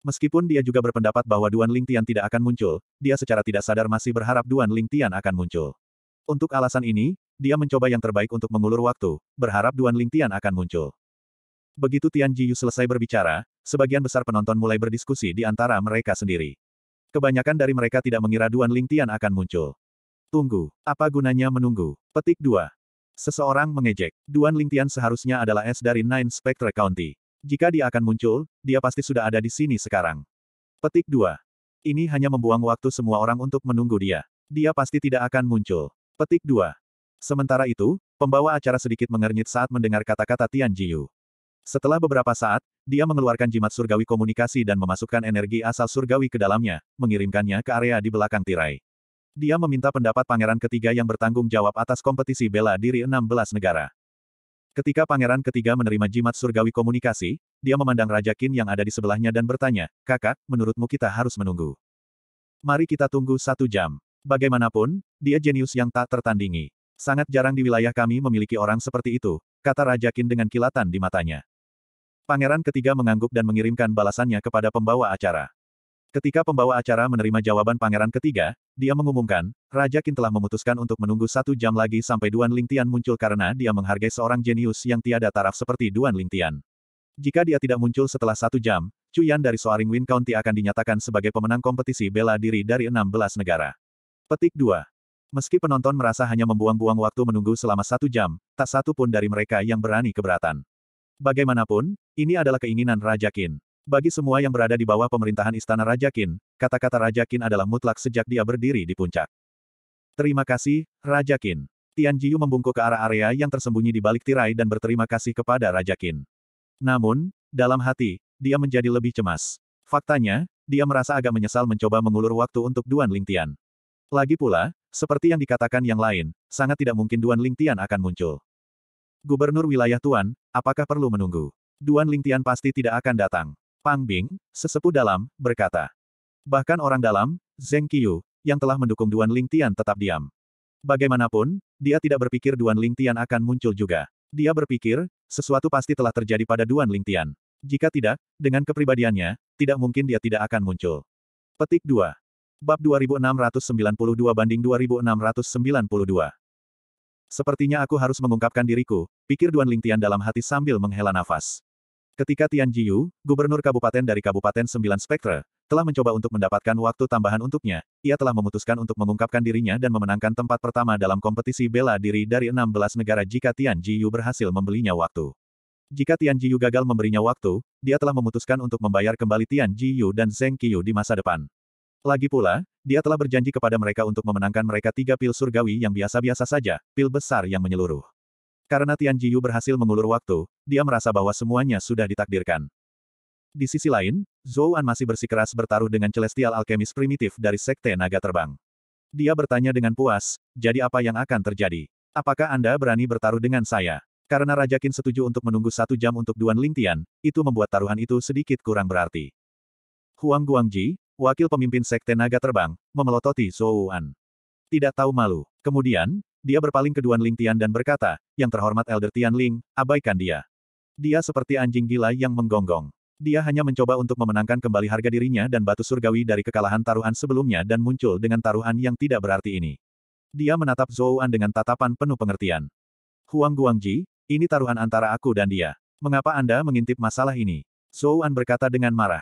Meskipun dia juga berpendapat bahwa Duan Ling Tian tidak akan muncul, dia secara tidak sadar masih berharap Duan Ling Tian akan muncul. Untuk alasan ini, dia mencoba yang terbaik untuk mengulur waktu, berharap Duan Ling Tian akan muncul. Begitu Tian Jiyu selesai berbicara, sebagian besar penonton mulai berdiskusi di antara mereka sendiri. Kebanyakan dari mereka tidak mengira Duan Ling Tian akan muncul. Tunggu, apa gunanya menunggu? Petik 2. Seseorang mengejek. Duan Ling Tian seharusnya adalah S dari Nine Spectre County. Jika dia akan muncul, dia pasti sudah ada di sini sekarang. Petik 2. Ini hanya membuang waktu semua orang untuk menunggu dia. Dia pasti tidak akan muncul. Petik 2. Sementara itu, pembawa acara sedikit mengernyit saat mendengar kata-kata Tian Jiu. Setelah beberapa saat, dia mengeluarkan jimat surgawi komunikasi dan memasukkan energi asal surgawi ke dalamnya, mengirimkannya ke area di belakang tirai. Dia meminta pendapat pangeran ketiga yang bertanggung jawab atas kompetisi bela diri 16 negara. Ketika pangeran ketiga menerima jimat surgawi komunikasi, dia memandang Raja Qin yang ada di sebelahnya dan bertanya, kakak, menurutmu kita harus menunggu? Mari kita tunggu satu jam. Bagaimanapun, dia jenius yang tak tertandingi. Sangat jarang di wilayah kami memiliki orang seperti itu, kata Raja Qin dengan kilatan di matanya. Pangeran ketiga mengangguk dan mengirimkan balasannya kepada pembawa acara. Ketika pembawa acara menerima jawaban pangeran ketiga, dia mengumumkan, Raja Qin telah memutuskan untuk menunggu satu jam lagi sampai Duan Lingtian muncul karena dia menghargai seorang jenius yang tiada taraf seperti Duan Lingtian. Jika dia tidak muncul setelah satu jam, Cuyan dari Soaring Wind County akan dinyatakan sebagai pemenang kompetisi bela diri dari 16 negara. Petik 2. Meski penonton merasa hanya membuang-buang waktu menunggu selama satu jam, tak satu pun dari mereka yang berani keberatan. Bagaimanapun, ini adalah keinginan Raja Qin. Bagi semua yang berada di bawah pemerintahan Istana Raja Qin, kata-kata Raja Qin adalah mutlak sejak dia berdiri di puncak. Terima kasih, Raja Qin. Tian Jiu membungkuk ke arah area yang tersembunyi di balik tirai dan berterima kasih kepada Raja Qin. Namun, dalam hati, dia menjadi lebih cemas. Faktanya, dia merasa agak menyesal mencoba mengulur waktu untuk Duan Lingtian. Lagi pula, seperti yang dikatakan yang lain, sangat tidak mungkin Duan Lingtian akan muncul. Gubernur wilayah Tuan, apakah perlu menunggu? Duan Lingtian pasti tidak akan datang. Pang Bing, sesepuh dalam, berkata. Bahkan orang dalam, Zeng Qiu, yang telah mendukung Duan Ling Tian tetap diam. Bagaimanapun, dia tidak berpikir Duan Ling Tian akan muncul juga. Dia berpikir, sesuatu pasti telah terjadi pada Duan Ling Tian. Jika tidak, dengan kepribadiannya, tidak mungkin dia tidak akan muncul. Petik 2. Bab 2692 banding 2692. Sepertinya aku harus mengungkapkan diriku, pikir Duan Ling Tian dalam hati sambil menghela nafas. Ketika Tian Jiu, gubernur kabupaten dari Kabupaten Sembilan Spektre, telah mencoba untuk mendapatkan waktu tambahan untuknya, ia telah memutuskan untuk mengungkapkan dirinya dan memenangkan tempat pertama dalam kompetisi bela diri dari 16 negara jika Tian Jiu berhasil membelinya waktu. Jika Tian Jiu gagal memberinya waktu, dia telah memutuskan untuk membayar kembali Tian Jiu dan Zeng Qiu di masa depan. Lagi pula, dia telah berjanji kepada mereka untuk memenangkan mereka tiga pil surgawi yang biasa-biasa saja, pil besar yang menyeluruh. Karena Tian Jiyu berhasil mengulur waktu, dia merasa bahwa semuanya sudah ditakdirkan. Di sisi lain, Zhou An masih bersikeras bertaruh dengan Celestial Alchemist primitif dari Sekte Naga Terbang. Dia bertanya dengan puas, jadi apa yang akan terjadi? Apakah Anda berani bertaruh dengan saya? Karena Raja Qin setuju untuk menunggu satu jam untuk Duan Lingtian, itu membuat taruhan itu sedikit kurang berarti. Huang Guangji, wakil pemimpin Sekte Naga Terbang, memelototi Zhou An. Tidak tahu malu. Kemudian, dia berpaling ke Duan Ling Tian dan berkata, yang terhormat Elder Tian Ling, abaikan dia. Dia seperti anjing gila yang menggonggong. Dia hanya mencoba untuk memenangkan kembali harga dirinya dan batu surgawi dari kekalahan taruhan sebelumnya dan muncul dengan taruhan yang tidak berarti ini. Dia menatap Zhou An dengan tatapan penuh pengertian. Huang Guangji, ini taruhan antara aku dan dia. Mengapa Anda mengintip masalah ini? Zhou An berkata dengan marah.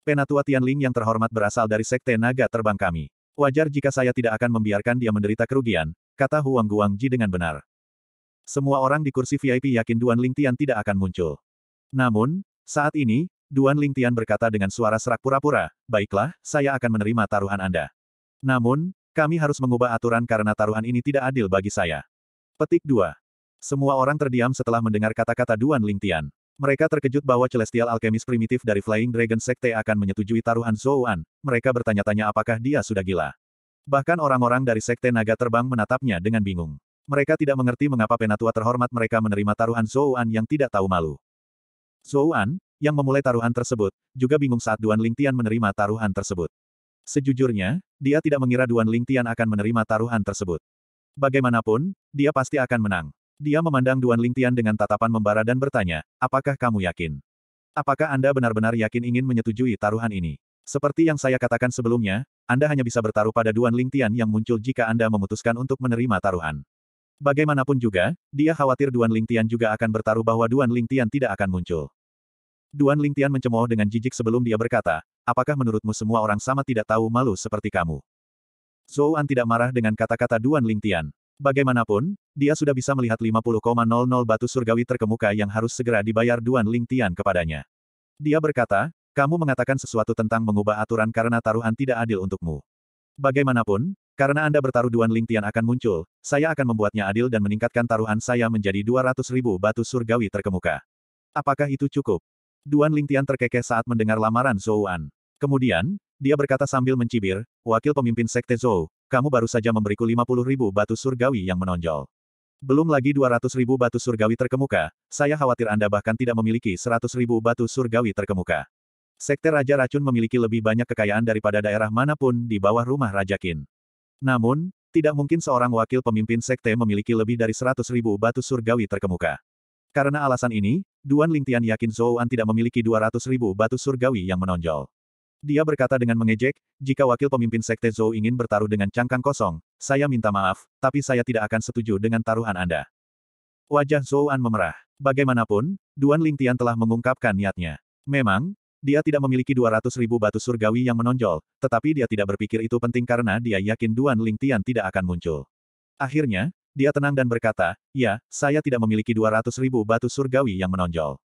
Penatua Tianling yang terhormat berasal dari Sekte Naga Terbang kami. Wajar jika saya tidak akan membiarkan dia menderita kerugian, kata Huang Guangji dengan benar. Semua orang di kursi VIP yakin Duan Lingtian tidak akan muncul. Namun, saat ini, Duan Lingtian berkata dengan suara serak pura-pura, baiklah, saya akan menerima taruhan Anda. Namun, kami harus mengubah aturan karena taruhan ini tidak adil bagi saya. Petik 2. Semua orang terdiam setelah mendengar kata-kata Duan Lingtian. Mereka terkejut bahwa Celestial Alchemist primitif dari Flying Dragon Sekte akan menyetujui taruhan Zouan. Mereka bertanya-tanya apakah dia sudah gila. Bahkan orang-orang dari Sekte Naga terbang menatapnya dengan bingung. Mereka tidak mengerti mengapa penatua terhormat mereka menerima taruhan Zouan yang tidak tahu malu. Zouan, yang memulai taruhan tersebut, juga bingung saat Duan Lingtian menerima taruhan tersebut. Sejujurnya, dia tidak mengira Duan Lingtian akan menerima taruhan tersebut. Bagaimanapun, dia pasti akan menang. Dia memandang Duan Lingtian dengan tatapan membara dan bertanya, apakah kamu yakin? Apakah Anda benar-benar yakin ingin menyetujui taruhan ini? Seperti yang saya katakan sebelumnya, Anda hanya bisa bertaruh pada Duan Lingtian yang muncul jika Anda memutuskan untuk menerima taruhan. Bagaimanapun juga, dia khawatir Duan Lingtian juga akan bertaruh bahwa Duan Lingtian tidak akan muncul. Duan Lingtian mencemooh dengan jijik sebelum dia berkata, apakah menurutmu semua orang sama tidak tahu malu seperti kamu? Zhou An tidak marah dengan kata-kata Duan Lingtian. Bagaimanapun, dia sudah bisa melihat 50,00 batu surgawi terkemuka yang harus segera dibayar Duan Lingtian kepadanya. Dia berkata, kamu mengatakan sesuatu tentang mengubah aturan karena taruhan tidak adil untukmu. Bagaimanapun, karena Anda bertaruh Duan Lingtian akan muncul, saya akan membuatnya adil dan meningkatkan taruhan saya menjadi 200 ribu batu surgawi terkemuka. Apakah itu cukup? Duan Lingtian terkekeh saat mendengar lamaran Zhou An. Kemudian, dia berkata sambil mencibir, wakil pemimpin sekte Zhou, kamu baru saja memberiku 50 ribu batu surgawi yang menonjol. Belum lagi 200 ribu batu surgawi terkemuka, saya khawatir Anda bahkan tidak memiliki 100 ribu batu surgawi terkemuka. Sekte Raja Racun memiliki lebih banyak kekayaan daripada daerah manapun di bawah rumah Raja Qin. Namun, tidak mungkin seorang wakil pemimpin sekte memiliki lebih dari seratus ribu batu surgawi terkemuka. Karena alasan ini, Duan Lingtian yakin Zhou An tidak memiliki dua ratus ribu batu surgawi yang menonjol. Dia berkata dengan mengejek, jika wakil pemimpin sekte Zhou ingin bertaruh dengan cangkang kosong, saya minta maaf, tapi saya tidak akan setuju dengan taruhan Anda. Wajah Zhou An memerah. Bagaimanapun, Duan Lingtian telah mengungkapkan niatnya. Memang, dia tidak memiliki 200 ribu batu surgawi yang menonjol, tetapi dia tidak berpikir itu penting karena dia yakin Duan Ling Tian tidak akan muncul. Akhirnya, dia tenang dan berkata, ya, saya tidak memiliki 200 ribu batu surgawi yang menonjol.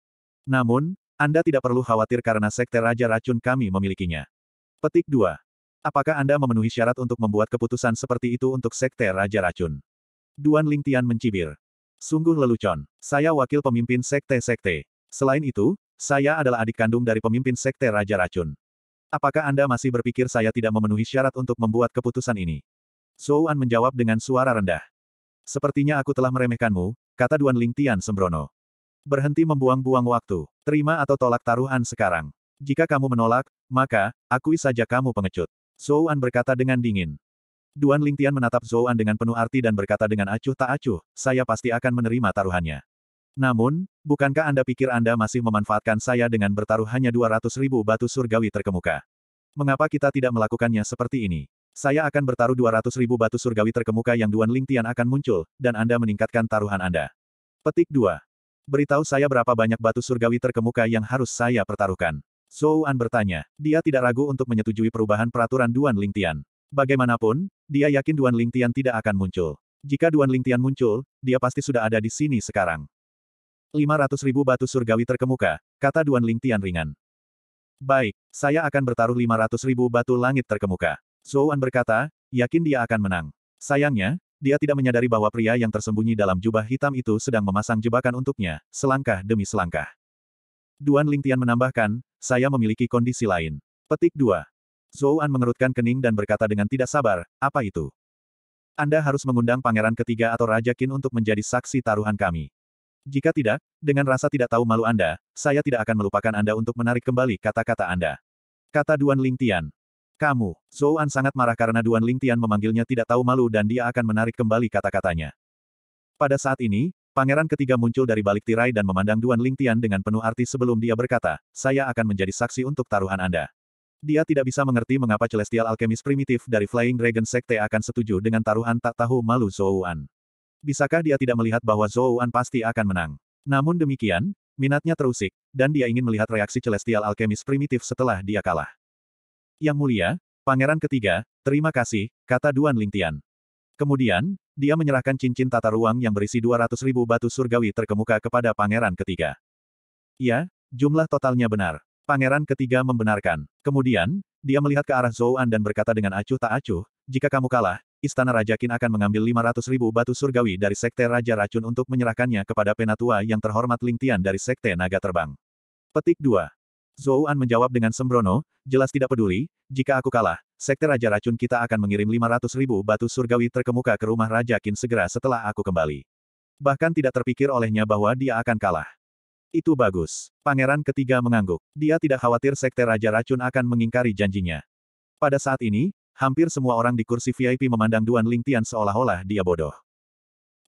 Namun, Anda tidak perlu khawatir karena sekte Raja Racun kami memilikinya. Petik 2. Apakah Anda memenuhi syarat untuk membuat keputusan seperti itu untuk sekte Raja Racun? Duan Ling Tian mencibir. Sungguh lelucon. Saya wakil pemimpin sekte-sekte. Selain itu, saya adalah adik kandung dari pemimpin Sekte Raja Racun. Apakah Anda masih berpikir saya tidak memenuhi syarat untuk membuat keputusan ini? Zhou An menjawab dengan suara rendah. Sepertinya aku telah meremehkanmu, kata Duan Lingtian sembrono. Berhenti membuang-buang waktu. Terima atau tolak taruhan sekarang. Jika kamu menolak, maka, akui saja kamu pengecut. Zhou An berkata dengan dingin. Duan Lingtian menatap Zhou An dengan penuh arti dan berkata dengan acuh tak acuh, saya pasti akan menerima taruhannya. Namun, bukankah Anda pikir Anda masih memanfaatkan saya dengan bertaruh hanya 200 ribu batu surgawi terkemuka? Mengapa kita tidak melakukannya seperti ini? Saya akan bertaruh 200 ribu batu surgawi terkemuka yang Duan Lingtian akan muncul, dan Anda meningkatkan taruhan Anda. Petik 2. Beritahu saya berapa banyak batu surgawi terkemuka yang harus saya pertaruhkan. Zhou An bertanya. Dia tidak ragu untuk menyetujui perubahan peraturan Duan Lingtian. Bagaimanapun, dia yakin Duan Lingtian tidak akan muncul. Jika Duan Lingtian muncul, dia pasti sudah ada di sini sekarang. 500 ribu batu surgawi terkemuka, kata Duan Ling Tian ringan. Baik, saya akan bertaruh 500 ribu batu langit terkemuka. An berkata, yakin dia akan menang. Sayangnya, dia tidak menyadari bahwa pria yang tersembunyi dalam jubah hitam itu sedang memasang jebakan untuknya, selangkah demi selangkah. Duan Ling Tian menambahkan, saya memiliki kondisi lain. Petik 2. An mengerutkan kening dan berkata dengan tidak sabar, apa itu? Anda harus mengundang pangeran ketiga atau Raja Qin untuk menjadi saksi taruhan kami. Jika tidak, dengan rasa tidak tahu malu Anda, saya tidak akan melupakan Anda untuk menarik kembali kata-kata Anda. Kata Duan Ling Tian. Kamu, Zhou An sangat marah karena Duan Ling Tian memanggilnya tidak tahu malu dan dia akan menarik kembali kata-katanya. Pada saat ini, pangeran ketiga muncul dari balik tirai dan memandang Duan Ling Tian dengan penuh arti sebelum dia berkata, saya akan menjadi saksi untuk taruhan Anda. Dia tidak bisa mengerti mengapa Celestial Alchemist primitif dari Flying Dragon Sekte akan setuju dengan taruhan tak tahu malu Zhou An." Bisakah dia tidak melihat bahwa An pasti akan menang? Namun demikian, minatnya terusik, dan dia ingin melihat reaksi Celestial Alchemist primitif setelah dia kalah. Yang mulia, pangeran ketiga, terima kasih, kata Duan Lingtian. Kemudian, dia menyerahkan cincin tata ruang yang berisi 200 ribu batu surgawi terkemuka kepada pangeran ketiga. Ya, jumlah totalnya benar. Pangeran ketiga membenarkan. Kemudian, dia melihat ke arah Zhou An dan berkata dengan acuh tak acuh, jika kamu kalah, Istana Raja Qin akan mengambil 500 ribu batu surgawi dari Sekte Raja Racun untuk menyerahkannya kepada penatua yang terhormat Ling Tian dari Sekte Naga Terbang. Petik 2. An menjawab dengan sembrono, jelas tidak peduli, jika aku kalah, Sekte Raja Racun kita akan mengirim 500 ribu batu surgawi terkemuka ke rumah Raja Qin segera setelah aku kembali. Bahkan tidak terpikir olehnya bahwa dia akan kalah. Itu bagus. Pangeran ketiga mengangguk. Dia tidak khawatir Sekte Raja Racun akan mengingkari janjinya. Pada saat ini, hampir semua orang di kursi VIP memandang Duan Lingtian seolah-olah dia bodoh.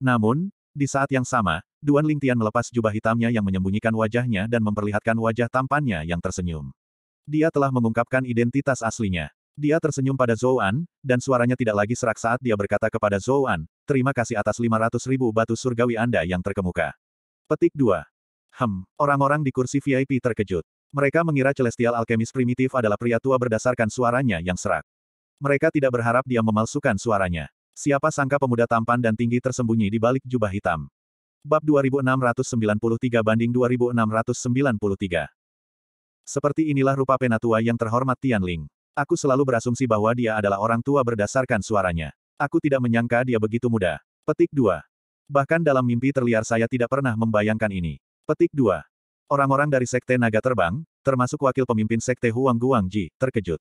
Namun, di saat yang sama, Duan Lingtian melepas jubah hitamnya yang menyembunyikan wajahnya dan memperlihatkan wajah tampannya yang tersenyum. Dia telah mengungkapkan identitas aslinya. Dia tersenyum pada Zhou An, dan suaranya tidak lagi serak saat dia berkata kepada Zhou An, terima kasih atas 500 ribu batu surgawi Anda yang terkemuka. Petik 2. Hem, orang-orang di kursi VIP terkejut. Mereka mengira Celestial Alchemist primitif adalah pria tua berdasarkan suaranya yang serak. Mereka tidak berharap dia memalsukan suaranya. Siapa sangka pemuda tampan dan tinggi tersembunyi di balik jubah hitam. Bab 2693 banding 2693. Seperti inilah rupa penatua yang terhormat Tian Ling. Aku selalu berasumsi bahwa dia adalah orang tua berdasarkan suaranya. Aku tidak menyangka dia begitu muda. Petik 2. Bahkan dalam mimpi terliar saya tidak pernah membayangkan ini. Petik 2. Orang-orang dari Sekte Naga Terbang, termasuk wakil pemimpin Sekte Huang Guangji, terkejut.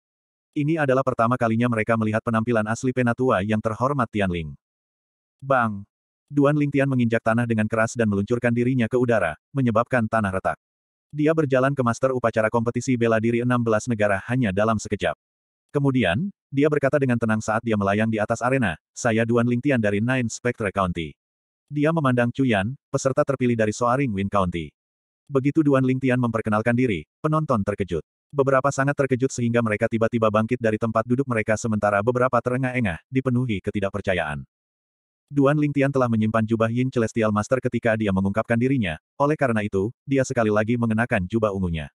Ini adalah pertama kalinya mereka melihat penampilan asli penatua yang terhormat Tian Ling. Bang! Duan Ling Tian menginjak tanah dengan keras dan meluncurkan dirinya ke udara, menyebabkan tanah retak. Dia berjalan ke master upacara kompetisi bela diri 16 negara hanya dalam sekejap. Kemudian, dia berkata dengan tenang saat dia melayang di atas arena, saya Duan Ling Tian dari Nine Spectre County. Dia memandang Yan, peserta terpilih dari Soaring Wind County. Begitu Duan Ling Tian memperkenalkan diri, penonton terkejut. Beberapa sangat terkejut sehingga mereka tiba-tiba bangkit dari tempat duduk mereka sementara beberapa terengah-engah, dipenuhi ketidakpercayaan. Duan Lingtian telah menyimpan jubah Yin Celestial Master ketika dia mengungkapkan dirinya, oleh karena itu, dia sekali lagi mengenakan jubah ungunya.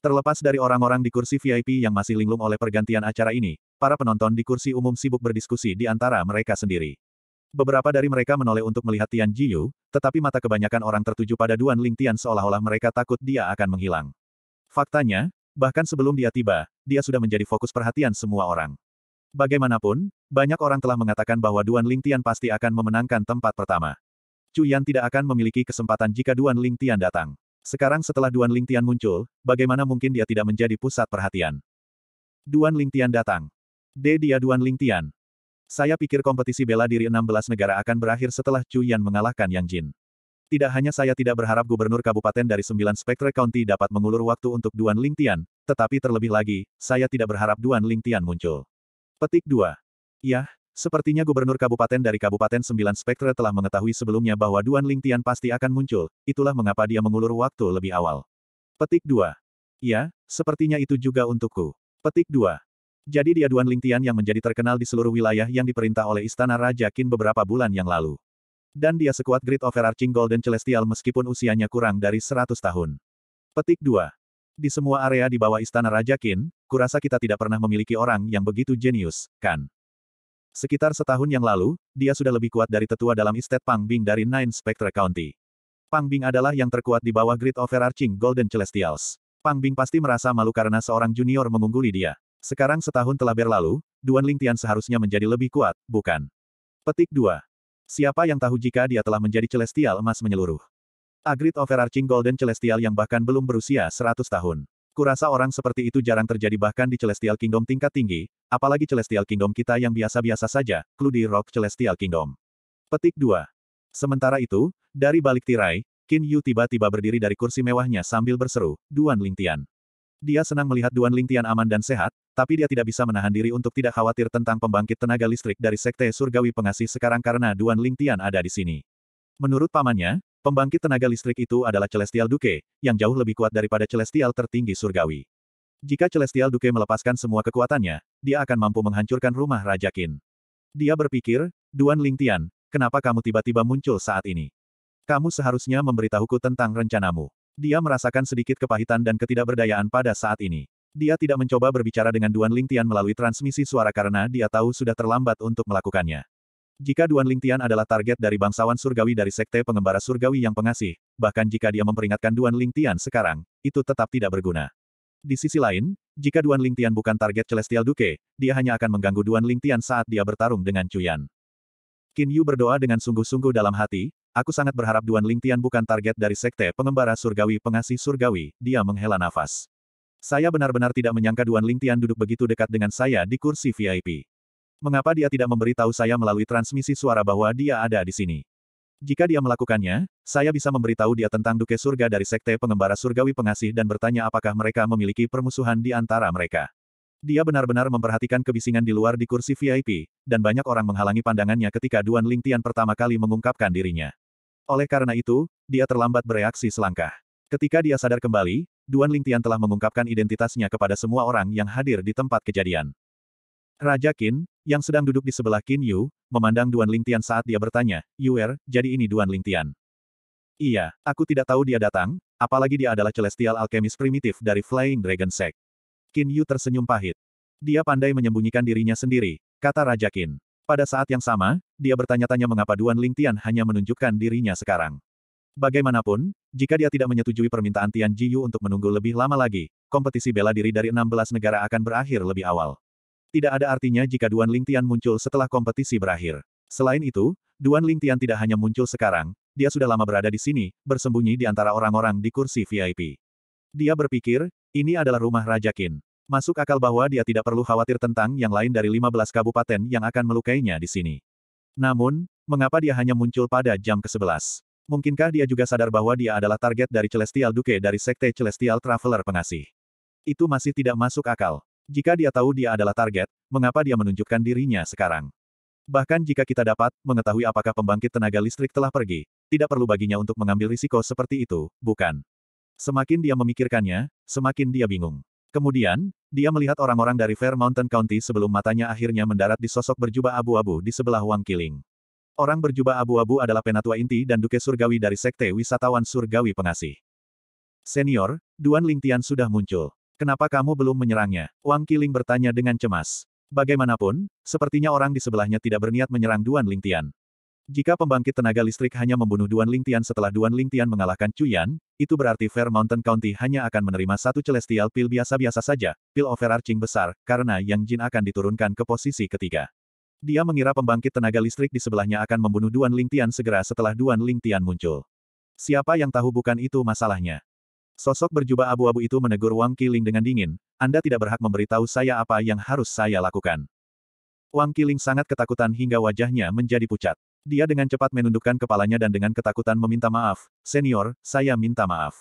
Terlepas dari orang-orang di kursi VIP yang masih linglung oleh pergantian acara ini, para penonton di kursi umum sibuk berdiskusi di antara mereka sendiri. Beberapa dari mereka menoleh untuk melihat Tian Jiyu, tetapi mata kebanyakan orang tertuju pada Duan Lingtian seolah-olah mereka takut dia akan menghilang. Faktanya, Bahkan sebelum dia tiba, dia sudah menjadi fokus perhatian semua orang. Bagaimanapun, banyak orang telah mengatakan bahwa Duan Lingtian pasti akan memenangkan tempat pertama. Yan tidak akan memiliki kesempatan jika Duan Lingtian datang. Sekarang setelah Duan Lingtian muncul, bagaimana mungkin dia tidak menjadi pusat perhatian? Duan Lingtian datang. D. Dia Duan Lingtian. Saya pikir kompetisi bela diri 16 negara akan berakhir setelah Yan mengalahkan Yang Jin. Tidak hanya saya tidak berharap gubernur kabupaten dari sembilan Spectre County dapat mengulur waktu untuk Duan Lingtian, tetapi terlebih lagi, saya tidak berharap Duan Lingtian muncul. Petik 2. Yah, sepertinya gubernur kabupaten dari Kabupaten Sembilan Spectre telah mengetahui sebelumnya bahwa Duan Lingtian pasti akan muncul, itulah mengapa dia mengulur waktu lebih awal. Petik 2. Ya, sepertinya itu juga untukku. Petik 2. Jadi dia Duan Lingtian yang menjadi terkenal di seluruh wilayah yang diperintah oleh Istana Raja Qin beberapa bulan yang lalu. Dan dia sekuat Great Overarching Golden Celestial meskipun usianya kurang dari 100 tahun. Petik 2. Di semua area di bawah Istana Raja Qin, kurasa kita tidak pernah memiliki orang yang begitu jenius, kan? Sekitar setahun yang lalu, dia sudah lebih kuat dari tetua dalam Estate Pang Bing dari Nine Spectre County. Pang Bing adalah yang terkuat di bawah Great Overarching Golden Celestials. Pang Bing pasti merasa malu karena seorang junior mengungguli dia. Sekarang setahun telah berlalu, Duan Lingtian seharusnya menjadi lebih kuat, bukan? Petik 2. Siapa yang tahu jika dia telah menjadi celestial emas menyeluruh. Agrit overarching golden celestial yang bahkan belum berusia 100 tahun. Kurasa orang seperti itu jarang terjadi bahkan di Celestial Kingdom tingkat tinggi, apalagi Celestial Kingdom kita yang biasa-biasa saja, clue Rock Celestial Kingdom. Petik 2. Sementara itu, dari balik tirai, Qin Yu tiba-tiba berdiri dari kursi mewahnya sambil berseru, Duan Lingtian. Dia senang melihat Duan Lingtian aman dan sehat, tapi dia tidak bisa menahan diri untuk tidak khawatir tentang pembangkit tenaga listrik dari Sekte Surgawi Pengasih sekarang karena Duan Lingtian ada di sini. Menurut pamannya, pembangkit tenaga listrik itu adalah Celestial Duke, yang jauh lebih kuat daripada Celestial tertinggi surgawi. Jika Celestial Duke melepaskan semua kekuatannya, dia akan mampu menghancurkan rumah Raja Qin. Dia berpikir, Duan Lingtian, kenapa kamu tiba-tiba muncul saat ini? Kamu seharusnya memberitahuku tentang rencanamu. Dia merasakan sedikit kepahitan dan ketidakberdayaan pada saat ini. Dia tidak mencoba berbicara dengan Duan Lingtian melalui transmisi suara karena dia tahu sudah terlambat untuk melakukannya. Jika Duan Lingtian adalah target dari bangsawan surgawi dari sekte pengembara surgawi yang pengasih, bahkan jika dia memperingatkan Duan Lingtian sekarang, itu tetap tidak berguna. Di sisi lain, jika Duan Lingtian bukan target Celestial Duke, dia hanya akan mengganggu Duan Lingtian saat dia bertarung dengan Cuyan. Qin Yu berdoa dengan sungguh-sungguh dalam hati, Aku sangat berharap Duan Lingtian bukan target dari Sekte Pengembara Surgawi Pengasih Surgawi, dia menghela nafas. Saya benar-benar tidak menyangka Duan Lingtian duduk begitu dekat dengan saya di kursi VIP. Mengapa dia tidak memberitahu saya melalui transmisi suara bahwa dia ada di sini? Jika dia melakukannya, saya bisa memberitahu dia tentang Duke Surga dari Sekte Pengembara Surgawi Pengasih dan bertanya apakah mereka memiliki permusuhan di antara mereka. Dia benar-benar memperhatikan kebisingan di luar di kursi VIP, dan banyak orang menghalangi pandangannya ketika Duan Lingtian pertama kali mengungkapkan dirinya. Oleh karena itu, dia terlambat bereaksi selangkah. Ketika dia sadar kembali, Duan Lingtian telah mengungkapkan identitasnya kepada semua orang yang hadir di tempat kejadian. Raja Qin, yang sedang duduk di sebelah Qin Yu, memandang Duan Lingtian saat dia bertanya, Yuer, jadi ini Duan Lingtian. Iya, aku tidak tahu dia datang, apalagi dia adalah Celestial Alchemist Primitif dari Flying Dragon Sect. Qin Yu tersenyum pahit. Dia pandai menyembunyikan dirinya sendiri, kata Raja Qin. Pada saat yang sama, dia bertanya-tanya mengapa Duan Ling Tian hanya menunjukkan dirinya sekarang. Bagaimanapun, jika dia tidak menyetujui permintaan Tian Ji Yu untuk menunggu lebih lama lagi, kompetisi bela diri dari 16 negara akan berakhir lebih awal. Tidak ada artinya jika Duan Ling Tian muncul setelah kompetisi berakhir. Selain itu, Duan Ling Tian tidak hanya muncul sekarang, dia sudah lama berada di sini, bersembunyi di antara orang-orang di kursi VIP. Dia berpikir, ini adalah rumah Raja Kin. Masuk akal bahwa dia tidak perlu khawatir tentang yang lain dari 15 kabupaten yang akan melukainya di sini. Namun, mengapa dia hanya muncul pada jam ke-11? Mungkinkah dia juga sadar bahwa dia adalah target dari Celestial Duke dari Sekte Celestial Traveler Pengasih? Itu masih tidak masuk akal. Jika dia tahu dia adalah target, mengapa dia menunjukkan dirinya sekarang? Bahkan jika kita dapat mengetahui apakah pembangkit tenaga listrik telah pergi, tidak perlu baginya untuk mengambil risiko seperti itu, bukan? Semakin dia memikirkannya, semakin dia bingung. Kemudian, dia melihat orang-orang dari Fair Mountain County sebelum matanya akhirnya mendarat di sosok berjubah abu-abu di sebelah Wang Kiling. Orang berjubah abu-abu adalah penatua inti dan duke surgawi dari sekte wisatawan surgawi pengasih. Senior, Duan Lingtian sudah muncul. Kenapa kamu belum menyerangnya? Wang Kiling bertanya dengan cemas. Bagaimanapun, sepertinya orang di sebelahnya tidak berniat menyerang Duan Lingtian. Jika pembangkit tenaga listrik hanya membunuh Duan Lingtian setelah Duan Lingtian mengalahkan Cuyan, itu berarti Fair Mountain County hanya akan menerima satu Celestial Pill biasa-biasa saja, Pill Overarching besar, karena Yang Jin akan diturunkan ke posisi ketiga. Dia mengira pembangkit tenaga listrik di sebelahnya akan membunuh Duan Lingtian segera setelah Duan Lingtian muncul. Siapa yang tahu bukan itu masalahnya. Sosok berjubah abu-abu itu menegur Wang Qiling dengan dingin, Anda tidak berhak memberitahu saya apa yang harus saya lakukan. Wang Qiling sangat ketakutan hingga wajahnya menjadi pucat. Dia dengan cepat menundukkan kepalanya dan dengan ketakutan meminta maaf, senior, saya minta maaf.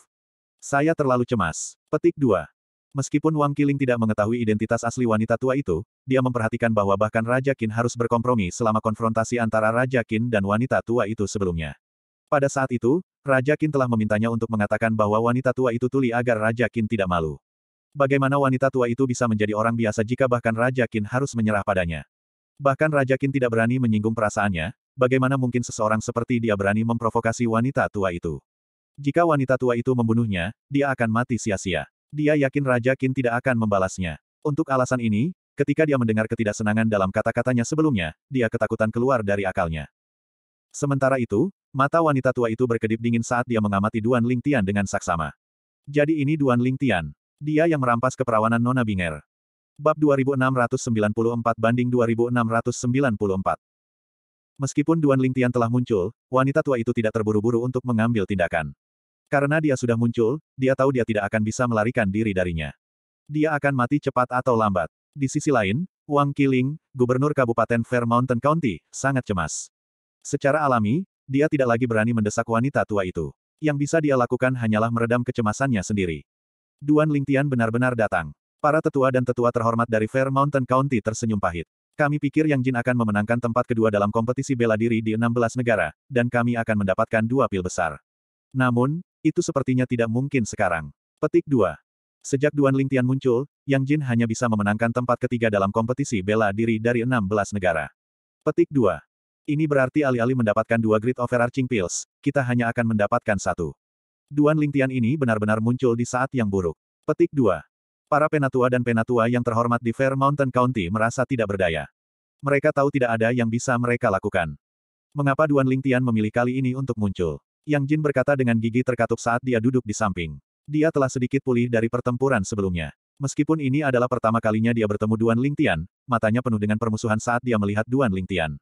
Saya terlalu cemas. Petik 2. Meskipun Wang Qiling tidak mengetahui identitas asli wanita tua itu, dia memperhatikan bahwa bahkan Raja Qin harus berkompromi selama konfrontasi antara Raja Qin dan wanita tua itu sebelumnya. Pada saat itu, Raja Qin telah memintanya untuk mengatakan bahwa wanita tua itu tuli agar Raja Qin tidak malu. Bagaimana wanita tua itu bisa menjadi orang biasa jika bahkan Raja Qin harus menyerah padanya? Bahkan Raja Qin tidak berani menyinggung perasaannya, bagaimana mungkin seseorang seperti dia berani memprovokasi wanita tua itu. Jika wanita tua itu membunuhnya, dia akan mati sia-sia. Dia yakin Raja Qin tidak akan membalasnya. Untuk alasan ini, ketika dia mendengar ketidaksenangan dalam kata-katanya sebelumnya, dia ketakutan keluar dari akalnya. Sementara itu, mata wanita tua itu berkedip dingin saat dia mengamati Duan Ling Tian dengan saksama. Jadi ini Duan Ling Tian. Dia yang merampas keperawanan Nona Binger. Bab 2694 banding 2694 Meskipun Duan Lingtian telah muncul, wanita tua itu tidak terburu-buru untuk mengambil tindakan. Karena dia sudah muncul, dia tahu dia tidak akan bisa melarikan diri darinya. Dia akan mati cepat atau lambat. Di sisi lain, Wang Qiling, gubernur Kabupaten Fair Mountain County, sangat cemas. Secara alami, dia tidak lagi berani mendesak wanita tua itu. Yang bisa dia lakukan hanyalah meredam kecemasannya sendiri. Duan Lingtian benar-benar datang. Para tetua dan tetua terhormat dari Fair Mountain County tersenyum pahit. Kami pikir Yang Jin akan memenangkan tempat kedua dalam kompetisi bela diri di 16 negara, dan kami akan mendapatkan dua pil besar. Namun, itu sepertinya tidak mungkin sekarang. Petik 2. Sejak Duan Lingtian muncul, Yang Jin hanya bisa memenangkan tempat ketiga dalam kompetisi bela diri dari 16 negara. Petik 2. Ini berarti alih-alih mendapatkan dua grid overarching pills, kita hanya akan mendapatkan satu. Duan Lingtian ini benar-benar muncul di saat yang buruk. Petik 2. Para penatua dan penatua yang terhormat di Fair Mountain County merasa tidak berdaya. Mereka tahu tidak ada yang bisa mereka lakukan. Mengapa Duan Lingtian memilih kali ini untuk muncul? Yang Jin berkata dengan gigi terkatup saat dia duduk di samping. Dia telah sedikit pulih dari pertempuran sebelumnya. Meskipun ini adalah pertama kalinya dia bertemu Duan Lingtian, matanya penuh dengan permusuhan saat dia melihat Duan Lingtian.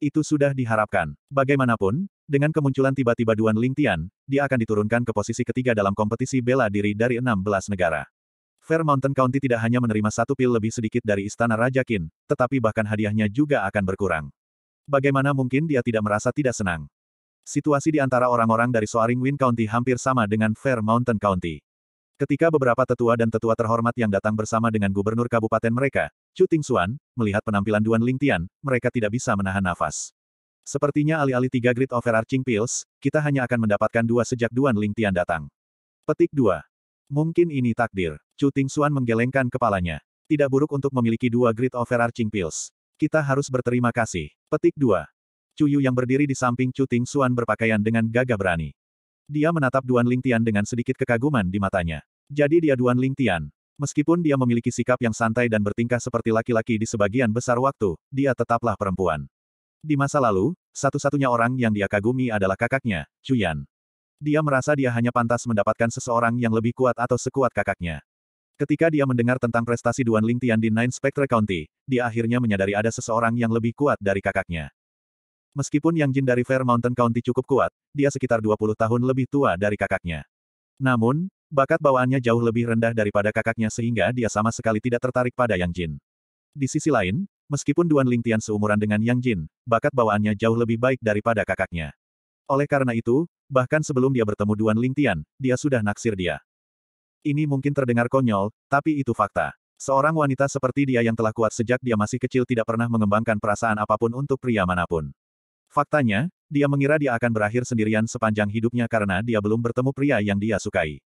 Itu sudah diharapkan. Bagaimanapun, dengan kemunculan tiba-tiba Duan Lingtian, dia akan diturunkan ke posisi ketiga dalam kompetisi bela diri dari 16 negara. Fair Mountain County tidak hanya menerima satu pil lebih sedikit dari Istana Raja Qin, tetapi bahkan hadiahnya juga akan berkurang. Bagaimana mungkin dia tidak merasa tidak senang? Situasi di antara orang-orang dari Soaring Wind County hampir sama dengan Fair Mountain County. Ketika beberapa tetua dan tetua terhormat yang datang bersama dengan gubernur kabupaten mereka, Chu Ting Xuan, melihat penampilan Duan Ling Tian, mereka tidak bisa menahan nafas. Sepertinya alih-alih tiga grid overarching pills, kita hanya akan mendapatkan dua sejak Duan Ling Tian datang. Petik 2. Mungkin ini takdir. Chu Ting Xuan menggelengkan kepalanya. Tidak buruk untuk memiliki dua grid overarching pills. Kita harus berterima kasih. Petik 2. Cuyu yang berdiri di samping Chu Ting Xuan berpakaian dengan gagah berani. Dia menatap Duan Ling Tian dengan sedikit kekaguman di matanya. Jadi dia Duan Ling Tian. Meskipun dia memiliki sikap yang santai dan bertingkah seperti laki-laki di sebagian besar waktu, dia tetaplah perempuan. Di masa lalu, satu-satunya orang yang dia kagumi adalah kakaknya, Cuyan. Dia merasa dia hanya pantas mendapatkan seseorang yang lebih kuat atau sekuat kakaknya. Ketika dia mendengar tentang prestasi Duan Ling Tian di Nine Spectre County, dia akhirnya menyadari ada seseorang yang lebih kuat dari kakaknya. Meskipun Yang Jin dari Fair Mountain County cukup kuat, dia sekitar 20 tahun lebih tua dari kakaknya. Namun, bakat bawaannya jauh lebih rendah daripada kakaknya sehingga dia sama sekali tidak tertarik pada Yang Jin. Di sisi lain, meskipun Duan Ling Tian seumuran dengan Yang Jin, bakat bawaannya jauh lebih baik daripada kakaknya. Oleh karena itu, Bahkan sebelum dia bertemu Duan Lingtian, dia sudah naksir dia. Ini mungkin terdengar konyol, tapi itu fakta. Seorang wanita seperti dia yang telah kuat sejak dia masih kecil tidak pernah mengembangkan perasaan apapun untuk pria manapun. Faktanya, dia mengira dia akan berakhir sendirian sepanjang hidupnya karena dia belum bertemu pria yang dia sukai.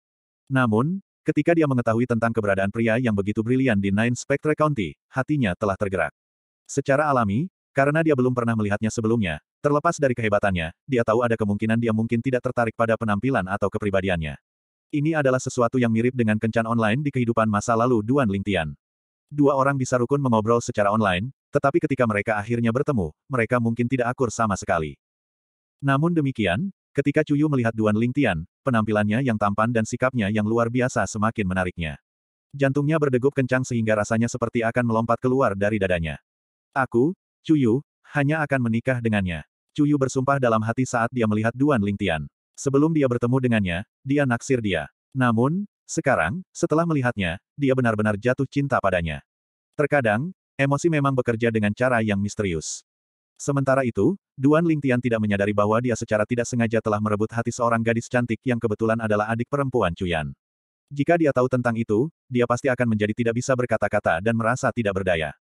Namun, ketika dia mengetahui tentang keberadaan pria yang begitu brilian di Nine Spectre County, hatinya telah tergerak. Secara alami, karena dia belum pernah melihatnya sebelumnya, terlepas dari kehebatannya, dia tahu ada kemungkinan dia mungkin tidak tertarik pada penampilan atau kepribadiannya. Ini adalah sesuatu yang mirip dengan kencan online di kehidupan masa lalu Duan Lingtian. Dua orang bisa rukun mengobrol secara online, tetapi ketika mereka akhirnya bertemu, mereka mungkin tidak akur sama sekali. Namun demikian, ketika Cuyu melihat Duan Lingtian, penampilannya yang tampan dan sikapnya yang luar biasa semakin menariknya. Jantungnya berdegup kencang sehingga rasanya seperti akan melompat keluar dari dadanya. Aku, Cuyu, hanya akan menikah dengannya. Cuyu bersumpah dalam hati saat dia melihat Duan Lingtian. Sebelum dia bertemu dengannya, dia naksir dia. Namun, sekarang, setelah melihatnya, dia benar-benar jatuh cinta padanya. Terkadang, emosi memang bekerja dengan cara yang misterius. Sementara itu, Duan Lingtian tidak menyadari bahwa dia secara tidak sengaja telah merebut hati seorang gadis cantik yang kebetulan adalah adik perempuan Cuyan. Jika dia tahu tentang itu, dia pasti akan menjadi tidak bisa berkata-kata dan merasa tidak berdaya.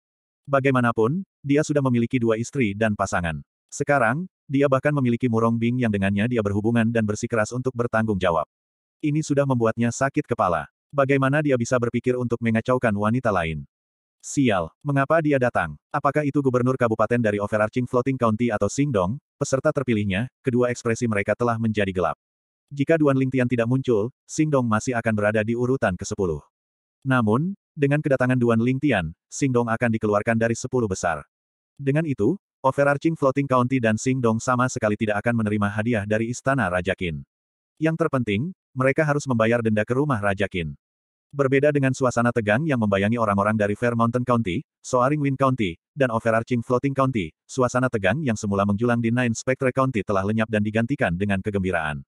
Bagaimanapun, dia sudah memiliki dua istri dan pasangan. Sekarang, dia bahkan memiliki Murong Bing yang dengannya dia berhubungan dan bersikeras untuk bertanggung jawab. Ini sudah membuatnya sakit kepala. Bagaimana dia bisa berpikir untuk mengacaukan wanita lain? Sial, mengapa dia datang? Apakah itu gubernur kabupaten dari overarching floating county atau Singdong, peserta terpilihnya, kedua ekspresi mereka telah menjadi gelap. Jika Duan Lingtian tidak muncul, Singdong masih akan berada di urutan ke-10. Namun, dengan kedatangan Duan Ling Tian, Sing Dong akan dikeluarkan dari sepuluh besar. Dengan itu, overarching floating county dan Sing Dong sama sekali tidak akan menerima hadiah dari Istana Raja Qin. Yang terpenting, mereka harus membayar denda ke rumah Raja Qin. Berbeda dengan suasana tegang yang membayangi orang-orang dari Fair Mountain County, Soaring Wind County, dan Overarching Floating County, suasana tegang yang semula menjulang di Nine Spectre County telah lenyap dan digantikan dengan kegembiraan.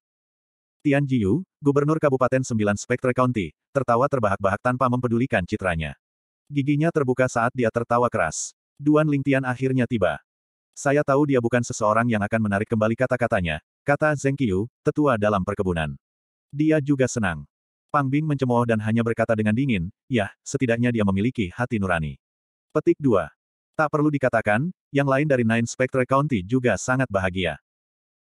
Tian Jiyu, Gubernur Kabupaten Sembilan Spectre County, tertawa terbahak-bahak tanpa mempedulikan citranya. Giginya terbuka saat dia tertawa keras. Duan Ling Tian akhirnya tiba. Saya tahu dia bukan seseorang yang akan menarik kembali kata-katanya, kata Zeng Qiu, tetua dalam perkebunan. Dia juga senang. Pang Bing mencemooh dan hanya berkata dengan dingin, "Ya, setidaknya dia memiliki hati nurani. Petik 2. Tak perlu dikatakan, yang lain dari Nine Spectre County juga sangat bahagia.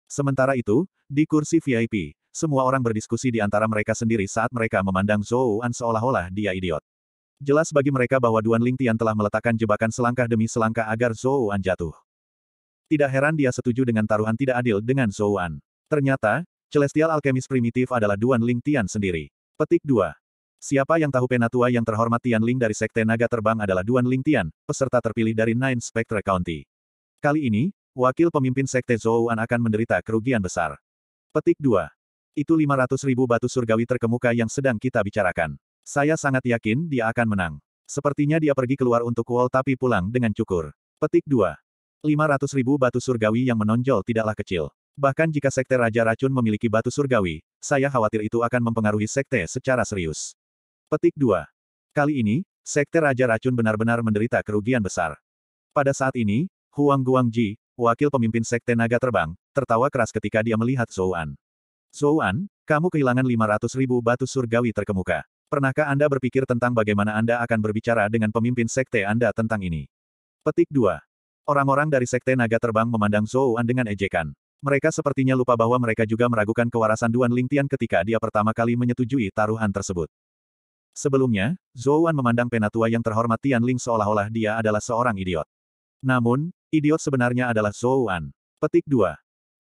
Sementara itu, di kursi VIP, semua orang berdiskusi di antara mereka sendiri saat mereka memandang Zhou An seolah-olah dia idiot. Jelas bagi mereka bahwa Duan Ling Tian telah meletakkan jebakan selangkah demi selangkah agar Zhou An jatuh. Tidak heran dia setuju dengan taruhan tidak adil dengan Zhou An. Ternyata, Celestial Alchemist primitif adalah Duan Ling Tian sendiri. Petik 2. Siapa yang tahu penatua yang terhormat Tian Ling dari Sekte Naga Terbang adalah Duan Ling Tian, peserta terpilih dari Nine Spectre County. Kali ini, wakil pemimpin Sekte An akan menderita kerugian besar. Petik 2. Itu 500 ribu batu surgawi terkemuka yang sedang kita bicarakan. Saya sangat yakin dia akan menang. Sepertinya dia pergi keluar untuk wall tapi pulang dengan cukur. Petik 2. 500 ribu batu surgawi yang menonjol tidaklah kecil. Bahkan jika sekte Raja Racun memiliki batu surgawi, saya khawatir itu akan mempengaruhi sekte secara serius. Petik 2. Kali ini, sekte Raja Racun benar-benar menderita kerugian besar. Pada saat ini, Huang Guangji, wakil pemimpin sekte naga terbang, tertawa keras ketika dia melihat An. Zouan, kamu kehilangan 500 ribu batu surgawi terkemuka. Pernahkah Anda berpikir tentang bagaimana Anda akan berbicara dengan pemimpin sekte Anda tentang ini? Petik 2. Orang-orang dari sekte naga terbang memandang Zouan dengan ejekan. Mereka sepertinya lupa bahwa mereka juga meragukan kewarasan Duan Lingtian ketika dia pertama kali menyetujui taruhan tersebut. Sebelumnya, Zouan memandang penatua yang terhormat Tian Ling seolah-olah dia adalah seorang idiot. Namun, idiot sebenarnya adalah Zouan. Petik 2.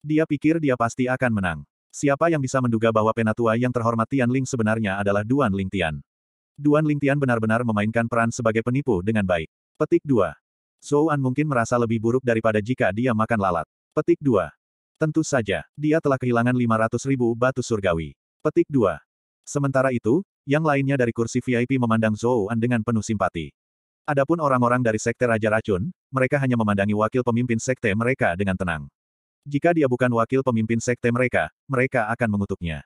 Dia pikir dia pasti akan menang. Siapa yang bisa menduga bahwa penatua yang terhormat Tian Ling sebenarnya adalah Duan Ling Tian? Duan Ling Tian benar-benar memainkan peran sebagai penipu dengan baik. Petik 2. Zhou An mungkin merasa lebih buruk daripada jika dia makan lalat. Petik 2. Tentu saja, dia telah kehilangan 500 ribu batu surgawi. Petik 2. Sementara itu, yang lainnya dari kursi VIP memandang Zhou An dengan penuh simpati. Adapun orang-orang dari Sekte Raja Racun, mereka hanya memandangi wakil pemimpin Sekte mereka dengan tenang. Jika dia bukan wakil pemimpin sekte mereka, mereka akan mengutuknya.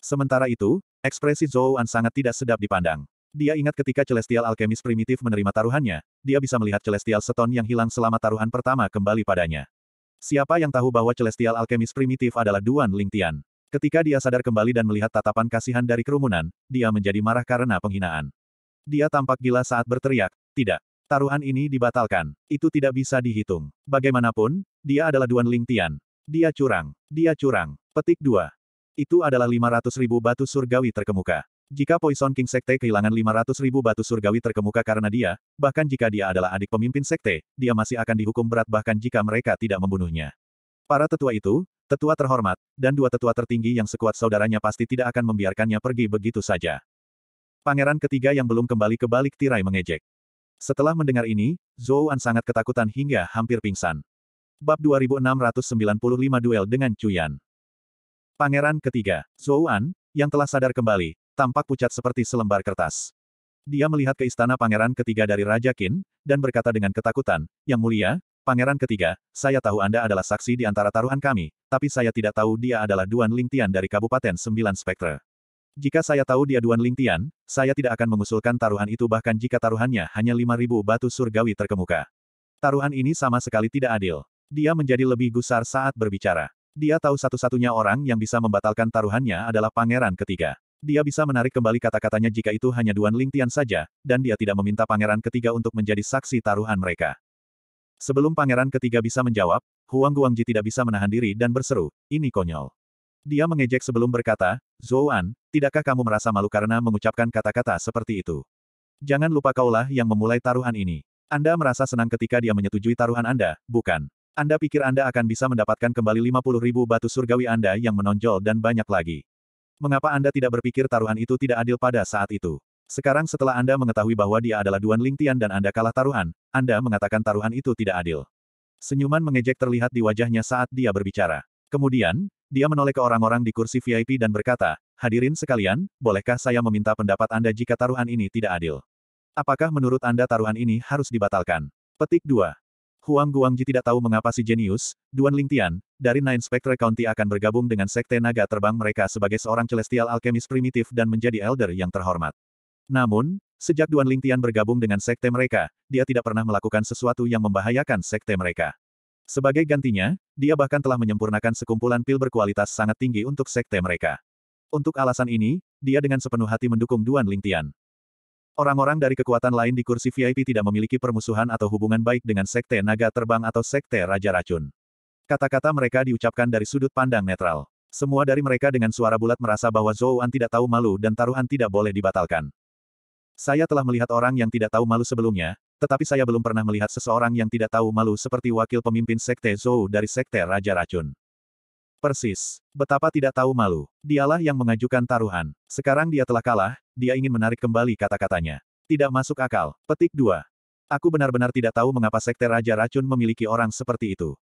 Sementara itu, ekspresi Zhou An sangat tidak sedap dipandang. Dia ingat ketika Celestial Alchemist primitif menerima taruhannya, dia bisa melihat Celestial Seton yang hilang selama taruhan pertama kembali padanya. Siapa yang tahu bahwa Celestial Alchemist primitif adalah Duan Lingtian? Ketika dia sadar kembali dan melihat tatapan kasihan dari kerumunan, dia menjadi marah karena penghinaan. Dia tampak gila saat berteriak, tidak, taruhan ini dibatalkan, itu tidak bisa dihitung. Bagaimanapun, dia adalah Duan Ling Tian. Dia curang. Dia curang. Petik 2. Itu adalah 500 ribu batu surgawi terkemuka. Jika Poison King Sekte kehilangan 500 ribu batu surgawi terkemuka karena dia, bahkan jika dia adalah adik pemimpin Sekte, dia masih akan dihukum berat bahkan jika mereka tidak membunuhnya. Para tetua itu, tetua terhormat, dan dua tetua tertinggi yang sekuat saudaranya pasti tidak akan membiarkannya pergi begitu saja. Pangeran ketiga yang belum kembali ke balik tirai mengejek. Setelah mendengar ini, Zhou An sangat ketakutan hingga hampir pingsan. Bab 2695 Duel dengan Cuyan Pangeran ketiga, Zouan, yang telah sadar kembali, tampak pucat seperti selembar kertas. Dia melihat ke istana pangeran ketiga dari Raja Qin, dan berkata dengan ketakutan, Yang mulia, pangeran ketiga, saya tahu Anda adalah saksi di antara taruhan kami, tapi saya tidak tahu dia adalah Duan Lingtian dari Kabupaten Sembilan Spektre. Jika saya tahu dia Duan Lingtian, saya tidak akan mengusulkan taruhan itu bahkan jika taruhannya hanya 5.000 batu surgawi terkemuka. Taruhan ini sama sekali tidak adil. Dia menjadi lebih gusar saat berbicara. Dia tahu satu-satunya orang yang bisa membatalkan taruhannya adalah pangeran ketiga. Dia bisa menarik kembali kata-katanya jika itu hanya Duan Lingtian saja, dan dia tidak meminta pangeran ketiga untuk menjadi saksi taruhan mereka. Sebelum pangeran ketiga bisa menjawab, Huang Guangji tidak bisa menahan diri dan berseru, ini konyol. Dia mengejek sebelum berkata, Zouan, tidakkah kamu merasa malu karena mengucapkan kata-kata seperti itu? Jangan lupa kaulah yang memulai taruhan ini. Anda merasa senang ketika dia menyetujui taruhan Anda, bukan? Anda pikir Anda akan bisa mendapatkan kembali 50 ribu batu surgawi Anda yang menonjol dan banyak lagi. Mengapa Anda tidak berpikir taruhan itu tidak adil pada saat itu? Sekarang setelah Anda mengetahui bahwa dia adalah Duan Lingtian dan Anda kalah taruhan, Anda mengatakan taruhan itu tidak adil. Senyuman mengejek terlihat di wajahnya saat dia berbicara. Kemudian, dia menoleh ke orang-orang di kursi VIP dan berkata, Hadirin sekalian, bolehkah saya meminta pendapat Anda jika taruhan ini tidak adil? Apakah menurut Anda taruhan ini harus dibatalkan? Petik 2. Huang Guangji tidak tahu mengapa si jenius, Duan Lingtian, dari Nine Spectre County akan bergabung dengan Sekte Naga Terbang mereka sebagai seorang celestial alkemis primitif dan menjadi elder yang terhormat. Namun, sejak Duan Lingtian bergabung dengan Sekte mereka, dia tidak pernah melakukan sesuatu yang membahayakan Sekte mereka. Sebagai gantinya, dia bahkan telah menyempurnakan sekumpulan pil berkualitas sangat tinggi untuk Sekte mereka. Untuk alasan ini, dia dengan sepenuh hati mendukung Duan Lingtian. Orang-orang dari kekuatan lain di kursi VIP tidak memiliki permusuhan atau hubungan baik dengan Sekte Naga Terbang atau Sekte Raja Racun. Kata-kata mereka diucapkan dari sudut pandang netral. Semua dari mereka dengan suara bulat merasa bahwa Zouan tidak tahu malu dan taruhan tidak boleh dibatalkan. Saya telah melihat orang yang tidak tahu malu sebelumnya, tetapi saya belum pernah melihat seseorang yang tidak tahu malu seperti wakil pemimpin Sekte Zou dari Sekte Raja Racun. Persis. Betapa tidak tahu malu. Dialah yang mengajukan taruhan. Sekarang dia telah kalah, dia ingin menarik kembali kata-katanya. Tidak masuk akal. Petik 2. Aku benar-benar tidak tahu mengapa Sekte Raja Racun memiliki orang seperti itu.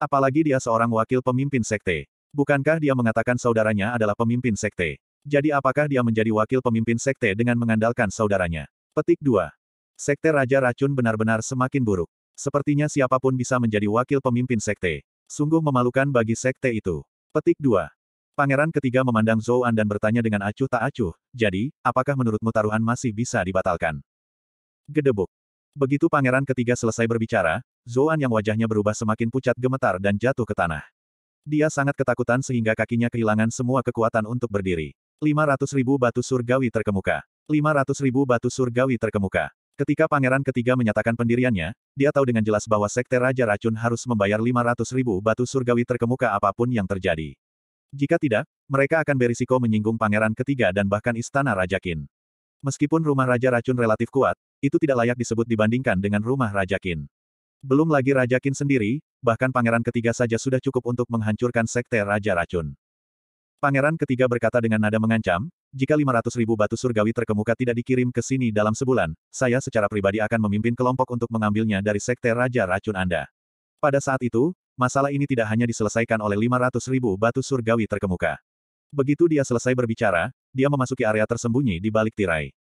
Apalagi dia seorang wakil pemimpin Sekte. Bukankah dia mengatakan saudaranya adalah pemimpin Sekte? Jadi apakah dia menjadi wakil pemimpin Sekte dengan mengandalkan saudaranya? Petik 2. Sekte Raja Racun benar-benar semakin buruk. Sepertinya siapapun bisa menjadi wakil pemimpin Sekte. Sungguh memalukan bagi Sekte itu. Petik 2. Pangeran ketiga memandang Zhou An dan bertanya dengan acuh tak acuh, jadi, apakah menurutmu taruhan masih bisa dibatalkan? Gedebuk. Begitu pangeran ketiga selesai berbicara, An yang wajahnya berubah semakin pucat gemetar dan jatuh ke tanah. Dia sangat ketakutan sehingga kakinya kehilangan semua kekuatan untuk berdiri. 500 ribu batu surgawi terkemuka. 500 ribu batu surgawi terkemuka. Ketika pangeran ketiga menyatakan pendiriannya, dia tahu dengan jelas bahwa Sekte Raja Racun harus membayar 500 ribu batu surgawi terkemuka apapun yang terjadi. Jika tidak, mereka akan berisiko menyinggung pangeran ketiga dan bahkan istana Raja Qin. Meskipun rumah Raja Racun relatif kuat, itu tidak layak disebut dibandingkan dengan rumah Raja Qin. Belum lagi Raja Qin sendiri, bahkan pangeran ketiga saja sudah cukup untuk menghancurkan sekte Raja Racun. Pangeran ketiga berkata dengan nada mengancam, jika 500 ribu batu surgawi terkemuka tidak dikirim ke sini dalam sebulan, saya secara pribadi akan memimpin kelompok untuk mengambilnya dari sekte Raja Racun Anda. Pada saat itu, masalah ini tidak hanya diselesaikan oleh 500 ribu batu surgawi terkemuka. Begitu dia selesai berbicara, dia memasuki area tersembunyi di balik tirai.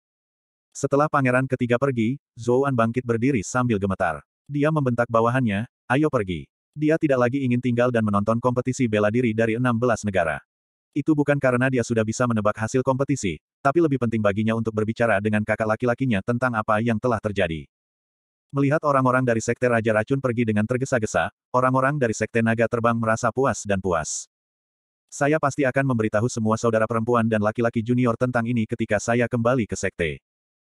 Setelah pangeran ketiga pergi, Zouan bangkit berdiri sambil gemetar. Dia membentak bawahannya, ayo pergi. Dia tidak lagi ingin tinggal dan menonton kompetisi bela diri dari 16 negara. Itu bukan karena dia sudah bisa menebak hasil kompetisi, tapi lebih penting baginya untuk berbicara dengan kakak laki-lakinya tentang apa yang telah terjadi. Melihat orang-orang dari Sekte Raja Racun pergi dengan tergesa-gesa, orang-orang dari Sekte Naga terbang merasa puas dan puas. Saya pasti akan memberitahu semua saudara perempuan dan laki-laki junior tentang ini ketika saya kembali ke Sekte.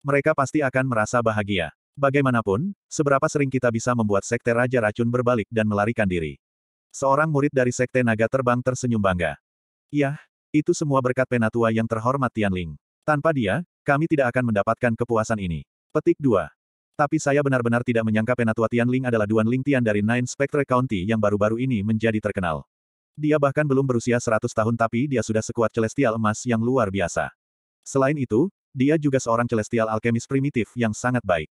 Mereka pasti akan merasa bahagia. Bagaimanapun, seberapa sering kita bisa membuat Sekte Raja Racun berbalik dan melarikan diri. Seorang murid dari Sekte Naga terbang tersenyum bangga. Yah, itu semua berkat penatua yang terhormat Tian Ling. Tanpa dia, kami tidak akan mendapatkan kepuasan ini. Petik 2. Tapi saya benar-benar tidak menyangka Penatua Ling adalah Duan Ling Tian dari Nine Spectre County yang baru-baru ini menjadi terkenal. Dia bahkan belum berusia 100 tahun tapi dia sudah sekuat celestial emas yang luar biasa. Selain itu, dia juga seorang celestial alkemis primitif yang sangat baik.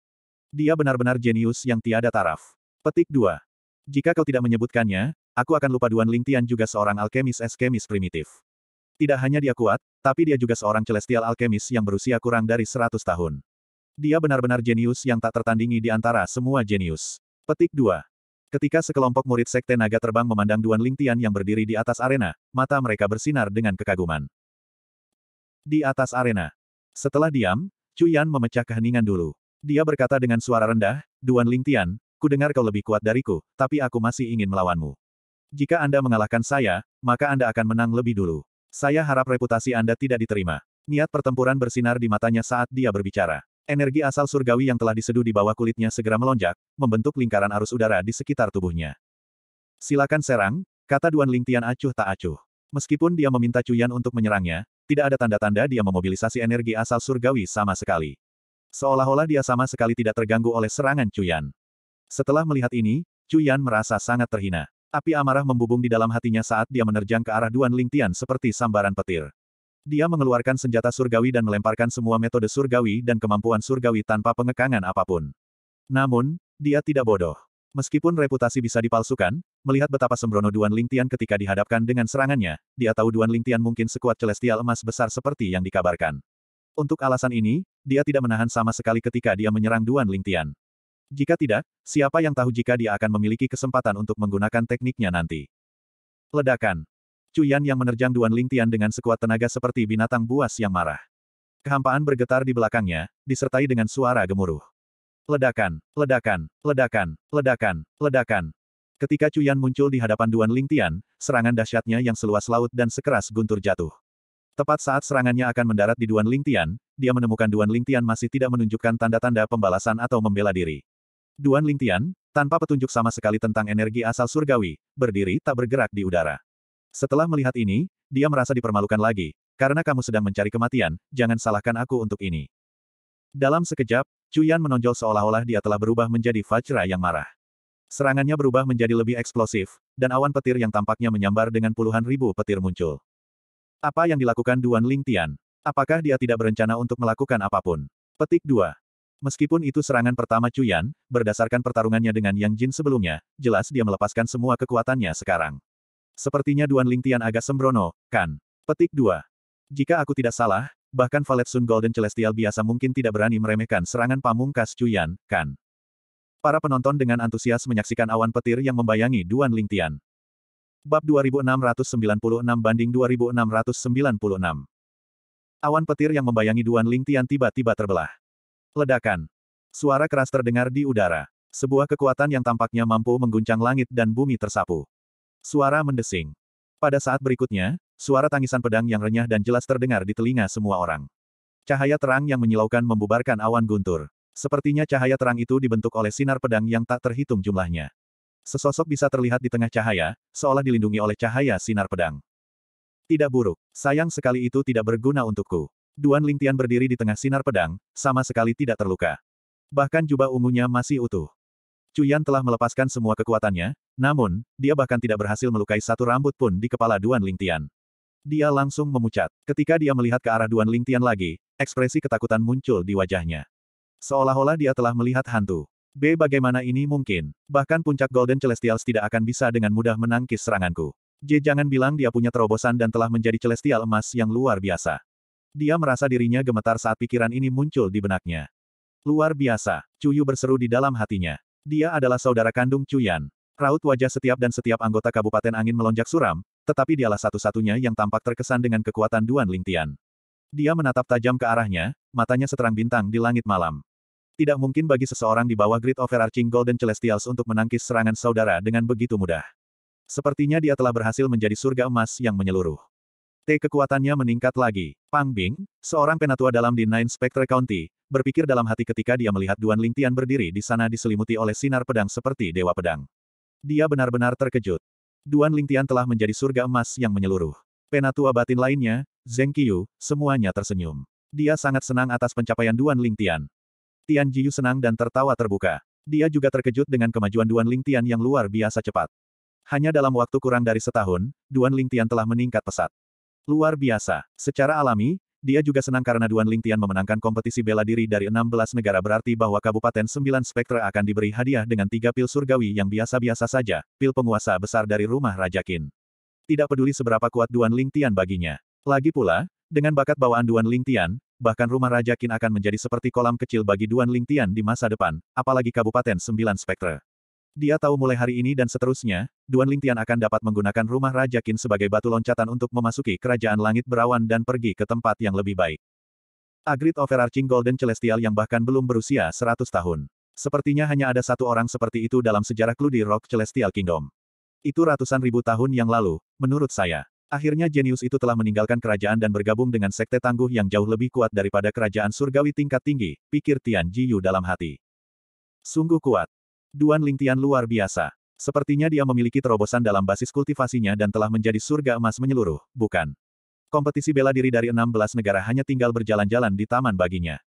Dia benar-benar jenius yang tiada taraf. Petik 2. Jika kau tidak menyebutkannya, aku akan lupa Duan Ling Tian juga seorang alkemis eskemis primitif. Tidak hanya dia kuat, tapi dia juga seorang celestial alkemis yang berusia kurang dari 100 tahun. Dia benar-benar jenius yang tak tertandingi di antara semua jenius. Petik 2. Ketika sekelompok murid Sekte Naga terbang memandang Duan Lingtian yang berdiri di atas arena, mata mereka bersinar dengan kekaguman. Di atas arena. Setelah diam, Yan memecah keheningan dulu. Dia berkata dengan suara rendah, Duan Lingtian, ku dengar kau lebih kuat dariku, tapi aku masih ingin melawanmu. Jika Anda mengalahkan saya, maka Anda akan menang lebih dulu. Saya harap reputasi Anda tidak diterima. Niat pertempuran bersinar di matanya saat dia berbicara. Energi asal surgawi yang telah diseduh di bawah kulitnya segera melonjak, membentuk lingkaran arus udara di sekitar tubuhnya. Silakan serang, kata Duan Lingtian acuh tak acuh. Meskipun dia meminta Cuyan untuk menyerangnya, tidak ada tanda-tanda dia memobilisasi energi asal surgawi sama sekali. Seolah-olah dia sama sekali tidak terganggu oleh serangan Cuyan. Setelah melihat ini, Cuyan merasa sangat terhina. Api amarah membubung di dalam hatinya saat dia menerjang ke arah Duan Lingtian seperti sambaran petir. Dia mengeluarkan senjata surgawi dan melemparkan semua metode surgawi dan kemampuan surgawi tanpa pengekangan apapun. Namun, dia tidak bodoh. Meskipun reputasi bisa dipalsukan, melihat betapa sembrono Duan Lingtian ketika dihadapkan dengan serangannya, dia tahu Duan Lingtian mungkin sekuat celestial emas besar seperti yang dikabarkan. Untuk alasan ini, dia tidak menahan sama sekali ketika dia menyerang Duan Lingtian. Jika tidak, siapa yang tahu jika dia akan memiliki kesempatan untuk menggunakan tekniknya nanti. Ledakan. Cuyan yang menerjang Duan Lingtian dengan sekuat tenaga seperti binatang buas yang marah. Kehampaan bergetar di belakangnya, disertai dengan suara gemuruh. Ledakan, ledakan, ledakan, ledakan, ledakan. Ketika Cuyan muncul di hadapan Duan Lingtian, serangan dahsyatnya yang seluas laut dan sekeras guntur jatuh. Tepat saat serangannya akan mendarat di Duan Lingtian, dia menemukan Duan Lingtian masih tidak menunjukkan tanda-tanda pembalasan atau membela diri. Duan Lingtian, tanpa petunjuk sama sekali tentang energi asal surgawi, berdiri tak bergerak di udara. Setelah melihat ini, dia merasa dipermalukan lagi, karena kamu sedang mencari kematian, jangan salahkan aku untuk ini. Dalam sekejap, Yan menonjol seolah-olah dia telah berubah menjadi Fajra yang marah. Serangannya berubah menjadi lebih eksplosif, dan awan petir yang tampaknya menyambar dengan puluhan ribu petir muncul. Apa yang dilakukan Duan Ling Tian? Apakah dia tidak berencana untuk melakukan apapun? Petik 2. Meskipun itu serangan pertama Yan, berdasarkan pertarungannya dengan Yang Jin sebelumnya, jelas dia melepaskan semua kekuatannya sekarang. Sepertinya Duan Lingtian agak sembrono, kan? Petik 2. Jika aku tidak salah, bahkan Valet Sun Golden Celestial biasa mungkin tidak berani meremehkan serangan pamungkas Cuyan, kan? Para penonton dengan antusias menyaksikan awan petir yang membayangi Duan Lingtian. Bab 2696 banding 2696. Awan petir yang membayangi Duan Lingtian tiba-tiba terbelah. Ledakan. Suara keras terdengar di udara. Sebuah kekuatan yang tampaknya mampu mengguncang langit dan bumi tersapu. Suara mendesing. Pada saat berikutnya, suara tangisan pedang yang renyah dan jelas terdengar di telinga semua orang. Cahaya terang yang menyilaukan membubarkan awan guntur. Sepertinya cahaya terang itu dibentuk oleh sinar pedang yang tak terhitung jumlahnya. Sesosok bisa terlihat di tengah cahaya, seolah dilindungi oleh cahaya sinar pedang. Tidak buruk, sayang sekali itu tidak berguna untukku. Duan Lingtian berdiri di tengah sinar pedang, sama sekali tidak terluka. Bahkan jubah ungunya masih utuh. Cuyan telah melepaskan semua kekuatannya, namun, dia bahkan tidak berhasil melukai satu rambut pun di kepala Duan Ling Tian. Dia langsung memucat. Ketika dia melihat ke arah Duan Ling Tian lagi, ekspresi ketakutan muncul di wajahnya. Seolah-olah dia telah melihat hantu. B. Bagaimana ini mungkin? Bahkan puncak Golden Celestials tidak akan bisa dengan mudah menangkis seranganku. J. Jangan bilang dia punya terobosan dan telah menjadi Celestial emas yang luar biasa. Dia merasa dirinya gemetar saat pikiran ini muncul di benaknya. Luar biasa, Cuyu berseru di dalam hatinya. Dia adalah saudara kandung Cuyan. Raut wajah setiap dan setiap anggota Kabupaten Angin melonjak suram, tetapi dialah satu-satunya yang tampak terkesan dengan kekuatan Duan Lingtian. Dia menatap tajam ke arahnya, matanya seterang bintang di langit malam. Tidak mungkin bagi seseorang di bawah grid overarching Golden Celestials untuk menangkis serangan saudara dengan begitu mudah. Sepertinya dia telah berhasil menjadi surga emas yang menyeluruh. T kekuatannya meningkat lagi. Pang Bing, seorang penatua dalam di Nine Spectre County, berpikir dalam hati ketika dia melihat Duan Lingtian berdiri di sana diselimuti oleh sinar pedang seperti dewa pedang. Dia benar-benar terkejut. Duan Lingtian telah menjadi surga emas yang menyeluruh. Penatua batin lainnya, Zeng Qiu, semuanya tersenyum. Dia sangat senang atas pencapaian Duan Lingtian. Tian Jiyu senang dan tertawa terbuka. Dia juga terkejut dengan kemajuan Duan Lingtian yang luar biasa cepat. Hanya dalam waktu kurang dari setahun, Duan Lingtian telah meningkat pesat. Luar biasa. Secara alami, dia juga senang karena Duan Lingtian memenangkan kompetisi bela diri dari 16 negara berarti bahwa Kabupaten 9 Spektra akan diberi hadiah dengan tiga pil surgawi yang biasa-biasa saja, pil penguasa besar dari rumah Raja Qin. Tidak peduli seberapa kuat Duan Lingtian baginya. Lagi pula, dengan bakat bawaan Duan Lingtian, bahkan rumah Raja Qin akan menjadi seperti kolam kecil bagi Duan Lingtian di masa depan, apalagi Kabupaten 9 Spektra. Dia tahu mulai hari ini dan seterusnya, Duan Lingtian akan dapat menggunakan rumah Raja Qin sebagai batu loncatan untuk memasuki kerajaan langit berawan dan pergi ke tempat yang lebih baik. Agrid Overarching Golden Celestial yang bahkan belum berusia 100 tahun. Sepertinya hanya ada satu orang seperti itu dalam sejarah Cludi Rock Celestial Kingdom. Itu ratusan ribu tahun yang lalu, menurut saya. Akhirnya jenius itu telah meninggalkan kerajaan dan bergabung dengan sekte tangguh yang jauh lebih kuat daripada kerajaan surgawi tingkat tinggi, pikir Tian Jiyu dalam hati. Sungguh kuat, Duan Lingtian luar biasa. Sepertinya dia memiliki terobosan dalam basis kultivasinya dan telah menjadi surga emas menyeluruh, bukan? Kompetisi bela diri dari 16 negara hanya tinggal berjalan-jalan di taman baginya.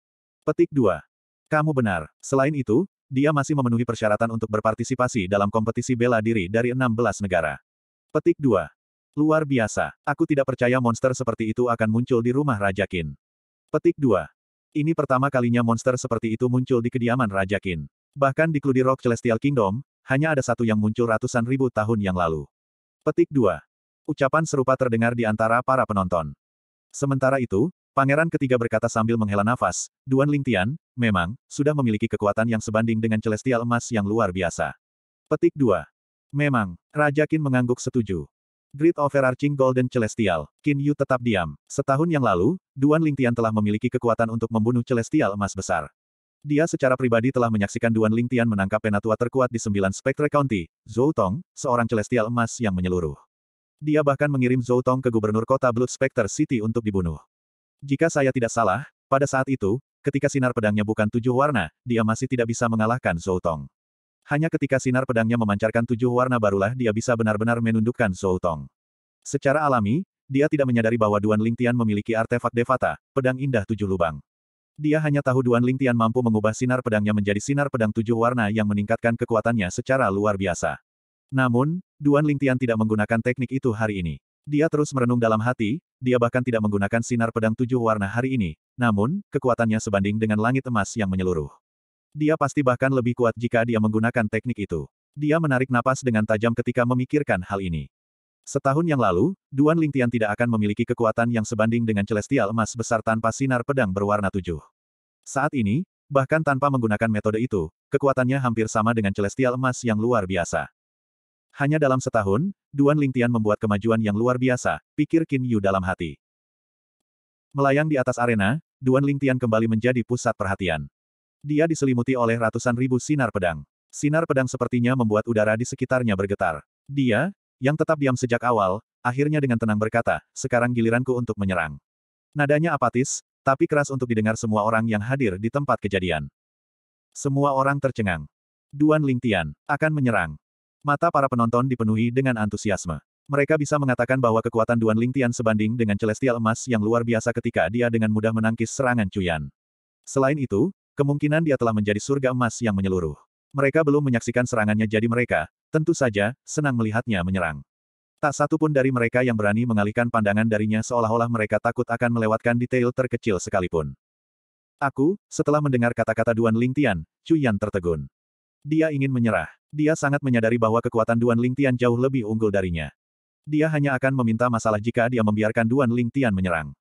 Petik 2. Kamu benar. Selain itu, dia masih memenuhi persyaratan untuk berpartisipasi dalam kompetisi bela diri dari 16 negara. Petik 2. Luar biasa. Aku tidak percaya monster seperti itu akan muncul di rumah Raja Qin. Petik 2. Ini pertama kalinya monster seperti itu muncul di kediaman Raja Qin. Bahkan di Kludi Rock Celestial Kingdom, hanya ada satu yang muncul ratusan ribu tahun yang lalu. Petik 2. Ucapan serupa terdengar di antara para penonton. Sementara itu, pangeran ketiga berkata sambil menghela nafas, Duan Lingtian, memang, sudah memiliki kekuatan yang sebanding dengan celestial emas yang luar biasa. Petik 2. Memang, Raja Qin mengangguk setuju. Grid Overarching Golden Celestial, Qin Yu tetap diam. Setahun yang lalu, Duan Lingtian telah memiliki kekuatan untuk membunuh celestial emas besar. Dia secara pribadi telah menyaksikan Duan Lingtian menangkap penatua terkuat di sembilan Spectre County, Zhou Tong, seorang celestial emas yang menyeluruh. Dia bahkan mengirim Zhou Tong ke gubernur kota Blood Spectre City untuk dibunuh. Jika saya tidak salah, pada saat itu, ketika sinar pedangnya bukan tujuh warna, dia masih tidak bisa mengalahkan Zhou Tong. Hanya ketika sinar pedangnya memancarkan tujuh warna barulah dia bisa benar-benar menundukkan Zhou Tong. Secara alami, dia tidak menyadari bahwa Duan Lingtian memiliki artefak Devata, pedang indah tujuh lubang. Dia hanya tahu Duan Lingtian mampu mengubah sinar pedangnya menjadi sinar pedang tujuh warna yang meningkatkan kekuatannya secara luar biasa. Namun, Duan Lingtian tidak menggunakan teknik itu hari ini. Dia terus merenung dalam hati, dia bahkan tidak menggunakan sinar pedang tujuh warna hari ini, namun, kekuatannya sebanding dengan langit emas yang menyeluruh. Dia pasti bahkan lebih kuat jika dia menggunakan teknik itu. Dia menarik napas dengan tajam ketika memikirkan hal ini. Setahun yang lalu, Duan Lingtian tidak akan memiliki kekuatan yang sebanding dengan celestial emas besar tanpa sinar pedang berwarna tujuh. Saat ini, bahkan tanpa menggunakan metode itu, kekuatannya hampir sama dengan celestial emas yang luar biasa. Hanya dalam setahun, Duan Lingtian membuat kemajuan yang luar biasa, pikir Qin Yu dalam hati. Melayang di atas arena, Duan Lingtian kembali menjadi pusat perhatian. Dia diselimuti oleh ratusan ribu sinar pedang. Sinar pedang sepertinya membuat udara di sekitarnya bergetar. Dia, yang tetap diam sejak awal, akhirnya dengan tenang berkata, sekarang giliranku untuk menyerang. Nadanya apatis, tapi keras untuk didengar semua orang yang hadir di tempat kejadian. Semua orang tercengang. Duan Lingtian akan menyerang. Mata para penonton dipenuhi dengan antusiasme. Mereka bisa mengatakan bahwa kekuatan Duan Lingtian sebanding dengan celestial emas yang luar biasa ketika dia dengan mudah menangkis serangan Cuyan. Selain itu, kemungkinan dia telah menjadi surga emas yang menyeluruh. Mereka belum menyaksikan serangannya jadi mereka Tentu saja, senang melihatnya menyerang. Tak satu pun dari mereka yang berani mengalihkan pandangan darinya seolah-olah mereka takut akan melewatkan detail terkecil sekalipun. Aku, setelah mendengar kata-kata Duan Lingtian, Yan tertegun. Dia ingin menyerah. Dia sangat menyadari bahwa kekuatan Duan Lingtian jauh lebih unggul darinya. Dia hanya akan meminta masalah jika dia membiarkan Duan Lingtian menyerang.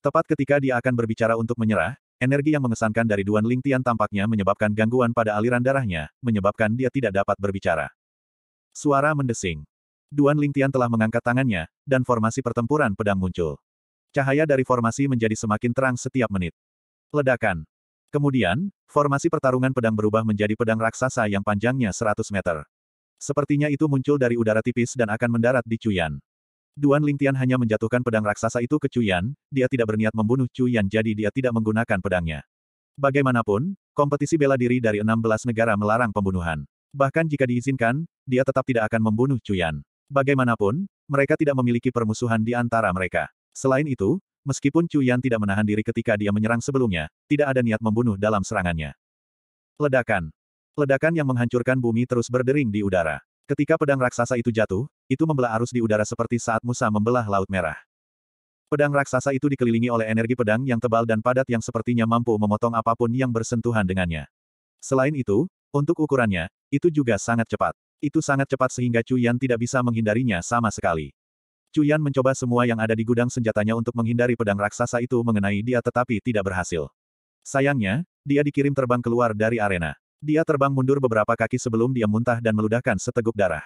Tepat ketika dia akan berbicara untuk menyerah, energi yang mengesankan dari Duan Lingtian tampaknya menyebabkan gangguan pada aliran darahnya, menyebabkan dia tidak dapat berbicara. Suara mendesing. Duan Lingtian telah mengangkat tangannya, dan formasi pertempuran pedang muncul. Cahaya dari formasi menjadi semakin terang setiap menit. Ledakan. Kemudian, formasi pertarungan pedang berubah menjadi pedang raksasa yang panjangnya 100 meter. Sepertinya itu muncul dari udara tipis dan akan mendarat di Cuyan. Duan Lingtian hanya menjatuhkan pedang raksasa itu ke Cuyan, dia tidak berniat membunuh Cuyan jadi dia tidak menggunakan pedangnya. Bagaimanapun, kompetisi bela diri dari 16 negara melarang pembunuhan. Bahkan jika diizinkan, dia tetap tidak akan membunuh Cuyan. Bagaimanapun, mereka tidak memiliki permusuhan di antara mereka. Selain itu, meskipun Cuyan tidak menahan diri ketika dia menyerang sebelumnya, tidak ada niat membunuh dalam serangannya. Ledakan. Ledakan yang menghancurkan bumi terus berdering di udara. Ketika pedang raksasa itu jatuh, itu membelah arus di udara seperti saat Musa membelah Laut Merah. Pedang raksasa itu dikelilingi oleh energi pedang yang tebal dan padat yang sepertinya mampu memotong apapun yang bersentuhan dengannya. Selain itu, untuk ukurannya, itu juga sangat cepat. Itu sangat cepat sehingga Cuyan tidak bisa menghindarinya sama sekali. Cuyan mencoba semua yang ada di gudang senjatanya untuk menghindari pedang raksasa itu mengenai dia tetapi tidak berhasil. Sayangnya, dia dikirim terbang keluar dari arena. Dia terbang mundur beberapa kaki sebelum dia muntah dan meludahkan seteguk darah.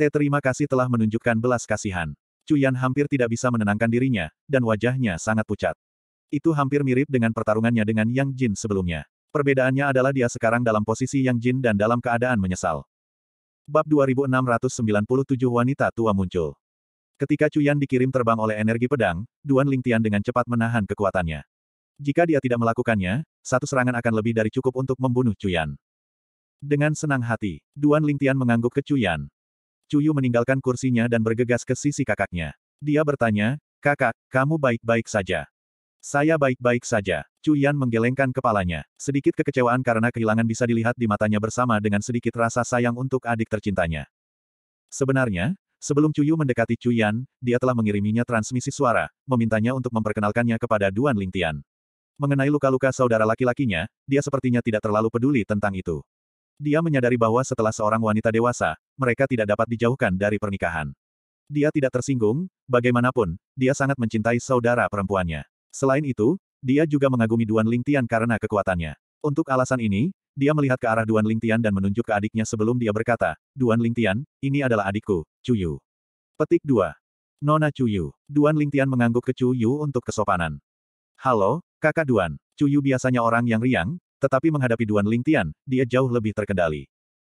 Te terima kasih telah menunjukkan belas kasihan. Cuyan hampir tidak bisa menenangkan dirinya, dan wajahnya sangat pucat. Itu hampir mirip dengan pertarungannya dengan Yang Jin sebelumnya. Perbedaannya adalah dia sekarang dalam posisi yang jin dan dalam keadaan menyesal. Bab 2697 Wanita Tua muncul. Ketika Cuyan dikirim terbang oleh energi pedang, Duan Lingtian dengan cepat menahan kekuatannya. Jika dia tidak melakukannya, satu serangan akan lebih dari cukup untuk membunuh Cuyan. Dengan senang hati, Duan Lingtian mengangguk ke Cuyan. Cuyu meninggalkan kursinya dan bergegas ke sisi kakaknya. Dia bertanya, kakak, kamu baik-baik saja. Saya baik-baik saja. Cuyan menggelengkan kepalanya. Sedikit kekecewaan karena kehilangan bisa dilihat di matanya bersama dengan sedikit rasa sayang untuk adik tercintanya. Sebenarnya, sebelum Cuyu mendekati Cuyan, dia telah mengiriminya transmisi suara, memintanya untuk memperkenalkannya kepada Duan Lingtian. Mengenai luka-luka saudara laki-lakinya, dia sepertinya tidak terlalu peduli tentang itu. Dia menyadari bahwa setelah seorang wanita dewasa, mereka tidak dapat dijauhkan dari pernikahan. Dia tidak tersinggung, bagaimanapun, dia sangat mencintai saudara perempuannya. Selain itu, dia juga mengagumi Duan Lingtian karena kekuatannya. Untuk alasan ini, dia melihat ke arah Duan Lingtian dan menunjuk ke adiknya sebelum dia berkata, Duan Lingtian, ini adalah adikku, Cuyu. Petik 2. Nona Cuyu. Duan Lingtian mengangguk ke Cuyu untuk kesopanan. Halo, kakak Duan. Cuyu biasanya orang yang riang, tetapi menghadapi Duan Lingtian, dia jauh lebih terkendali.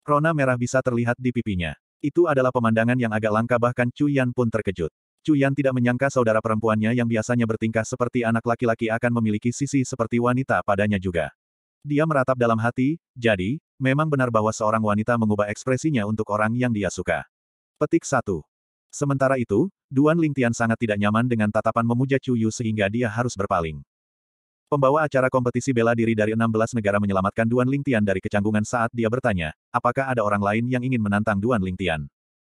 Rona merah bisa terlihat di pipinya. Itu adalah pemandangan yang agak langka bahkan Cuyan pun terkejut. Chu Yan tidak menyangka saudara perempuannya yang biasanya bertingkah seperti anak laki-laki akan memiliki sisi seperti wanita padanya juga. Dia meratap dalam hati, jadi, memang benar bahwa seorang wanita mengubah ekspresinya untuk orang yang dia suka. Petik satu. Sementara itu, Duan Lingtian sangat tidak nyaman dengan tatapan memuja Yu sehingga dia harus berpaling. Pembawa acara kompetisi bela diri dari 16 negara menyelamatkan Duan Lingtian dari kecanggungan saat dia bertanya, apakah ada orang lain yang ingin menantang Duan Lingtian.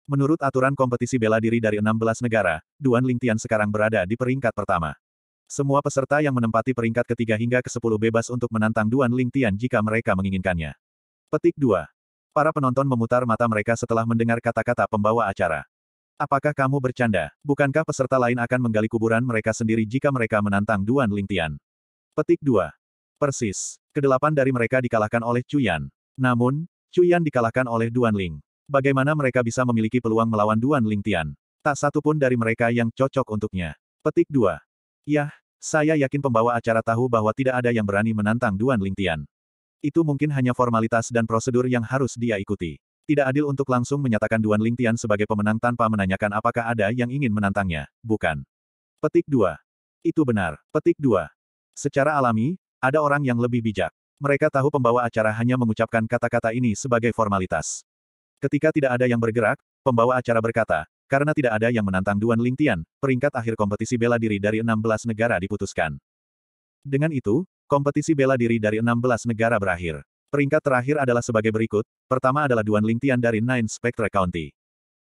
Menurut aturan kompetisi bela diri dari 16 negara, Duan Lingtian sekarang berada di peringkat pertama. Semua peserta yang menempati peringkat ketiga hingga ke-10 bebas untuk menantang Duan Lingtian jika mereka menginginkannya. Petik 2. Para penonton memutar mata mereka setelah mendengar kata-kata pembawa acara. Apakah kamu bercanda? Bukankah peserta lain akan menggali kuburan mereka sendiri jika mereka menantang Duan Lingtian? Petik 2. Persis. Kedelapan dari mereka dikalahkan oleh Cuyan. Namun, Cuyan dikalahkan oleh Duan Ling. Bagaimana mereka bisa memiliki peluang melawan Duan Lingtian? Tak satu pun dari mereka yang cocok untuknya. Petik 2. Yah, saya yakin pembawa acara tahu bahwa tidak ada yang berani menantang Duan Lingtian. Itu mungkin hanya formalitas dan prosedur yang harus dia ikuti. Tidak adil untuk langsung menyatakan Duan Lingtian sebagai pemenang tanpa menanyakan apakah ada yang ingin menantangnya, bukan? Petik 2. Itu benar. Petik 2. Secara alami, ada orang yang lebih bijak. Mereka tahu pembawa acara hanya mengucapkan kata-kata ini sebagai formalitas. Ketika tidak ada yang bergerak, pembawa acara berkata, karena tidak ada yang menantang Duan Lingtian, peringkat akhir kompetisi bela diri dari 16 negara diputuskan. Dengan itu, kompetisi bela diri dari 16 negara berakhir. Peringkat terakhir adalah sebagai berikut, pertama adalah Duan Lingtian dari Nine Spectre County.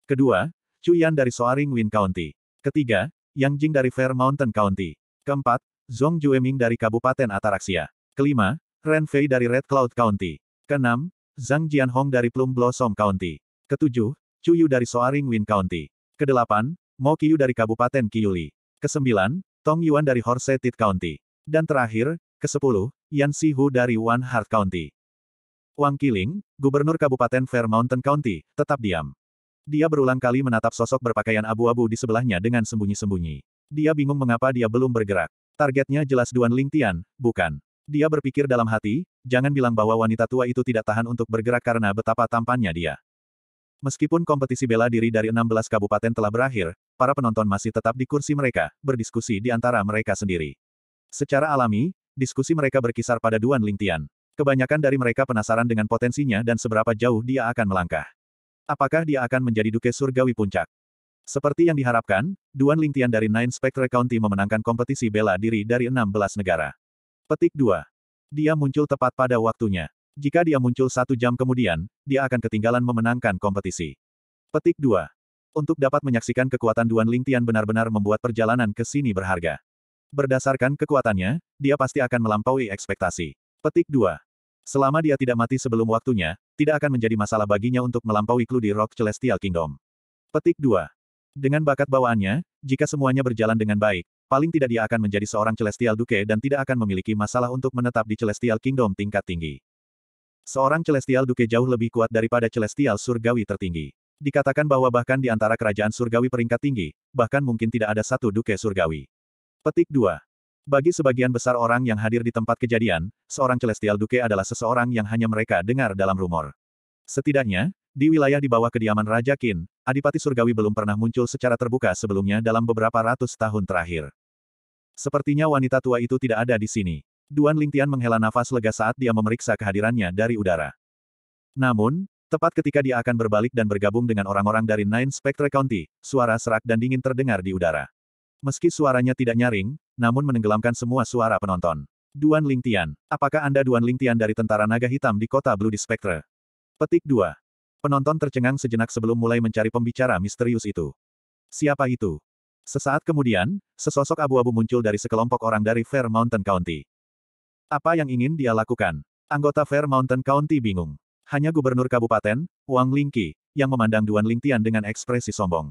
Kedua, Chu Yan dari Soaring Wind County. Ketiga, Yang Jing dari Fair Mountain County. Keempat, Zhong Jueming dari Kabupaten Ataraksia. Kelima, Ren Fei dari Red Cloud County. Keenam, Zhang Jianhong dari Plum Blossom County. Ketujuh, Chu Yu dari Soaring Wind County. Kedelapan, Mo Qiyu dari Kabupaten Qiuli, Kesembilan, Tong Yuan dari Horsetit County. Dan terakhir, kesepuluh, Yan Sihu dari One Heart County. Wang Qiling, Gubernur Kabupaten Fair Mountain County, tetap diam. Dia berulang kali menatap sosok berpakaian abu-abu di sebelahnya dengan sembunyi-sembunyi. Dia bingung mengapa dia belum bergerak. Targetnya jelas Duan Lingtian, bukan. Dia berpikir dalam hati, jangan bilang bahwa wanita tua itu tidak tahan untuk bergerak karena betapa tampannya dia. Meskipun kompetisi bela diri dari 16 kabupaten telah berakhir, para penonton masih tetap di kursi mereka, berdiskusi di antara mereka sendiri. Secara alami, diskusi mereka berkisar pada Duan Lingtian. Kebanyakan dari mereka penasaran dengan potensinya dan seberapa jauh dia akan melangkah. Apakah dia akan menjadi Duke Surgawi Puncak? Seperti yang diharapkan, Duan Lingtian dari Nine Spectre County memenangkan kompetisi bela diri dari 16 negara. Petik 2. Dia muncul tepat pada waktunya. Jika dia muncul satu jam kemudian, dia akan ketinggalan memenangkan kompetisi. Petik 2. Untuk dapat menyaksikan kekuatan Duan Ling Tian benar-benar membuat perjalanan ke sini berharga. Berdasarkan kekuatannya, dia pasti akan melampaui ekspektasi. Petik 2. Selama dia tidak mati sebelum waktunya, tidak akan menjadi masalah baginya untuk melampaui clue di Rock Celestial Kingdom. Petik 2. Dengan bakat bawaannya, jika semuanya berjalan dengan baik, Paling tidak dia akan menjadi seorang Celestial Duke dan tidak akan memiliki masalah untuk menetap di Celestial Kingdom tingkat tinggi. Seorang Celestial Duke jauh lebih kuat daripada Celestial Surgawi tertinggi. Dikatakan bahwa bahkan di antara kerajaan surgawi peringkat tinggi, bahkan mungkin tidak ada satu Duke Surgawi. Petik 2. Bagi sebagian besar orang yang hadir di tempat kejadian, seorang Celestial Duke adalah seseorang yang hanya mereka dengar dalam rumor. Setidaknya, di wilayah di bawah kediaman Raja Qin, Adipati Surgawi belum pernah muncul secara terbuka sebelumnya dalam beberapa ratus tahun terakhir. Sepertinya wanita tua itu tidak ada di sini. Duan Lingtian menghela nafas lega saat dia memeriksa kehadirannya dari udara. Namun, tepat ketika dia akan berbalik dan bergabung dengan orang-orang dari Nine Spectre County, suara serak dan dingin terdengar di udara. Meski suaranya tidak nyaring, namun menenggelamkan semua suara penonton. Duan Lingtian, apakah Anda Duan Lingtian dari Tentara Naga Hitam di kota Blue di Spectre? Petik 2. Penonton tercengang sejenak sebelum mulai mencari pembicara misterius itu. Siapa itu? Sesaat kemudian, sesosok abu-abu muncul dari sekelompok orang dari Fair Mountain County. Apa yang ingin dia lakukan? Anggota Fair Mountain County bingung. Hanya Gubernur Kabupaten, Wang Lingqi, yang memandang Duan Lingtian dengan ekspresi sombong.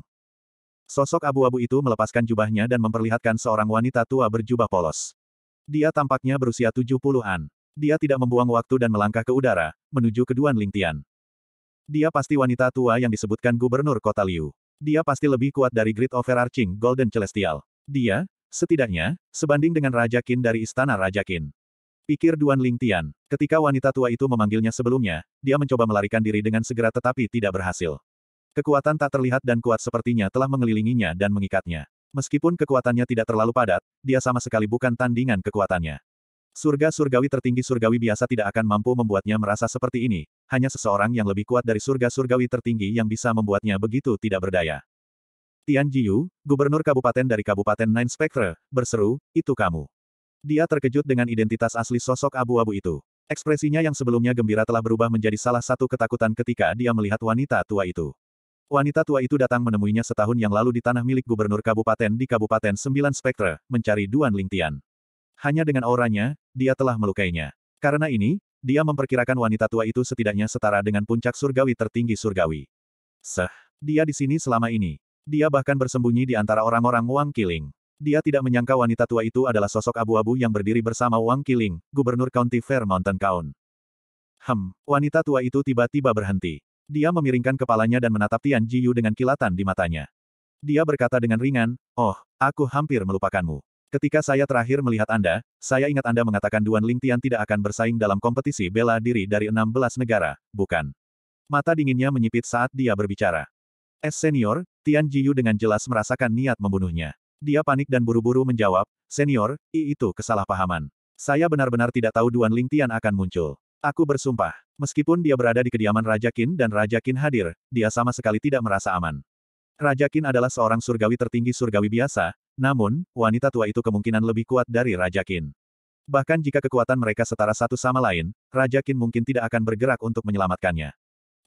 Sosok abu-abu itu melepaskan jubahnya dan memperlihatkan seorang wanita tua berjubah polos. Dia tampaknya berusia tujuh puluhan. Dia tidak membuang waktu dan melangkah ke udara, menuju ke Duan Lingtian. Dia pasti wanita tua yang disebutkan gubernur kota Liu. Dia pasti lebih kuat dari grid overarching Golden Celestial. Dia, setidaknya, sebanding dengan Raja Qin dari Istana Raja Qin. Pikir Duan Ling Tian, Ketika wanita tua itu memanggilnya sebelumnya, dia mencoba melarikan diri dengan segera tetapi tidak berhasil. Kekuatan tak terlihat dan kuat sepertinya telah mengelilinginya dan mengikatnya. Meskipun kekuatannya tidak terlalu padat, dia sama sekali bukan tandingan kekuatannya. Surga surgawi tertinggi surgawi biasa tidak akan mampu membuatnya merasa seperti ini, hanya seseorang yang lebih kuat dari surga surgawi tertinggi yang bisa membuatnya begitu tidak berdaya. Tian Jiu, gubernur kabupaten dari Kabupaten Nine Spectre, berseru, itu kamu. Dia terkejut dengan identitas asli sosok abu-abu itu. Ekspresinya yang sebelumnya gembira telah berubah menjadi salah satu ketakutan ketika dia melihat wanita tua itu. Wanita tua itu datang menemuinya setahun yang lalu di tanah milik gubernur kabupaten di Kabupaten Sembilan Spectre, mencari Duan Lingtian. Hanya dengan auranya, dia telah melukainya. Karena ini, dia memperkirakan wanita tua itu setidaknya setara dengan puncak surgawi tertinggi surgawi. Seh, dia di sini selama ini. Dia bahkan bersembunyi di antara orang-orang Wang kiling. Dia tidak menyangka wanita tua itu adalah sosok abu-abu yang berdiri bersama Wang kiling. gubernur County Fair Mountain Town. Hem, wanita tua itu tiba-tiba berhenti. Dia memiringkan kepalanya dan menatap Tian Jiyu dengan kilatan di matanya. Dia berkata dengan ringan, Oh, aku hampir melupakanmu. Ketika saya terakhir melihat Anda, saya ingat Anda mengatakan Duan Lingtian tidak akan bersaing dalam kompetisi bela diri dari 16 negara, bukan? Mata dinginnya menyipit saat dia berbicara. Es senior, Tian Jiyu dengan jelas merasakan niat membunuhnya. Dia panik dan buru-buru menjawab, Senior, I itu kesalahpahaman. Saya benar-benar tidak tahu Duan Lingtian akan muncul. Aku bersumpah, meskipun dia berada di kediaman Raja Qin dan Raja Qin hadir, dia sama sekali tidak merasa aman. Raja Qin adalah seorang surgawi tertinggi surgawi biasa, namun, wanita tua itu kemungkinan lebih kuat dari Raja Qin. Bahkan jika kekuatan mereka setara satu sama lain, Raja Qin mungkin tidak akan bergerak untuk menyelamatkannya.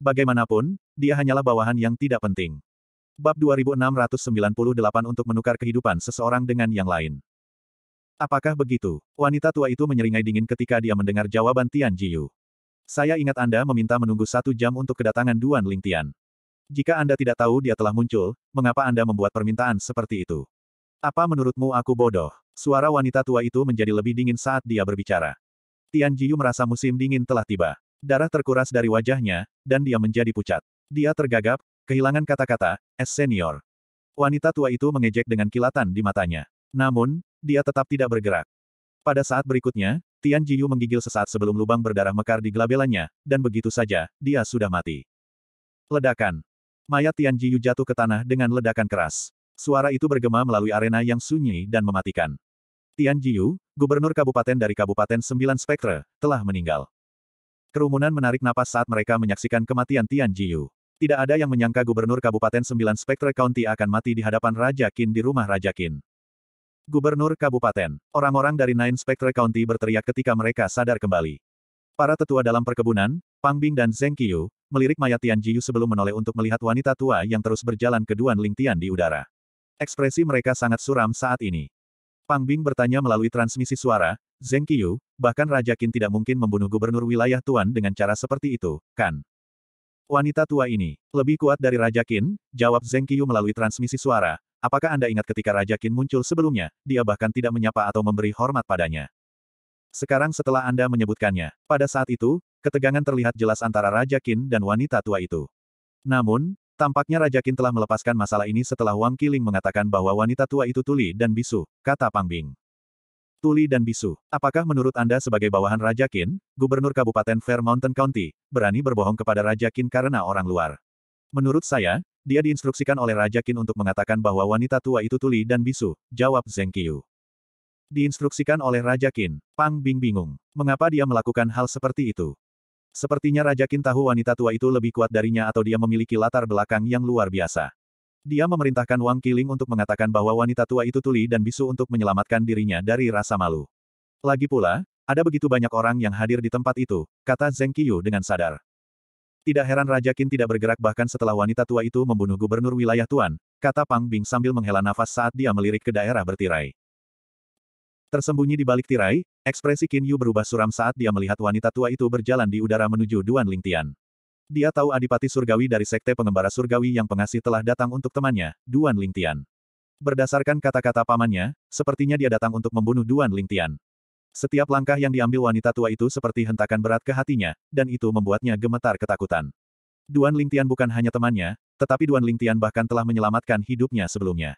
Bagaimanapun, dia hanyalah bawahan yang tidak penting. Bab 2698 untuk menukar kehidupan seseorang dengan yang lain. Apakah begitu? Wanita tua itu menyeringai dingin ketika dia mendengar jawaban Tian Jiu. Saya ingat Anda meminta menunggu satu jam untuk kedatangan Duan Lingtian. Jika Anda tidak tahu dia telah muncul, mengapa Anda membuat permintaan seperti itu? Apa menurutmu aku bodoh? Suara wanita tua itu menjadi lebih dingin saat dia berbicara. Tian Jiyu merasa musim dingin telah tiba. Darah terkuras dari wajahnya, dan dia menjadi pucat. Dia tergagap, kehilangan kata-kata, es senior. Wanita tua itu mengejek dengan kilatan di matanya. Namun, dia tetap tidak bergerak. Pada saat berikutnya, Tian Jiyu menggigil sesaat sebelum lubang berdarah mekar di gelabelannya, dan begitu saja, dia sudah mati. Ledakan. Mayat Tian Jiyu jatuh ke tanah dengan ledakan keras. Suara itu bergema melalui arena yang sunyi dan mematikan. Tian Jiu, gubernur kabupaten dari Kabupaten Sembilan Spektre, telah meninggal. Kerumunan menarik napas saat mereka menyaksikan kematian Tian Jiu. Tidak ada yang menyangka gubernur Kabupaten Sembilan Spektre County akan mati di hadapan Raja Qin di rumah Raja Qin. Gubernur Kabupaten, orang-orang dari Nine Spectre County berteriak ketika mereka sadar kembali. Para tetua dalam perkebunan, Pang Bing dan Zheng Qiu, melirik mayat Tian Jiu sebelum menoleh untuk melihat wanita tua yang terus berjalan ke Duan Ling Tian di udara. Ekspresi mereka sangat suram saat ini. Pang Bing bertanya melalui transmisi suara, Zeng Qiyu, bahkan Raja Qin tidak mungkin membunuh gubernur wilayah Tuan dengan cara seperti itu, kan? Wanita tua ini, lebih kuat dari Raja Qin, jawab Zeng Qiyu melalui transmisi suara, apakah Anda ingat ketika Raja Qin muncul sebelumnya, dia bahkan tidak menyapa atau memberi hormat padanya. Sekarang setelah Anda menyebutkannya, pada saat itu, ketegangan terlihat jelas antara Raja Qin dan wanita tua itu. Namun, Tampaknya Raja Qin telah melepaskan masalah ini setelah Wang Qiling mengatakan bahwa wanita tua itu tuli dan bisu, kata Pang Bing. Tuli dan bisu. Apakah menurut Anda sebagai bawahan Raja Qin, Gubernur Kabupaten Fair Mountain County, berani berbohong kepada Raja Qin karena orang luar? Menurut saya, dia diinstruksikan oleh Raja Qin untuk mengatakan bahwa wanita tua itu tuli dan bisu, jawab Zeng Qiu. Diinstruksikan oleh Raja Qin, Pang Bing bingung. Mengapa dia melakukan hal seperti itu? Sepertinya Raja Qin tahu wanita tua itu lebih kuat darinya atau dia memiliki latar belakang yang luar biasa. Dia memerintahkan Wang Qiling untuk mengatakan bahwa wanita tua itu tuli dan bisu untuk menyelamatkan dirinya dari rasa malu. Lagi pula, ada begitu banyak orang yang hadir di tempat itu, kata Zheng Qiyu dengan sadar. Tidak heran Raja Qin tidak bergerak bahkan setelah wanita tua itu membunuh gubernur wilayah Tuan, kata Pang Bing sambil menghela nafas saat dia melirik ke daerah bertirai. Tersembunyi di balik tirai, ekspresi Qin Yu berubah suram saat dia melihat wanita tua itu berjalan di udara menuju Duan Lingtian. Dia tahu adipati surgawi dari sekte pengembara surgawi yang pengasih telah datang untuk temannya, Duan Lingtian. Berdasarkan kata-kata pamannya, sepertinya dia datang untuk membunuh Duan Lingtian. Setiap langkah yang diambil wanita tua itu seperti hentakan berat ke hatinya, dan itu membuatnya gemetar ketakutan. Duan Lingtian bukan hanya temannya, tetapi Duan Lingtian bahkan telah menyelamatkan hidupnya sebelumnya.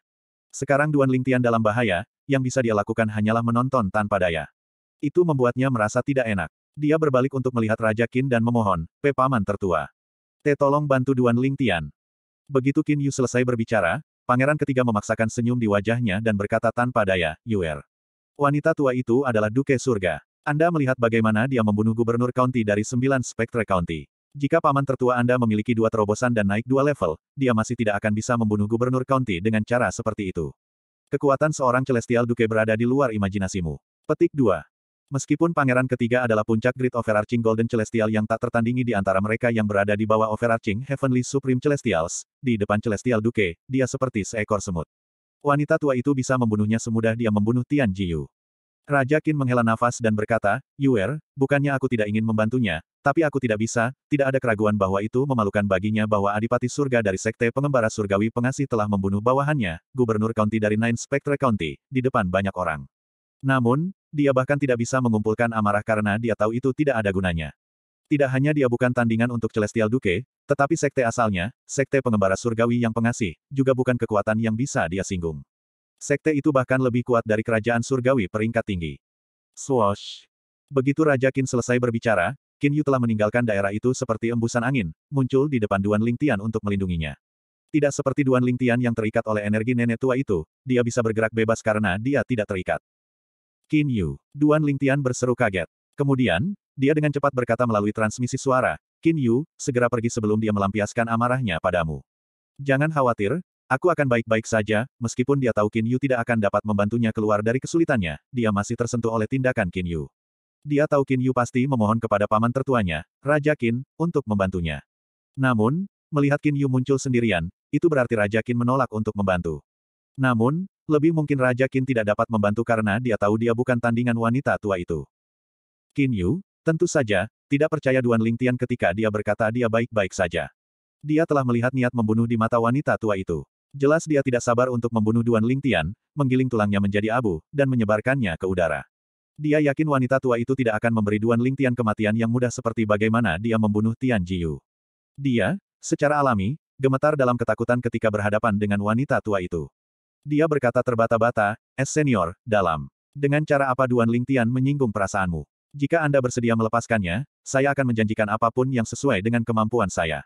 Sekarang Duan Lingtian dalam bahaya, yang bisa dia lakukan hanyalah menonton tanpa daya. Itu membuatnya merasa tidak enak. Dia berbalik untuk melihat Raja Qin dan memohon, Pepaman tertua. Te tolong bantu Duan Lingtian. Begitu Qin Yu selesai berbicara, pangeran ketiga memaksakan senyum di wajahnya dan berkata tanpa daya, Yuer. Wanita tua itu adalah Duke Surga. Anda melihat bagaimana dia membunuh gubernur county dari sembilan spektre county. Jika paman tertua Anda memiliki dua terobosan dan naik dua level, dia masih tidak akan bisa membunuh gubernur county dengan cara seperti itu. Kekuatan seorang Celestial Duke berada di luar imajinasimu. Petik 2. Meskipun pangeran ketiga adalah puncak grid overarching Golden Celestial yang tak tertandingi di antara mereka yang berada di bawah overarching Heavenly Supreme Celestials, di depan Celestial Duke, dia seperti seekor semut. Wanita tua itu bisa membunuhnya semudah dia membunuh Tian Jiyu. Raja Qin menghela nafas dan berkata, Yuer, bukannya aku tidak ingin membantunya, tapi aku tidak bisa, tidak ada keraguan bahwa itu memalukan baginya bahwa Adipati Surga dari Sekte Pengembara Surgawi Pengasih telah membunuh bawahannya, Gubernur County dari Nine Spectre County, di depan banyak orang. Namun, dia bahkan tidak bisa mengumpulkan amarah karena dia tahu itu tidak ada gunanya. Tidak hanya dia bukan tandingan untuk Celestial Duke, tetapi sekte asalnya, sekte pengembara surgawi yang pengasih, juga bukan kekuatan yang bisa dia singgung. Sekte itu bahkan lebih kuat dari kerajaan surgawi peringkat tinggi. Swoosh. Begitu Raja Qin selesai berbicara, Qin Yu telah meninggalkan daerah itu seperti embusan angin, muncul di depan Duan Ling Tian untuk melindunginya. Tidak seperti Duan Ling Tian yang terikat oleh energi nenek tua itu, dia bisa bergerak bebas karena dia tidak terikat. Qin Yu. Duan Ling Tian berseru kaget. Kemudian, dia dengan cepat berkata melalui transmisi suara, Qin Yu, segera pergi sebelum dia melampiaskan amarahnya padamu. Jangan khawatir, Aku akan baik-baik saja, meskipun dia tahu Qin Yu tidak akan dapat membantunya keluar dari kesulitannya, dia masih tersentuh oleh tindakan Qin Yu. Dia tahu Qin Yu pasti memohon kepada paman tertuanya, Raja Qin, untuk membantunya. Namun, melihat Qin Yu muncul sendirian, itu berarti Raja Qin menolak untuk membantu. Namun, lebih mungkin Raja Qin tidak dapat membantu karena dia tahu dia bukan tandingan wanita tua itu. Qin Yu, tentu saja, tidak percaya Duan Lingtian ketika dia berkata dia baik-baik saja. Dia telah melihat niat membunuh di mata wanita tua itu. Jelas dia tidak sabar untuk membunuh Duan Lingtian, menggiling tulangnya menjadi abu, dan menyebarkannya ke udara. Dia yakin wanita tua itu tidak akan memberi Duan Lingtian kematian yang mudah seperti bagaimana dia membunuh Tian Jiu. Dia, secara alami, gemetar dalam ketakutan ketika berhadapan dengan wanita tua itu. Dia berkata terbata-bata, es senior, dalam. Dengan cara apa Duan Lingtian menyinggung perasaanmu? Jika Anda bersedia melepaskannya, saya akan menjanjikan apapun yang sesuai dengan kemampuan saya.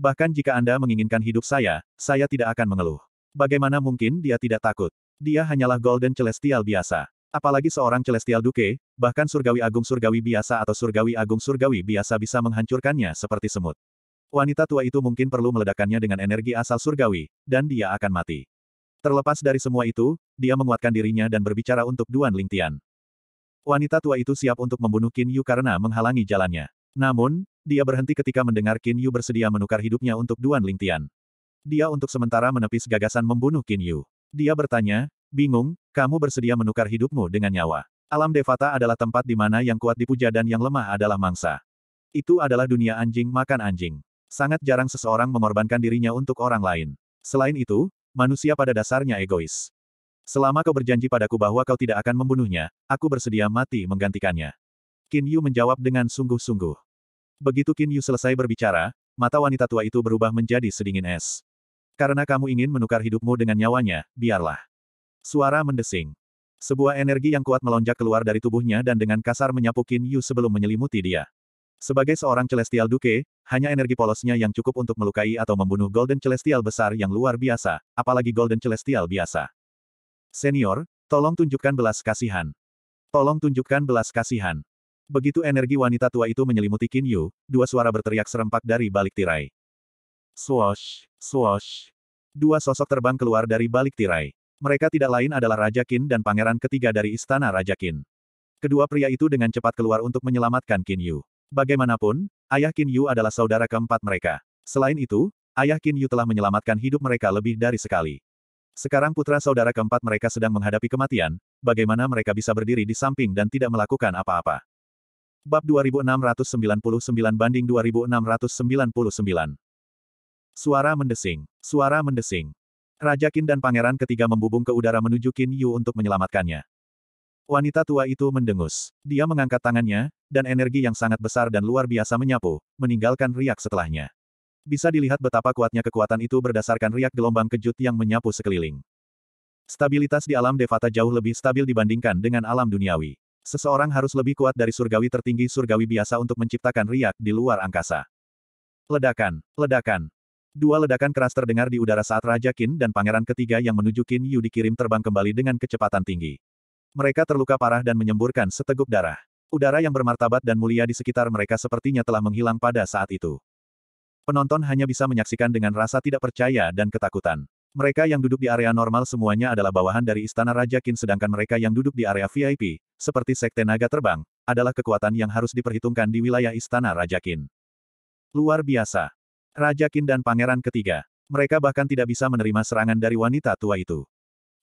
Bahkan jika Anda menginginkan hidup saya, saya tidak akan mengeluh. Bagaimana mungkin dia tidak takut? Dia hanyalah Golden Celestial biasa. Apalagi seorang Celestial Duke, bahkan Surgawi Agung Surgawi biasa atau Surgawi Agung Surgawi biasa bisa menghancurkannya seperti semut. Wanita tua itu mungkin perlu meledakkannya dengan energi asal Surgawi, dan dia akan mati. Terlepas dari semua itu, dia menguatkan dirinya dan berbicara untuk Duan Lingtian. Wanita tua itu siap untuk membunuh Qin Yu karena menghalangi jalannya. Namun, dia berhenti ketika mendengar Qin Yu bersedia menukar hidupnya untuk Duan Lingtian. Dia untuk sementara menepis gagasan membunuh Qin Yu. Dia bertanya, bingung, kamu bersedia menukar hidupmu dengan nyawa. Alam Devata adalah tempat di mana yang kuat dipuja dan yang lemah adalah mangsa. Itu adalah dunia anjing makan anjing. Sangat jarang seseorang mengorbankan dirinya untuk orang lain. Selain itu, manusia pada dasarnya egois. Selama kau berjanji padaku bahwa kau tidak akan membunuhnya, aku bersedia mati menggantikannya. Qin Yu menjawab dengan sungguh-sungguh. Begitu Qin Yu selesai berbicara, mata wanita tua itu berubah menjadi sedingin es. Karena kamu ingin menukar hidupmu dengan nyawanya, biarlah. Suara mendesing. Sebuah energi yang kuat melonjak keluar dari tubuhnya dan dengan kasar menyapu Qin Yu sebelum menyelimuti dia. Sebagai seorang Celestial Duke, hanya energi polosnya yang cukup untuk melukai atau membunuh Golden Celestial besar yang luar biasa, apalagi Golden Celestial biasa. Senior, tolong tunjukkan belas kasihan. Tolong tunjukkan belas kasihan. Begitu energi wanita tua itu menyelimuti Yu, dua suara berteriak serempak dari balik tirai. Swosh, swosh. Dua sosok terbang keluar dari balik tirai. Mereka tidak lain adalah Raja Qin dan pangeran ketiga dari istana Raja Qin. Kedua pria itu dengan cepat keluar untuk menyelamatkan Yu. Bagaimanapun, ayah Yu adalah saudara keempat mereka. Selain itu, ayah Yu telah menyelamatkan hidup mereka lebih dari sekali. Sekarang putra saudara keempat mereka sedang menghadapi kematian, bagaimana mereka bisa berdiri di samping dan tidak melakukan apa-apa. Bab 2699 banding 2699. Suara mendesing. Suara mendesing. Raja Qin dan pangeran ketiga membubung ke udara menuju Qin Yu untuk menyelamatkannya. Wanita tua itu mendengus. Dia mengangkat tangannya, dan energi yang sangat besar dan luar biasa menyapu, meninggalkan riak setelahnya. Bisa dilihat betapa kuatnya kekuatan itu berdasarkan riak gelombang kejut yang menyapu sekeliling. Stabilitas di alam Devata jauh lebih stabil dibandingkan dengan alam duniawi. Seseorang harus lebih kuat dari surgawi tertinggi surgawi biasa untuk menciptakan riak di luar angkasa. Ledakan, ledakan. Dua ledakan keras terdengar di udara saat Raja Qin dan pangeran ketiga yang menuju Qin Yu dikirim terbang kembali dengan kecepatan tinggi. Mereka terluka parah dan menyemburkan seteguk darah. Udara yang bermartabat dan mulia di sekitar mereka sepertinya telah menghilang pada saat itu. Penonton hanya bisa menyaksikan dengan rasa tidak percaya dan ketakutan. Mereka yang duduk di area normal semuanya adalah bawahan dari Istana Raja Qin sedangkan mereka yang duduk di area VIP, seperti Sekte Naga Terbang, adalah kekuatan yang harus diperhitungkan di wilayah Istana Raja Qin. Luar biasa. Raja Qin dan Pangeran Ketiga. Mereka bahkan tidak bisa menerima serangan dari wanita tua itu.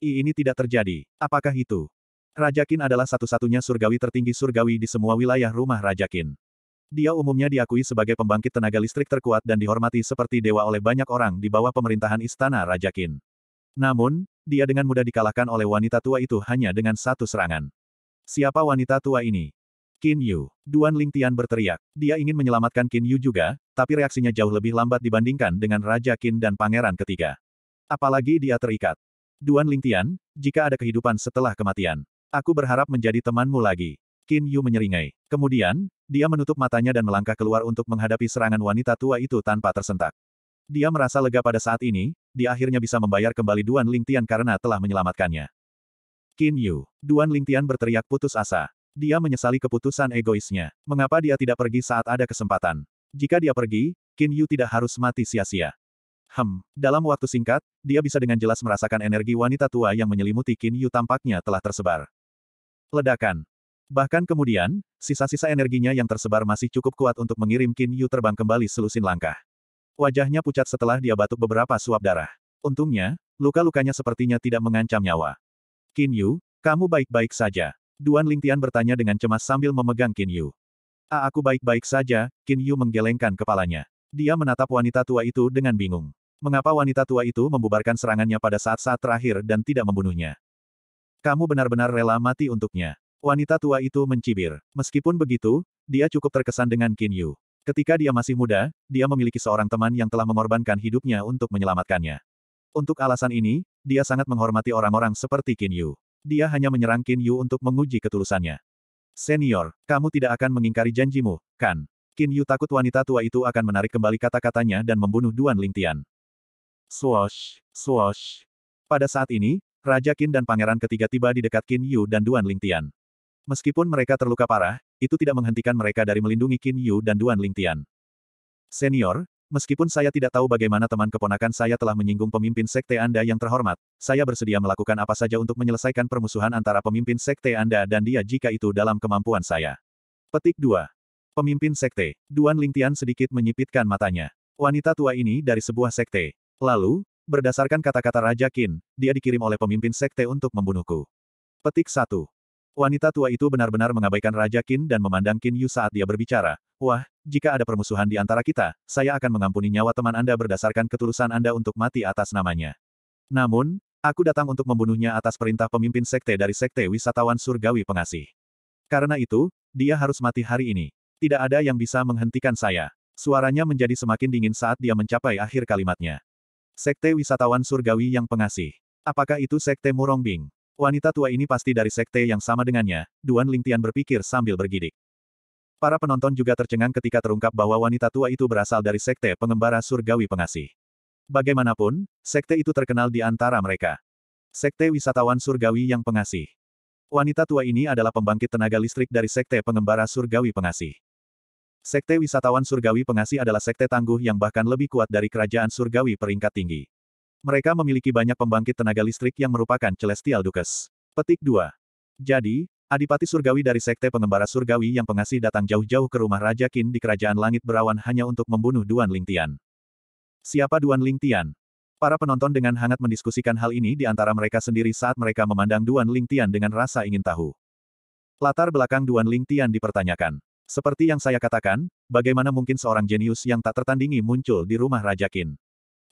I ini tidak terjadi. Apakah itu? Raja Qin adalah satu-satunya surgawi tertinggi surgawi di semua wilayah rumah Raja Qin. Dia umumnya diakui sebagai pembangkit tenaga listrik terkuat dan dihormati seperti dewa oleh banyak orang di bawah pemerintahan istana Raja Qin. Namun, dia dengan mudah dikalahkan oleh wanita tua itu hanya dengan satu serangan. Siapa wanita tua ini? Qin Yu. Duan Ling Tian berteriak. Dia ingin menyelamatkan Qin Yu juga, tapi reaksinya jauh lebih lambat dibandingkan dengan Raja Qin dan Pangeran ketiga. Apalagi dia terikat. Duan Ling Tian, jika ada kehidupan setelah kematian. Aku berharap menjadi temanmu lagi. Qin Yu menyeringai. Kemudian, dia menutup matanya dan melangkah keluar untuk menghadapi serangan wanita tua itu tanpa tersentak. Dia merasa lega pada saat ini, dia akhirnya bisa membayar kembali Duan Ling Tian karena telah menyelamatkannya. Qin Yu. Duan Lingtian berteriak putus asa. Dia menyesali keputusan egoisnya. Mengapa dia tidak pergi saat ada kesempatan? Jika dia pergi, Qin Yu tidak harus mati sia-sia. Hem, dalam waktu singkat, dia bisa dengan jelas merasakan energi wanita tua yang menyelimuti Qin Yu tampaknya telah tersebar. Ledakan. Bahkan kemudian, sisa-sisa energinya yang tersebar masih cukup kuat untuk mengirim Qin Yu terbang kembali selusin langkah. Wajahnya pucat setelah dia batuk beberapa suap darah. Untungnya, luka-lukanya sepertinya tidak mengancam nyawa. Qin Yu, kamu baik-baik saja. Duan Lingtian bertanya dengan cemas sambil memegang Qin Yu. A ah, aku baik-baik saja, Qin Yu menggelengkan kepalanya. Dia menatap wanita tua itu dengan bingung. Mengapa wanita tua itu membubarkan serangannya pada saat-saat terakhir dan tidak membunuhnya? Kamu benar-benar rela mati untuknya. Wanita tua itu mencibir. Meskipun begitu, dia cukup terkesan dengan Qin Yu. Ketika dia masih muda, dia memiliki seorang teman yang telah mengorbankan hidupnya untuk menyelamatkannya. Untuk alasan ini, dia sangat menghormati orang-orang seperti Qin Yu. Dia hanya menyerang Qin Yu untuk menguji ketulusannya. Senior, kamu tidak akan mengingkari janjimu, kan? Qin Yu takut wanita tua itu akan menarik kembali kata-katanya dan membunuh Duan Lingtian. Swosh, swosh. Pada saat ini, Raja Qin dan pangeran ketiga tiba di dekat Qin Yu dan Duan Lingtian. Meskipun mereka terluka parah, itu tidak menghentikan mereka dari melindungi Qin Yu dan Duan Lingtian. Senior, Meskipun saya tidak tahu bagaimana teman keponakan saya telah menyinggung pemimpin sekte Anda yang terhormat, saya bersedia melakukan apa saja untuk menyelesaikan permusuhan antara pemimpin sekte Anda dan dia jika itu dalam kemampuan saya. Petik 2. Pemimpin sekte, Duan Lingtian sedikit menyipitkan matanya. Wanita tua ini dari sebuah sekte. Lalu, berdasarkan kata-kata Raja Qin, dia dikirim oleh pemimpin sekte untuk membunuhku. Petik 1. Wanita tua itu benar-benar mengabaikan Raja Qin dan memandang Qin Yu saat dia berbicara. Wah, jika ada permusuhan di antara kita, saya akan mengampuni nyawa teman Anda berdasarkan ketulusan Anda untuk mati atas namanya. Namun, aku datang untuk membunuhnya atas perintah pemimpin sekte dari sekte wisatawan surgawi pengasih. Karena itu, dia harus mati hari ini. Tidak ada yang bisa menghentikan saya. Suaranya menjadi semakin dingin saat dia mencapai akhir kalimatnya. Sekte wisatawan surgawi yang pengasih. Apakah itu sekte Murongbing? Wanita tua ini pasti dari sekte yang sama dengannya, Duan Lingtian berpikir sambil bergidik. Para penonton juga tercengang ketika terungkap bahwa wanita tua itu berasal dari sekte pengembara surgawi pengasih. Bagaimanapun, sekte itu terkenal di antara mereka. Sekte wisatawan surgawi yang pengasih. Wanita tua ini adalah pembangkit tenaga listrik dari sekte pengembara surgawi pengasih. Sekte wisatawan surgawi pengasih adalah sekte tangguh yang bahkan lebih kuat dari kerajaan surgawi peringkat tinggi. Mereka memiliki banyak pembangkit tenaga listrik yang merupakan Celestial Dukes. Petik 2. Jadi, Adipati Surgawi dari Sekte Pengembara Surgawi yang pengasih datang jauh-jauh ke rumah Raja Qin di Kerajaan Langit Berawan hanya untuk membunuh Duan Lingtian. Siapa Duan Lingtian? Para penonton dengan hangat mendiskusikan hal ini di antara mereka sendiri saat mereka memandang Duan Lingtian dengan rasa ingin tahu. Latar belakang Duan Lingtian dipertanyakan. Seperti yang saya katakan, bagaimana mungkin seorang jenius yang tak tertandingi muncul di rumah Raja Qin?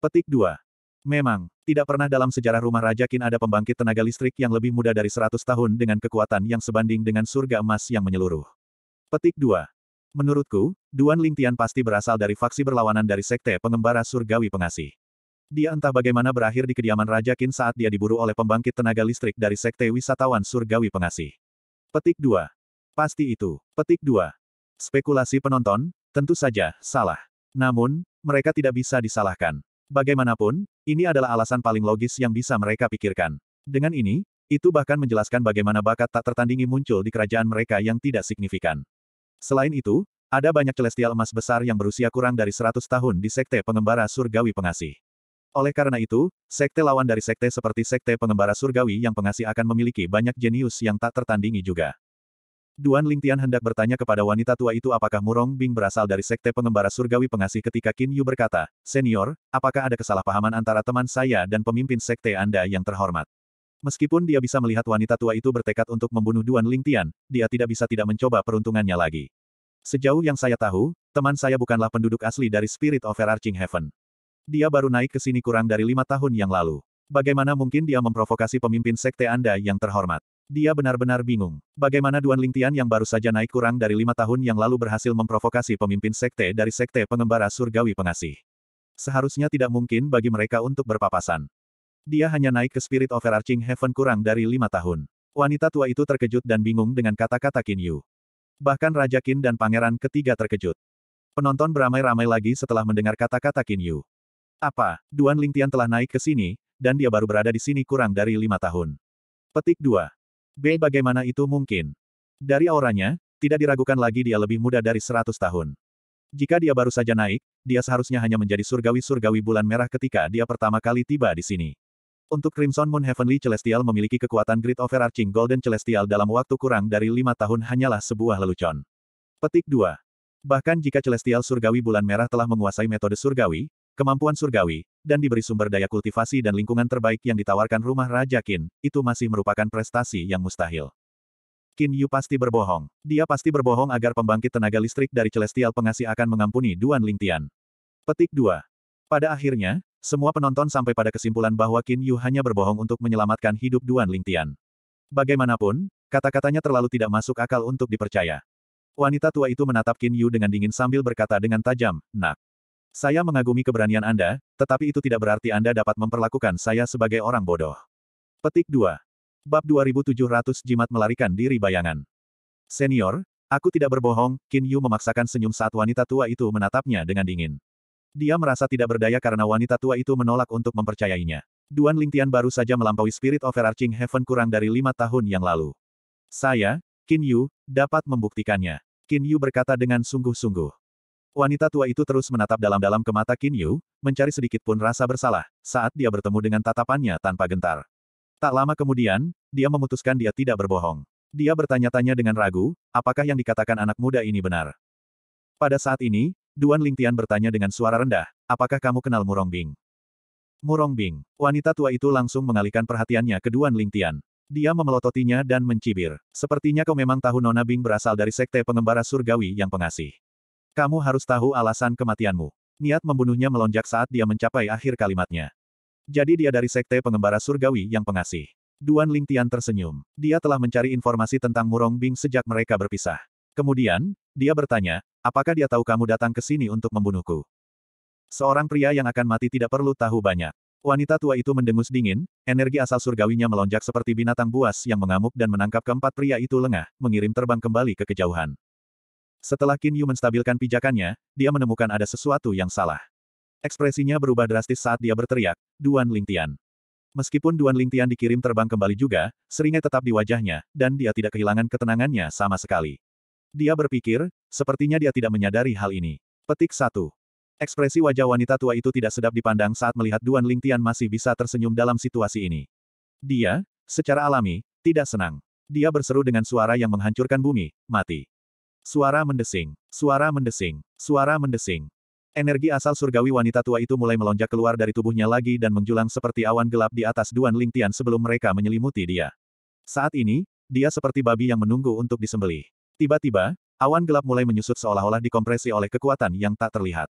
Petik 2. Memang, tidak pernah dalam sejarah rumah Raja Qin ada pembangkit tenaga listrik yang lebih muda dari 100 tahun dengan kekuatan yang sebanding dengan surga emas yang menyeluruh. Petik 2. Menurutku, Duan Lingtian pasti berasal dari faksi berlawanan dari sekte pengembara surgawi pengasih. Dia entah bagaimana berakhir di kediaman Raja Qin saat dia diburu oleh pembangkit tenaga listrik dari sekte wisatawan surgawi pengasih. Petik 2. Pasti itu. Petik 2. Spekulasi penonton, tentu saja, salah. Namun, mereka tidak bisa disalahkan. Bagaimanapun, ini adalah alasan paling logis yang bisa mereka pikirkan. Dengan ini, itu bahkan menjelaskan bagaimana bakat tak tertandingi muncul di kerajaan mereka yang tidak signifikan. Selain itu, ada banyak celestial emas besar yang berusia kurang dari 100 tahun di sekte pengembara surgawi pengasih. Oleh karena itu, sekte lawan dari sekte seperti sekte pengembara surgawi yang pengasih akan memiliki banyak jenius yang tak tertandingi juga. Duan Lingtian hendak bertanya kepada wanita tua itu apakah Murong Bing berasal dari sekte pengembara surgawi pengasih ketika Qin Yu berkata, Senior, apakah ada kesalahpahaman antara teman saya dan pemimpin sekte Anda yang terhormat? Meskipun dia bisa melihat wanita tua itu bertekad untuk membunuh Duan Lingtian, dia tidak bisa tidak mencoba peruntungannya lagi. Sejauh yang saya tahu, teman saya bukanlah penduduk asli dari Spirit of Arching Heaven. Dia baru naik ke sini kurang dari lima tahun yang lalu. Bagaimana mungkin dia memprovokasi pemimpin sekte Anda yang terhormat? Dia benar-benar bingung. Bagaimana Duan Lingtian yang baru saja naik kurang dari lima tahun yang lalu berhasil memprovokasi pemimpin sekte dari sekte pengembara surgawi pengasih. Seharusnya tidak mungkin bagi mereka untuk berpapasan. Dia hanya naik ke spirit of overarching heaven kurang dari lima tahun. Wanita tua itu terkejut dan bingung dengan kata-kata Qin Yu. Bahkan Raja Qin dan Pangeran ketiga terkejut. Penonton beramai-ramai lagi setelah mendengar kata-kata Qin Yu. Apa, Duan Lingtian telah naik ke sini, dan dia baru berada di sini kurang dari lima tahun. Petik 2. B. Bagaimana itu mungkin? Dari auranya, tidak diragukan lagi dia lebih muda dari 100 tahun. Jika dia baru saja naik, dia seharusnya hanya menjadi surgawi-surgawi bulan merah ketika dia pertama kali tiba di sini. Untuk Crimson Moon Heavenly Celestial memiliki kekuatan Great Overarching Golden Celestial dalam waktu kurang dari lima tahun hanyalah sebuah lelucon. Petik 2. Bahkan jika Celestial Surgawi Bulan Merah telah menguasai metode surgawi, kemampuan surgawi, dan diberi sumber daya kultivasi dan lingkungan terbaik yang ditawarkan rumah Raja Qin, itu masih merupakan prestasi yang mustahil. Qin Yu pasti berbohong. Dia pasti berbohong agar pembangkit tenaga listrik dari Celestial Pengasih akan mengampuni Duan Lingtian. Petik 2. Pada akhirnya, semua penonton sampai pada kesimpulan bahwa Qin Yu hanya berbohong untuk menyelamatkan hidup Duan Lingtian. Bagaimanapun, kata-katanya terlalu tidak masuk akal untuk dipercaya. Wanita tua itu menatap Qin Yu dengan dingin sambil berkata dengan tajam, Nak, saya mengagumi keberanian Anda, tetapi itu tidak berarti Anda dapat memperlakukan saya sebagai orang bodoh. Petik 2. Bab 2700 Jimat Melarikan Diri Bayangan. Senior, aku tidak berbohong, Qin Yu memaksakan senyum saat wanita tua itu menatapnya dengan dingin. Dia merasa tidak berdaya karena wanita tua itu menolak untuk mempercayainya. Duan Lingtian baru saja melampaui spirit overarching heaven kurang dari lima tahun yang lalu. Saya, Qin Yu, dapat membuktikannya. Qin Yu berkata dengan sungguh-sungguh. Wanita tua itu terus menatap dalam-dalam ke mata Qin Yu, mencari sedikit pun rasa bersalah, saat dia bertemu dengan tatapannya tanpa gentar. Tak lama kemudian, dia memutuskan dia tidak berbohong. Dia bertanya-tanya dengan ragu, apakah yang dikatakan anak muda ini benar. Pada saat ini, Duan Lingtian bertanya dengan suara rendah, apakah kamu kenal Murong Bing? Murong Bing, wanita tua itu langsung mengalihkan perhatiannya ke Duan Lingtian. Dia memelototinya dan mencibir. Sepertinya kau memang tahu Nona Bing berasal dari sekte pengembara surgawi yang pengasih. Kamu harus tahu alasan kematianmu. Niat membunuhnya melonjak saat dia mencapai akhir kalimatnya. Jadi dia dari sekte pengembara surgawi yang pengasih. Duan Lingtian tersenyum. Dia telah mencari informasi tentang Murong Bing sejak mereka berpisah. Kemudian, dia bertanya, apakah dia tahu kamu datang ke sini untuk membunuhku? Seorang pria yang akan mati tidak perlu tahu banyak. Wanita tua itu mendengus dingin, energi asal surgawinya melonjak seperti binatang buas yang mengamuk dan menangkap keempat pria itu lengah, mengirim terbang kembali ke kejauhan. Setelah Qin Yu menstabilkan pijakannya, dia menemukan ada sesuatu yang salah. Ekspresinya berubah drastis saat dia berteriak, Duan Lingtian. Meskipun Duan Lingtian dikirim terbang kembali juga, seringai tetap di wajahnya, dan dia tidak kehilangan ketenangannya sama sekali. Dia berpikir, sepertinya dia tidak menyadari hal ini. Petik satu. Ekspresi wajah wanita tua itu tidak sedap dipandang saat melihat Duan Lingtian masih bisa tersenyum dalam situasi ini. Dia, secara alami, tidak senang. Dia berseru dengan suara yang menghancurkan bumi, mati. Suara mendesing, suara mendesing, suara mendesing. Energi asal surgawi wanita tua itu mulai melonjak keluar dari tubuhnya lagi dan menjulang seperti awan gelap di atas Duan Lingtian sebelum mereka menyelimuti dia. Saat ini, dia seperti babi yang menunggu untuk disembelih. Tiba-tiba, awan gelap mulai menyusut seolah-olah dikompresi oleh kekuatan yang tak terlihat.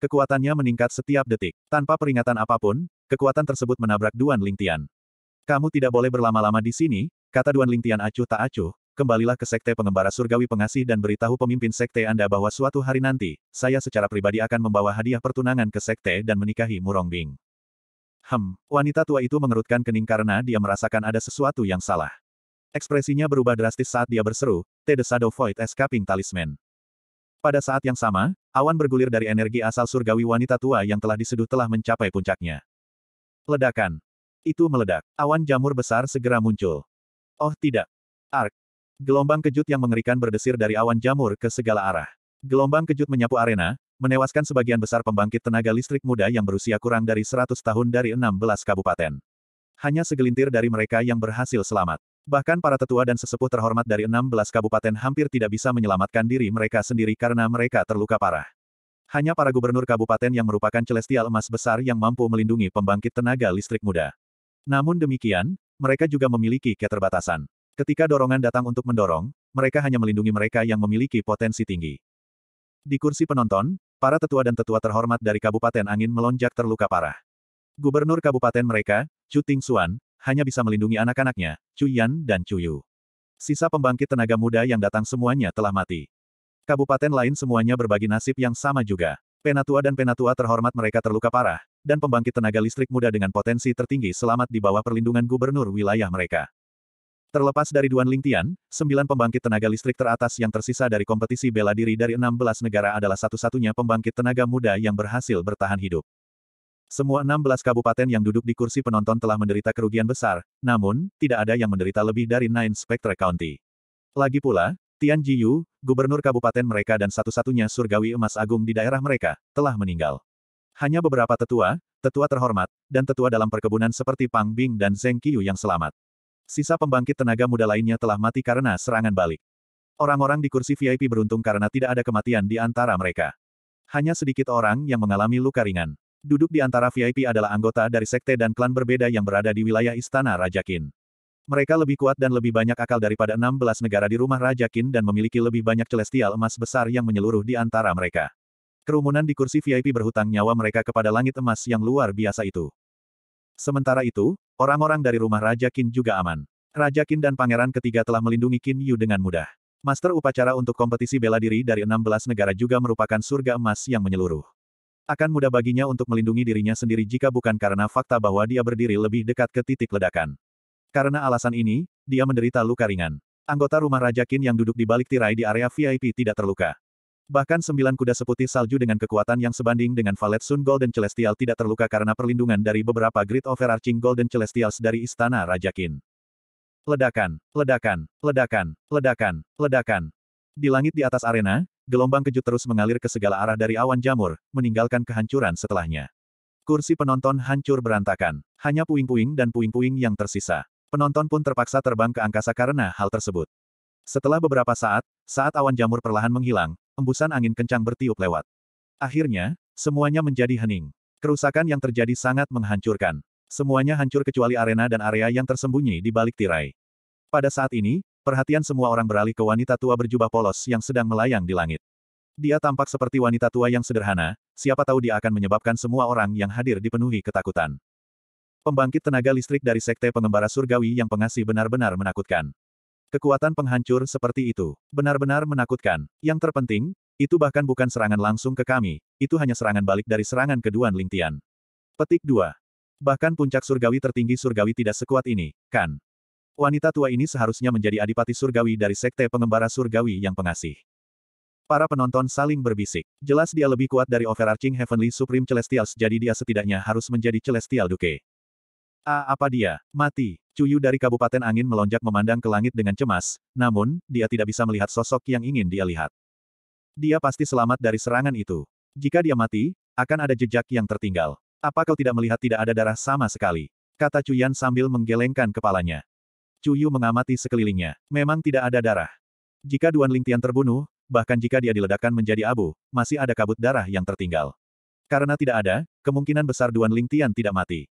Kekuatannya meningkat setiap detik. Tanpa peringatan apapun, kekuatan tersebut menabrak Duan Lingtian. Kamu tidak boleh berlama-lama di sini, kata Duan Lingtian acuh tak acuh, kembalilah ke Sekte Pengembara Surgawi Pengasih dan beritahu pemimpin Sekte Anda bahwa suatu hari nanti, saya secara pribadi akan membawa hadiah pertunangan ke Sekte dan menikahi Murong Bing. Hem, wanita tua itu mengerutkan kening karena dia merasakan ada sesuatu yang salah. Ekspresinya berubah drastis saat dia berseru, T The Shadow Void Escaping Talisman. Pada saat yang sama, awan bergulir dari energi asal surgawi wanita tua yang telah diseduh telah mencapai puncaknya. Ledakan. Itu meledak. Awan jamur besar segera muncul. Oh tidak. Ark. Gelombang kejut yang mengerikan berdesir dari awan jamur ke segala arah. Gelombang kejut menyapu arena, menewaskan sebagian besar pembangkit tenaga listrik muda yang berusia kurang dari 100 tahun dari 16 kabupaten. Hanya segelintir dari mereka yang berhasil selamat. Bahkan para tetua dan sesepuh terhormat dari 16 kabupaten hampir tidak bisa menyelamatkan diri mereka sendiri karena mereka terluka parah. Hanya para gubernur kabupaten yang merupakan celestial emas besar yang mampu melindungi pembangkit tenaga listrik muda. Namun demikian, mereka juga memiliki keterbatasan. Ketika dorongan datang untuk mendorong, mereka hanya melindungi mereka yang memiliki potensi tinggi. Di kursi penonton, para tetua dan tetua terhormat dari Kabupaten Angin melonjak terluka parah. Gubernur kabupaten mereka, Chu Ting Xuan, hanya bisa melindungi anak-anaknya, Chu Yan dan Chu Yu. Sisa pembangkit tenaga muda yang datang semuanya telah mati. Kabupaten lain semuanya berbagi nasib yang sama juga. Penatua dan penatua terhormat mereka terluka parah, dan pembangkit tenaga listrik muda dengan potensi tertinggi selamat di bawah perlindungan gubernur wilayah mereka. Terlepas dari Duan Lingtian, sembilan pembangkit tenaga listrik teratas yang tersisa dari kompetisi bela diri dari 16 negara adalah satu-satunya pembangkit tenaga muda yang berhasil bertahan hidup. Semua 16 kabupaten yang duduk di kursi penonton telah menderita kerugian besar, namun, tidak ada yang menderita lebih dari Nine Spectre County. Lagi pula, Tian Jiyu, gubernur kabupaten mereka dan satu-satunya surgawi emas agung di daerah mereka, telah meninggal. Hanya beberapa tetua, tetua terhormat, dan tetua dalam perkebunan seperti Pang Bing dan Zheng Qiu yang selamat sisa pembangkit tenaga muda lainnya telah mati karena serangan balik. Orang-orang di kursi VIP beruntung karena tidak ada kematian di antara mereka. Hanya sedikit orang yang mengalami luka ringan. Duduk di antara VIP adalah anggota dari sekte dan klan berbeda yang berada di wilayah Istana Raja Qin. Mereka lebih kuat dan lebih banyak akal daripada 16 negara di rumah Raja Qin dan memiliki lebih banyak celestial emas besar yang menyeluruh di antara mereka. Kerumunan di kursi VIP berhutang nyawa mereka kepada langit emas yang luar biasa itu. Sementara itu, orang-orang dari rumah Raja Qin juga aman. Raja Qin dan pangeran ketiga telah melindungi Qin Yu dengan mudah. Master upacara untuk kompetisi bela diri dari 16 negara juga merupakan surga emas yang menyeluruh. Akan mudah baginya untuk melindungi dirinya sendiri jika bukan karena fakta bahwa dia berdiri lebih dekat ke titik ledakan. Karena alasan ini, dia menderita luka ringan. Anggota rumah Raja Qin yang duduk di balik tirai di area VIP tidak terluka. Bahkan sembilan kuda seputih salju dengan kekuatan yang sebanding dengan Valet Sun Golden Celestial tidak terluka karena perlindungan dari beberapa Great Overarching Golden Celestials dari Istana Raja Qin. Ledakan, ledakan, ledakan, ledakan, ledakan. Di langit di atas arena, gelombang kejut terus mengalir ke segala arah dari awan jamur, meninggalkan kehancuran setelahnya. Kursi penonton hancur berantakan. Hanya puing-puing dan puing-puing yang tersisa. Penonton pun terpaksa terbang ke angkasa karena hal tersebut. Setelah beberapa saat, saat awan jamur perlahan menghilang, embusan angin kencang bertiup lewat. Akhirnya, semuanya menjadi hening. Kerusakan yang terjadi sangat menghancurkan. Semuanya hancur kecuali arena dan area yang tersembunyi di balik tirai. Pada saat ini, perhatian semua orang beralih ke wanita tua berjubah polos yang sedang melayang di langit. Dia tampak seperti wanita tua yang sederhana, siapa tahu dia akan menyebabkan semua orang yang hadir dipenuhi ketakutan. Pembangkit tenaga listrik dari Sekte Pengembara Surgawi yang pengasih benar-benar menakutkan. Kekuatan penghancur seperti itu, benar-benar menakutkan. Yang terpenting, itu bahkan bukan serangan langsung ke kami, itu hanya serangan balik dari serangan kedua Lingtian. Petik 2. Bahkan puncak surgawi tertinggi surgawi tidak sekuat ini, kan? Wanita tua ini seharusnya menjadi adipati surgawi dari sekte pengembara surgawi yang pengasih. Para penonton saling berbisik. Jelas dia lebih kuat dari overarching Heavenly Supreme Celestials jadi dia setidaknya harus menjadi Celestial Duke. A apa dia? Mati. Cuyu dari Kabupaten Angin melonjak memandang ke langit dengan cemas, namun, dia tidak bisa melihat sosok yang ingin dia lihat. Dia pasti selamat dari serangan itu. Jika dia mati, akan ada jejak yang tertinggal. Apa kau tidak melihat tidak ada darah sama sekali? Kata Cuyan sambil menggelengkan kepalanya. Cuyu mengamati sekelilingnya. Memang tidak ada darah. Jika Duan Lingtian terbunuh, bahkan jika dia diledakkan menjadi abu, masih ada kabut darah yang tertinggal. Karena tidak ada, kemungkinan besar Duan Lingtian tidak mati.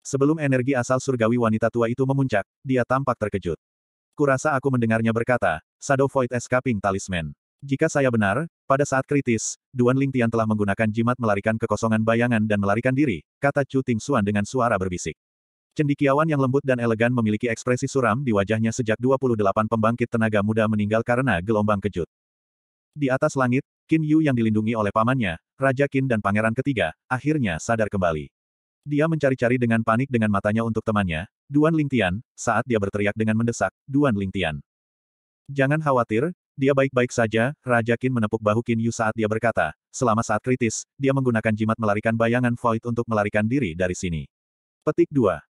Sebelum energi asal surgawi wanita tua itu memuncak, dia tampak terkejut. Kurasa aku mendengarnya berkata, Shadow Void Escaping Talisman. Jika saya benar, pada saat kritis, Duan Lingtian telah menggunakan jimat melarikan kekosongan bayangan dan melarikan diri, kata Chu Ting Xuan dengan suara berbisik. Cendikiawan yang lembut dan elegan memiliki ekspresi suram di wajahnya sejak 28 pembangkit tenaga muda meninggal karena gelombang kejut. Di atas langit, Qin Yu yang dilindungi oleh pamannya, Raja Qin dan Pangeran Ketiga, akhirnya sadar kembali. Dia mencari-cari dengan panik dengan matanya untuk temannya, Duan Lingtian, saat dia berteriak dengan mendesak, Duan Lingtian. Jangan khawatir, dia baik-baik saja, Raja Qin menepuk bahu Qin Yu saat dia berkata, selama saat kritis, dia menggunakan jimat melarikan bayangan Void untuk melarikan diri dari sini. Petik 2.